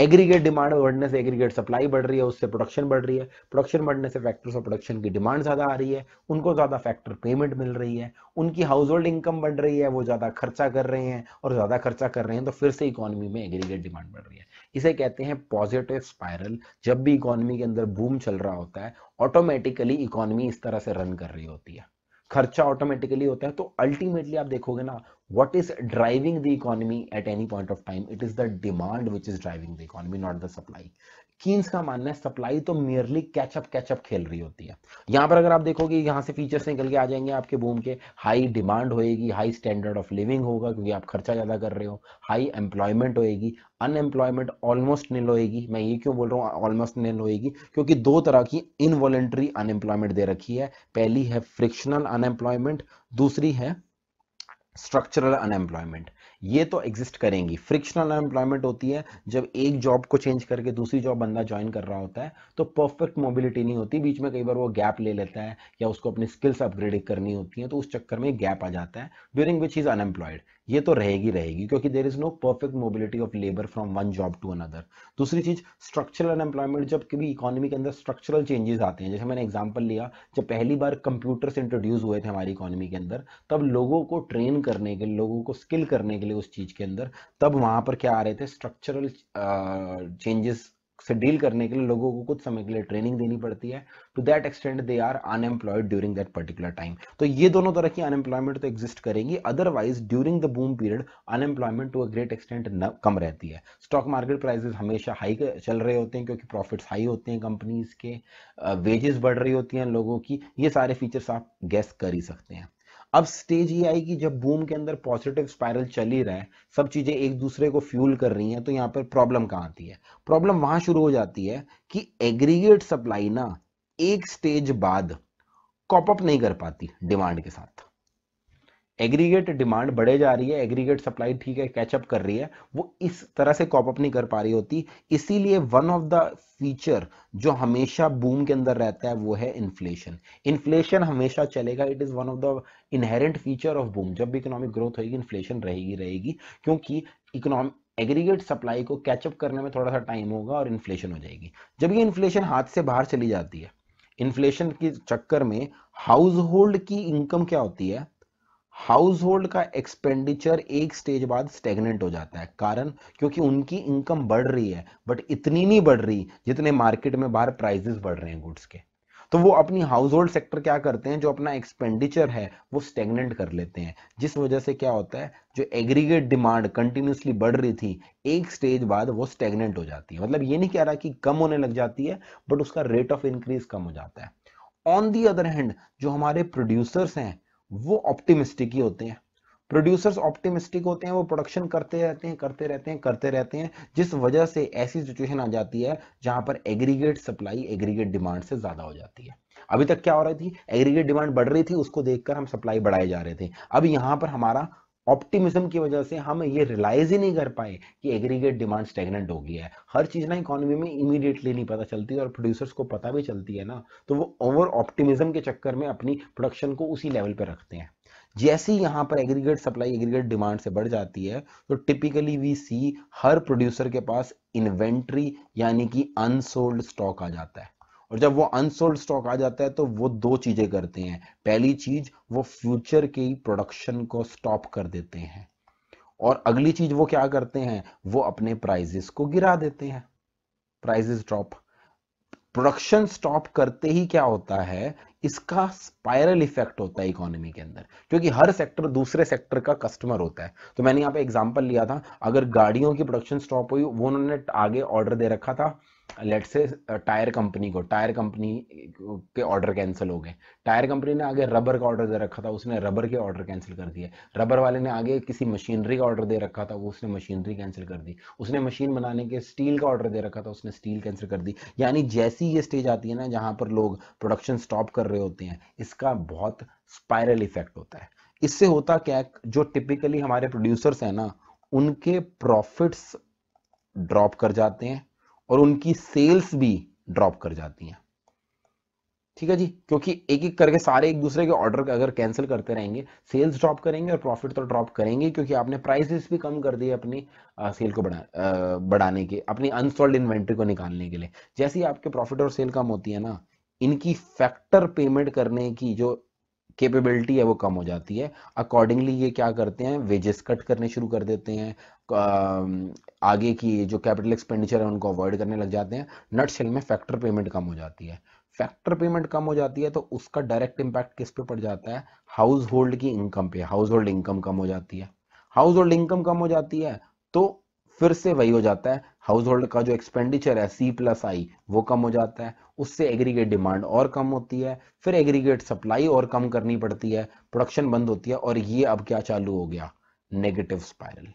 एग्रीगेट डिमांड बढ़ने से एग्रीगेट सप्लाई बढ़ रही है उससे प्रोडक्शन बढ़ रही है प्रोडक्शन बढ़ने से फैक्टर्स ऑफ प्रोडक्शन की डिमांड ज़्यादा आ रही है उनको ज़्यादा फैक्टर पेमेंट मिल रही है उनकी हाउस होल्ड इनकम बढ़ रही है वो ज़्यादा खर्चा कर रहे हैं और ज़्यादा खर्चा कर रहे हैं तो फिर से इकोनॉमी में एग्रीगेट डिमांड बढ़ रही है इसे कहते हैं पॉजिटिव स्पायरल जब भी इकोनॉमी के अंदर बूम चल रहा होता है ऑटोमेटिकली इकोनॉमी इस तरह से रन कर रही होती है खर्चा ऑटोमेटिकली होता है तो अल्टीमेटली आप देखोगे ना what is driving the economy at any point of time it is the demand which is driving the economy not the supply Keynes का मानना है सप्लाई तो मेयरली कैचअप कैचअप खेल रही होती है यहाँ पर अगर आप देखोगे यहां से फीचर्स निकल के आ जाएंगे आपके बूम के हाई डिमांड होएगी हाई स्टैंडर्ड ऑफ लिविंग होगा क्योंकि आप खर्चा ज़्यादा कर रहे हो हाई एम्प्लॉयमेंट होएगी अनएम्प्लॉयमेंट ऑलमोस्ट नील होएगी मैं ये क्यों बोल रहा हूँ ऑलमोस्ट नील होएगी क्योंकि दो तरह की इनवॉलेंट्री अनएम्प्लॉयमेंट दे रखी है पहली है फ्रिक्शनल अनएम्प्लॉयमेंट दूसरी है स्ट्रक्चरल अनएम्प्लॉयमेंट ये तो एग्जिस्ट करेंगी फ्रिक्शनल अनएम्प्लॉयमेंट होती है जब एक जॉब को चेंज करके दूसरी जॉब बंदा ज्वाइन कर रहा होता है तो परफेक्ट मोबिलिटी नहीं होती बीच में कई बार वो गैप ले लेता है या उसको अपनी स्किल्स अपग्रेड करनी होती है तो उस चक्कर में गैप आ जाता है ड्यूरिंग विच इज अनएम्प्लॉयड ये तो रहेगी रहेगी क्योंकि there is no perfect mobility of labour from one job to another दूसरी चीज स्ट्रक्चरल अनएम्प्लॉयमेंट जब कभी इकोनॉमी के अंदर स्ट्रक्चरल चेंजेस आते हैं जैसे मैंने एग्जाम्पल लिया जब पहली बार कंप्यूटर्स इंट्रोड्यूस हुए थे हमारी इकोनॉमी के अंदर तब लोगों को ट्रेन करने के लिए लोगों को स्किल करने के लिए उस चीज के अंदर तब वहां पर क्या आ रहे थे स्ट्रक्चरल चेंजेस से डील करने के लिए लोगों को कुछ समय के लिए ट्रेनिंग देनी पड़ती है to that extent they are unemployed during that particular time तो ये दोनों तरह की अनएम्प्लॉयमेंट तो एग्जिस्ट करेंगी otherwise during the boom period unemployment to a great extent कम रहती है स्टॉक मार्केट प्राइजेस हमेशा हाई चल रहे होते हैं क्योंकि प्रॉफिट्स हाई होते हैं कंपनीज के वेजेस बढ़ रही होती हैं लोगों की ये सारे फीचर्स आप गैस कर ही सकते हैं अब स्टेज ये आएगी जब बूम के अंदर पॉजिटिव स्पाइरल चल ही रहा है सब चीजें एक दूसरे को फ्यूल कर रही हैं तो यहाँ पर प्रॉब्लम कहाँ आती है प्रॉब्लम वहां शुरू हो जाती है कि एग्रीगेट सप्लाई ना एक स्टेज बाद कॉपअप नहीं कर पाती डिमांड के साथ एग्रीगेट डिमांड बढ़े जा रही है एग्रीगेट सप्लाई ठीक है कैचअप कर रही है वो इस तरह से कॉपअप नहीं कर पा रही होती इसीलिए वन ऑफ द फीचर जो हमेशा बूम के अंदर रहता है वो है इन्फ्लेशन इन्फ्लेशन हमेशा चलेगा it is one of the inherent feature of boom जब भी इकोनॉमिक ग्रोथ होगी इन्फ्लेशन रहेगी रहेगी क्योंकि इकोनॉमिक एग्रीगेट सप्लाई को कैचअप करने में थोड़ा सा टाइम होगा और इन्फ्लेशन हो जाएगी जब ये इन्फ्लेशन हाथ से बाहर चली जाती है इन्फ्लेशन के चक्कर में हाउस होल्ड की इनकम क्या होती है हाउस होल्ड का एक्सपेंडिचर एक स्टेज बाद स्टेगनेंट हो जाता है कारण क्योंकि उनकी इनकम बढ़ रही है बट इतनी नहीं बढ़ रही जितने मार्केट में बाहर प्राइजेस बढ़ रहे हैं गुड्स के तो वो अपनी हाउस होल्ड सेक्टर क्या करते हैं जो अपना एक्सपेंडिचर है वो स्टेगनेंट कर लेते हैं जिस वजह से क्या होता है जो एग्रीगेट डिमांड कंटिन्यूसली बढ़ रही थी एक स्टेज बाद वो स्टेगनेंट हो जाती है मतलब ये नहीं कह रहा कि कम होने लग जाती है बट उसका रेट ऑफ इंक्रीज कम हो जाता है ऑन दी अदर हैंड जो हमारे प्रोड्यूसर्स हैं वो ऑप्टिमिस्टिक ही होते हैं प्रोड्यूसर्स ऑप्टिमिस्टिक होते हैं वो प्रोडक्शन करते रहते हैं करते रहते हैं करते रहते हैं जिस वजह से ऐसी सिचुएशन आ जाती है जहां पर एग्रीगेट सप्लाई एग्रीगेट डिमांड से ज्यादा हो जाती है अभी तक क्या हो रही थी एग्रीगेट डिमांड बढ़ रही थी उसको देखकर हम सप्लाई बढ़ाए जा रहे थे अब यहां पर हमारा ऑप्टिमिज्म की वजह से हम ये रियलाइज ही नहीं कर पाए कि एग्रीगेट डिमांड स्टेगनेंट हो गया है हर चीज़ ना इकोनॉमी में इमीडिएटली नहीं पता चलती और प्रोड्यूसर्स को पता भी चलती है ना तो वो ओवर ऑप्टिमिज्म के चक्कर में अपनी प्रोडक्शन को उसी लेवल पर रखते हैं जैसी यहाँ पर एग्रीगेट सप्लाई एग्रीगेट डिमांड से बढ़ जाती है तो टिपिकली वी सी हर प्रोड्यूसर के पास इन्वेंट्री यानी कि अनसोल्ड स्टॉक आ जाता है और जब वो अनसोल्ड स्टॉक आ जाता है तो वो दो चीजें करते हैं पहली चीज वो फ्यूचर की प्रोडक्शन को स्टॉप कर देते हैं और अगली चीज वो क्या करते हैं वो अपने प्राइजेस को गिरा देते हैं प्राइजेस ड्रॉप प्रोडक्शन स्टॉप करते ही क्या होता है इसका स्पायरल इफेक्ट होता है इकोनॉमी के अंदर क्योंकि हर सेक्टर दूसरे सेक्टर का कस्टमर होता है तो मैंने यहाँ पे एग्जांपल लिया था अगर गाड़ियों की प्रोडक्शन स्टॉप हुई वो उन्होंने आगे ऑर्डर दे रखा था लेट से टायर कंपनी को टायर कंपनी के ऑर्डर कैंसिल हो गए टायर कंपनी ने आगे रबर का ऑर्डर दे रखा था उसने रबर के ऑर्डर कैंसिल कर दिए रबर वाले ने आगे किसी मशीनरी का ऑर्डर दे रखा था वो उसने मशीनरी कैंसिल कर दी उसने मशीन बनाने के स्टील का ऑर्डर दे रखा था उसने स्टील कैंसिल कर दी यानी जैसी ये स्टेज आती है ना जहाँ पर लोग प्रोडक्शन स्टॉप कर रहे होते हैं इसका बहुत स्पायरल इफेक्ट होता है इससे होता क्या जो टिपिकली हमारे प्रोड्यूसर्स हैं ना उनके प्रॉफिट्स ड्रॉप कर जाते हैं और उनकी सेल्स भी ड्रॉप कर जाती हैं ठीक है जी क्योंकि एक एक करके सारे एक दूसरे के ऑर्डर अगर कैंसिल करते रहेंगे सेल्स ड्रॉप करेंगे और प्रॉफिट तो ड्रॉप करेंगे क्योंकि आपने प्राइसेस भी कम कर दिए अपनी आ, सेल को बढ़ा आ, बढ़ाने के अपनी अनसोल्ड इन्वेंट्री को निकालने के लिए जैसे ही आपके प्रॉफिट और सेल कम होती है ना इनकी फैक्टर पेमेंट करने की जो केपेबिलिटी है वो कम हो जाती है अकॉर्डिंगली ये क्या करते हैं वेजेस कट करने शुरू कर देते हैं आगे की जो कैपिटल एक्सपेंडिचर है उनको अवॉइड करने लग जाते हैं नट सेल में फैक्टर पेमेंट कम हो जाती है फैक्टर पेमेंट कम हो जाती है तो उसका डायरेक्ट इम्पैक्ट किस पे पड़ जाता है हाउस होल्ड की इनकम पे हाउस होल्ड इनकम कम हो जाती है हाउस होल्ड इनकम कम हो जाती है तो फिर से वही हो जाता है हाउस होल्ड का जो एक्सपेंडिचर है सी प्लस आई वो कम हो जाता है उससे एग्रीगेट डिमांड और कम होती है फिर एग्रीगेट सप्लाई और कम करनी पड़ती है प्रोडक्शन बंद होती है और ये अब क्या चालू हो गया negative spiral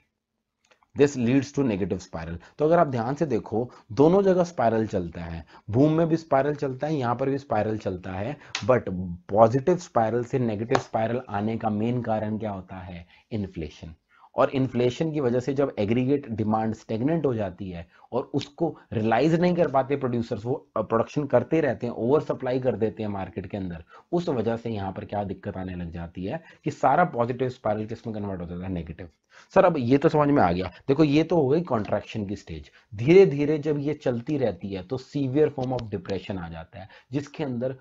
this leads to negative spiral तो अगर आप ध्यान से देखो दोनों जगह स्पायरल चलता है भूम में भी स्पायरल चलता है यहाँ पर भी स्पायरल चलता है बट पॉजिटिव स्पायरल से नेगेटिव स्पायरल आने का मेन कारण क्या होता है इन्फ्लेशन और इन्फ्लेशन की वजह से जब एग्रीगेट डिमांड स्टेगनेंट हो जाती है और उसको रिलाइज नहीं कर पाते प्रोड्यूसर्स वो प्रोडक्शन करते रहते हैं ओवर सप्लाई कर देते हैं मार्केट के अंदर उस वजह से यहाँ पर क्या दिक्कत आने लग जाती है कि सारा पॉजिटिव स्पायरल किसमें कन्वर्ट हो जाता है नेगेटिव सर अब ये तो समझ में आ गया देखो ये तो हो गई कॉन्ट्रैक्शन की स्टेज धीरे धीरे जब ये चलती रहती है तो सीवियर फॉर्म ऑफ डिप्रेशन आ जाता है जिसके अंदर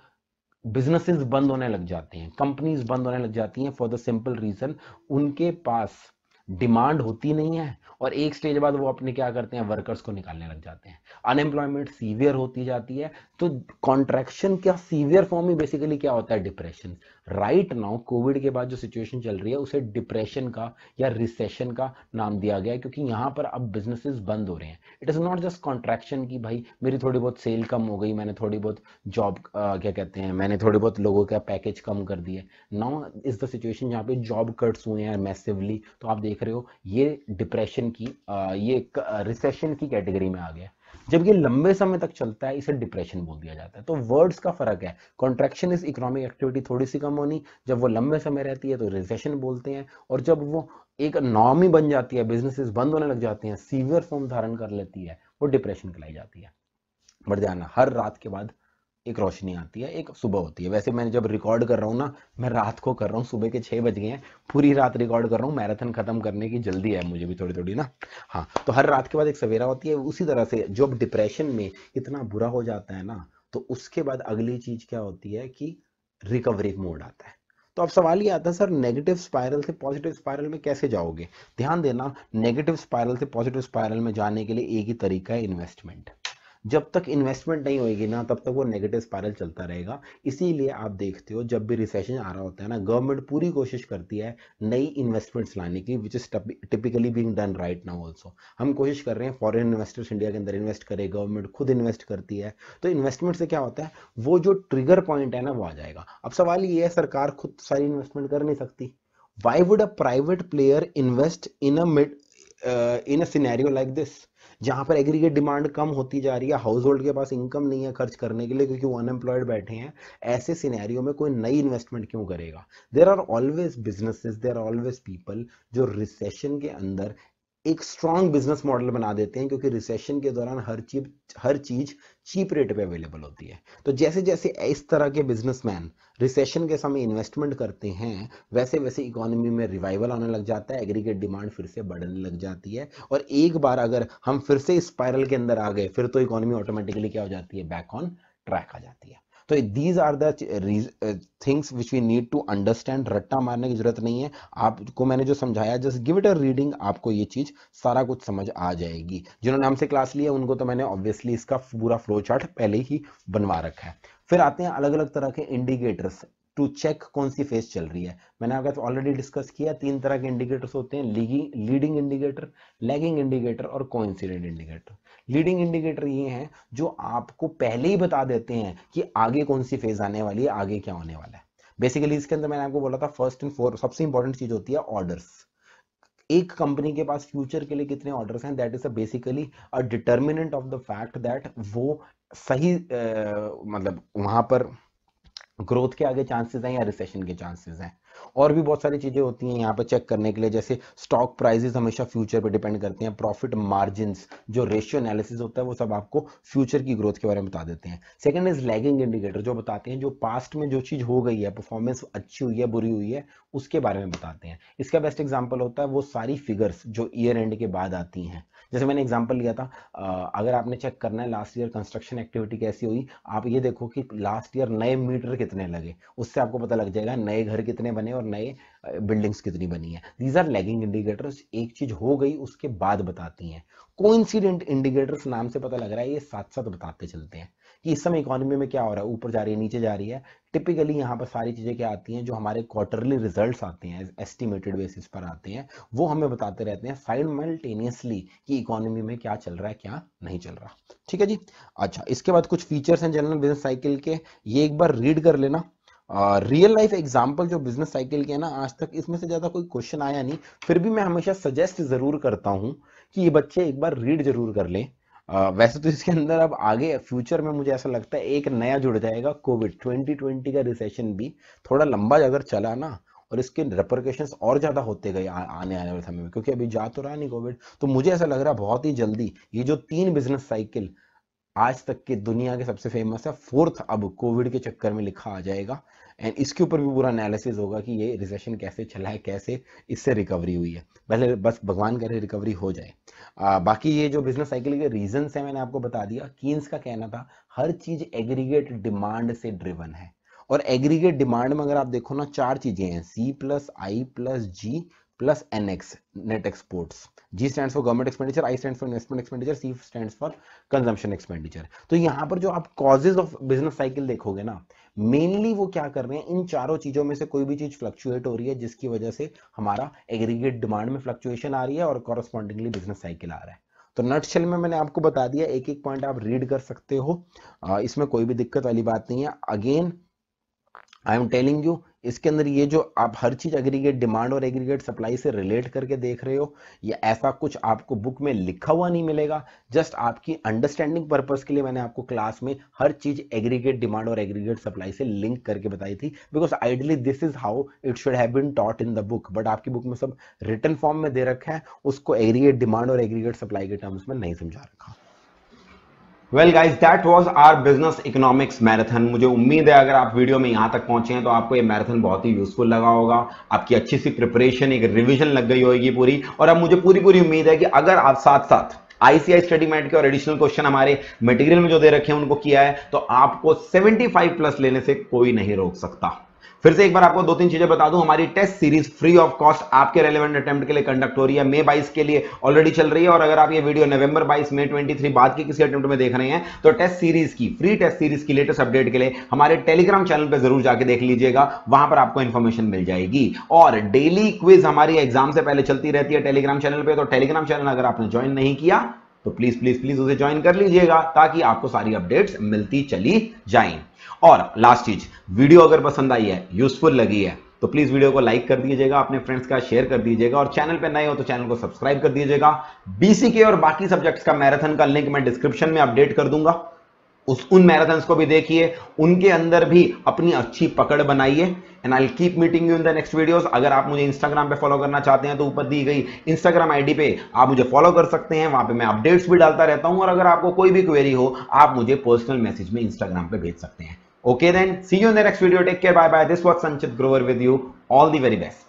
बिजनेसेस बंद होने लग जाते हैं कंपनीज बंद होने लग जाती हैं फॉर द सिंपल रीजन उनके पास डिमांड होती नहीं है और एक स्टेज बाद वो अपने क्या करते हैं वर्कर्स को निकालने लग जाते हैं अनएम्प्लॉयमेंट सीवियर होती जाती है तो कॉन्ट्रैक्शन क्या सीवियर फॉर्म ही बेसिकली क्या होता है डिप्रेशन राइट नाउ कोविड के बाद जो सिचुएशन चल रही है उसे डिप्रेशन का या रिसेशन का नाम दिया गया है क्योंकि यहाँ पर अब बिजनेसेस बंद हो रहे हैं it is not just contraction की भाई मेरी थोड़ी बहुत सेल कम हो गई मैंने थोड़ी बहुत जॉब क्या कहते हैं मैंने थोड़ी बहुत लोगों का पैकेज कम कर दिए नाउ इज़ द सिचुएशन जहाँ पे जॉब कट्स हुए हैं मैसिवली तो आप देख रहे हो ये डिप्रेशन की आ, ये रिसेशन की कैटेगरी में आ गया है जब ये लंबे समय तक चलता है इसे डिप्रेशन बोल दिया जाता है तो वर्ड्स का फर्क है कॉन्ट्रेक्शन इज इकोनॉमिक एक्टिविटी थोड़ी सी कम होनी जब वो लंबे समय रहती है तो रिसेशन बोलते हैं और जब वो एक नॉर्म ही बन जाती है बिजनेसेस बंद होने लग जाते हैं सीवियर फॉर्म धारण कर लेती है वो डिप्रेशन कहलाई जाती है बढ़ जाना हर रात के बाद एक रोशनी आती है एक सुबह होती है वैसे मैं जब रिकॉर्ड कर रहा हूँ ना मैं रात को कर रहा हूँ सुबह के छह बज गए हैं पूरी रात रिकॉर्ड कर रहा हूँ मैराथन खत्म करने की जल्दी है मुझे भी थोड़ी थोड़ी ना हाँ तो हर रात के बाद एक सवेरा होती है उसी तरह से जो अब डिप्रेशन में इतना बुरा हो जाता है ना तो उसके बाद अगली चीज़ क्या होती है कि रिकवरी मोड आता है तो अब सवाल ये आता है सर नेगेटिव स्पायरल से पॉजिटिव स्पायरल में कैसे जाओगे ध्यान देना नेगेटिव स्पायरल से पॉजिटिव स्पायरल में जाने के लिए एक ही तरीका है इन्वेस्टमेंट जब तक इन्वेस्टमेंट नहीं होगी ना तब तक वो नेगेटिव स्पायरल चलता रहेगा इसीलिए आप देखते हो जब भी रिसेशन आ रहा होता है ना गवर्नमेंट पूरी कोशिश करती है नई इन्वेस्टमेंट्स लाने की which is typically being done right now also हम कोशिश कर रहे हैं फॉरेन इन्वेस्टर्स इंडिया के अंदर इन्वेस्ट करे गवर्नमेंट खुद इन्वेस्ट करती है तो इन्वेस्टमेंट से क्या होता है वो जो ट्रिगर पॉइंट है ना वो आ जाएगा अब सवाल ये है सरकार खुद सारी इन्वेस्टमेंट कर नहीं सकती why would a private player invest in a mid in a scenario like this जहाँ पर एग्रीगेट डिमांड कम होती जा रही है हाउस होल्ड के पास इनकम नहीं है खर्च करने के लिए क्योंकि वो अनएम्प्लॉयड बैठे हैं ऐसे सिनेरियो में कोई नई इन्वेस्टमेंट क्यों करेगा there are always businesses there are always people जो रिसेशन के अंदर एक स्ट्रांग बिजनेस मॉडल बना देते हैं क्योंकि रिसेशन के दौरान हर चीज हर चीज चीप रेट पे अवेलेबल होती है तो जैसे जैसे इस तरह के बिजनेसमैन रिसेशन के समय इन्वेस्टमेंट करते हैं वैसे वैसे इकोनॉमी में रिवाइवल आने लग जाता है एग्रीगेट डिमांड फिर से बढ़ने लग जाती है और एक बार अगर हम फिर से स्पायरल के अंदर आ गए फिर तो इकोनॉमी ऑटोमेटिकली क्या हो जाती है बैक ऑन ट्रैक आ जाती है तो these are things which we need to understand रट्टा मारने की जरूरत नहीं है आपको मैंने जो समझाया just give it a reading आपको ये चीज सारा कुछ समझ आ जाएगी जिन्होंने हमसे क्लास लिया उनको तो मैंने ऑब्वियसली इसका पूरा फ्लो चार्ट पहले ही बनवा रखा है फिर आते हैं अलग अलग तरह के इंडिकेटर्स टू चेक कौन सी फेज चल रही है मैंने आपके ऑलरेडी डिस्कस किया तीन तरह के इंडिकेटर्स होते हैं लीडिंग इंडिकेटर लैगिंग इंडिकेटर और कोइंसिडेंट इंडिकेटर लीडिंग इंडिकेटर ये हैं जो आपको पहले ही बता देते हैं कि आगे कौन सी फेज आने वाली है आगे क्या होने वाला है बेसिकली इसके अंदर मैंने आपको बोला था फर्स्ट एंड फोर सबसे इंपॉर्टेंट चीज होती है ऑर्डर्स एक कंपनी के पास फ्यूचर के लिए कितने ऑर्डर्स हैं that is a basically a determinant of the fact that वो सही uh, मतलब वहां पर ग्रोथ के आगे चांसेस हैं या रिसेशन के चांसेस हैं और भी बहुत सारी चीज़ें होती हैं यहाँ पे चेक करने के लिए जैसे स्टॉक प्राइजेस हमेशा फ्यूचर पे डिपेंड करते हैं प्रॉफिट मार्जिन जो रेशियो एनालिसिस होता है वो सब आपको फ्यूचर की ग्रोथ के बारे में बता देते हैं सेकेंड इज लैगिंग इंडिकेटर जो बताते हैं जो पास्ट में जो चीज़ हो गई है परफॉर्मेंस अच्छी हुई है बुरी हुई है उसके बारे में बताते हैं इसका बेस्ट एग्जाम्पल होता है वो सारी फिगर्स जो ईयर एंड के बाद आती हैं जैसे मैंने एग्जाम्पल लिया था अगर आपने चेक करना है लास्ट ईयर कंस्ट्रक्शन एक्टिविटी कैसी हुई आप ये देखो कि लास्ट ईयर नए मीटर कितने लगे उससे आपको पता लग जाएगा नए घर कितने बने और नए बिल्डिंग्स कितनी बनी है दीज आर लैगिंग इंडिकेटर्स एक चीज हो गई उसके बाद बताती हैं कोइंसिडेंट इंडिकेटर्स नाम से पता लग रहा है ये साथ साथ बताते चलते हैं कि इस समय इकोनॉमी में क्या हो रहा है ऊपर जा रही है नीचे जा रही है टिपिकली यहाँ पर सारी चीज़ें क्या आती हैं जो हमारे क्वार्टरली रिजल्ट्स आते हैं एस्टिमेटेड बेसिस पर आते हैं वो हमें बताते रहते हैं साइड मल्टेनियसली कि इकोनॉमी में क्या चल रहा है क्या नहीं चल रहा ठीक है जी अच्छा इसके बाद कुछ फीचर्स हैं जनरल बिजनेस साइकिल के ये एक बार रीड कर लेना रियल लाइफ एग्जाम्पल जो बिजनेस साइकिल के ना आज तक इसमें से ज्यादा कोई क्वेश्चन आया नहीं फिर भी मैं हमेशा सजेस्ट जरूर करता हूँ कि ये बच्चे एक बार रीड जरूर कर लें Uh, वैसे तो इसके अंदर अब आगे फ्यूचर में मुझे ऐसा लगता है एक नया जुड़ जाएगा कोविड 2020 का रिसेशन भी थोड़ा लंबा अगर चला ना और इसके रेपरकेशन और ज्यादा होते गए आने आने वाले समय में क्योंकि अभी जा तो रहा नहीं कोविड तो मुझे ऐसा लग रहा है बहुत ही जल्दी ये जो तीन बिजनेस साइकिल आज तक की दुनिया के सबसे फेमस है फोर्थ अब कोविड के चक्कर में लिखा आ जाएगा एंड इसके ऊपर भी पूरा एनालिसिस होगा कि ये रिसेशन कैसे चला है कैसे इससे रिकवरी हुई है पहले बस भगवान करे रिकवरी हो जाए आ, बाकी ये जो बिजनेस साइकिल के रीजन हैं मैंने आपको बता दिया कीन्स का कहना था हर चीज़ एग्रीगेट डिमांड से ड्रिवन है और एग्रीगेट डिमांड में अगर आप देखो ना चार चीज़ें हैं C plus I plus G plus N X net exports G stand for government expenditure I stand for investment expenditure C stand for consumption expenditure तो यहाँ पर जो आप कॉजेज ऑफ बिजनेस साइकिल देखोगे ना मेनली वो क्या कर रहे हैं इन चारों चीजों में से कोई भी चीज फ्लक्चुएट हो रही है जिसकी वजह से हमारा एग्रीगेट डिमांड में फ्लक्चुएशन आ रही है और कॉरस्पॉन्डिंगली बिजनेस साइकिल आ रहा है तो नटशेल में मैंने आपको बता दिया एक एक पॉइंट आप रीड कर सकते हो इसमें कोई भी दिक्कत वाली बात नहीं है again I am telling you इसके अंदर ये जो आप हर चीज एग्रीगेट डिमांड और एग्रीगेट सप्लाई से रिलेट करके देख रहे हो ये ऐसा कुछ आपको बुक में लिखा हुआ नहीं मिलेगा जस्ट आपकी अंडरस्टैंडिंग पर्पस के लिए मैंने आपको क्लास में हर चीज एग्रीगेट डिमांड और एग्रीगेट सप्लाई से लिंक करके बताई थी because ideally this is how it should have been taught in the book but आपकी बुक में सब रिटर्न फॉर्म में दे रखा है उसको एग्रीगेट डिमांड और एग्रीगेट सप्लाई के टर्म्स में नहीं समझा रखा well guys that was our business economics marathon मुझे उम्मीद है अगर आप वीडियो में यहाँ तक पहुंचे हैं तो आपको ये मैराथन बहुत ही यूजफुल लगा होगा आपकी अच्छी सी प्रिपरेशन एक रिविजन लग गई होगी पूरी और अब मुझे पूरी पूरी उम्मीद है कि अगर आप साथ साथ आईसीआई स्टडी मैट के और एडिशनल क्वेश्चन हमारे मटेरियल में जो दे रखे हैं उनको किया है तो आपको 75 प्लस लेने से कोई नहीं रोक सकता फिर से एक बार आपको दो तीन चीजें बता दूं हमारी test series free of cost आपके रेलेवेंट अटेम्प्ट के लिए कंडक्ट हो रही है मे बाइस के लिए ऑलरेडी चल रही है और अगर आप ये वीडियो नवंबर बाईस मे 23 बाद के किसी अटेम्प्ट में देख रहे हैं तो टेस्ट सीरीज की फ्री टेस्ट सीरीज की लेटेस्ट अपडेट के लिए हमारे टेलीग्राम चैनल पर जरूर जाके देख लीजिएगा वहां पर आपको इन्फॉर्मेशन मिल जाएगी और डेली क्विज हमारी एग्जाम से पहले चलती रहती है टेलीग्राम चैनल पर तो टेलीग्राम चैनल अगर आपने ज्वाइन नहीं किया तो प्लीज प्लीज प्लीज उसे ज्वाइन कर लीजिएगा ताकि आपको सारी अपडेट्स मिलती चली जाए और लास्ट चीज वीडियो अगर पसंद आई है यूजफुल लगी है तो प्लीज वीडियो को लाइक कर दीजिएगा अपने फ्रेंड्स का शेयर कर दीजिएगा और चैनल पर नए हो तो चैनल को सब्सक्राइब कर दीजिएगा बीसी के और बाकी सब्जेक्ट्स का मैराथन का लिंक मैं डिस्क्रिप्शन में अपडेट कर दूंगा उस उन मैराथन को भी देखिए उनके अंदर भी अपनी अच्छी पकड़ बनाइए and I keep meeting you in the next videos अगर आप मुझे इंस्टाग्राम पे फॉलो करना चाहते हैं तो ऊपर दी गई इंस्टाग्राम आईडी पे आप मुझे फॉलो कर सकते हैं वहां पे मैं अपडेट्स भी डालता रहता हूं और अगर आपको कोई भी क्वेरी हो आप मुझे पर्सनल मैसेज में इंस्टाग्राम पे भेज सकते हैं Okay then, see you in the next video. Take care. Bye bye. This was Sanchit Grover with you. All the very best.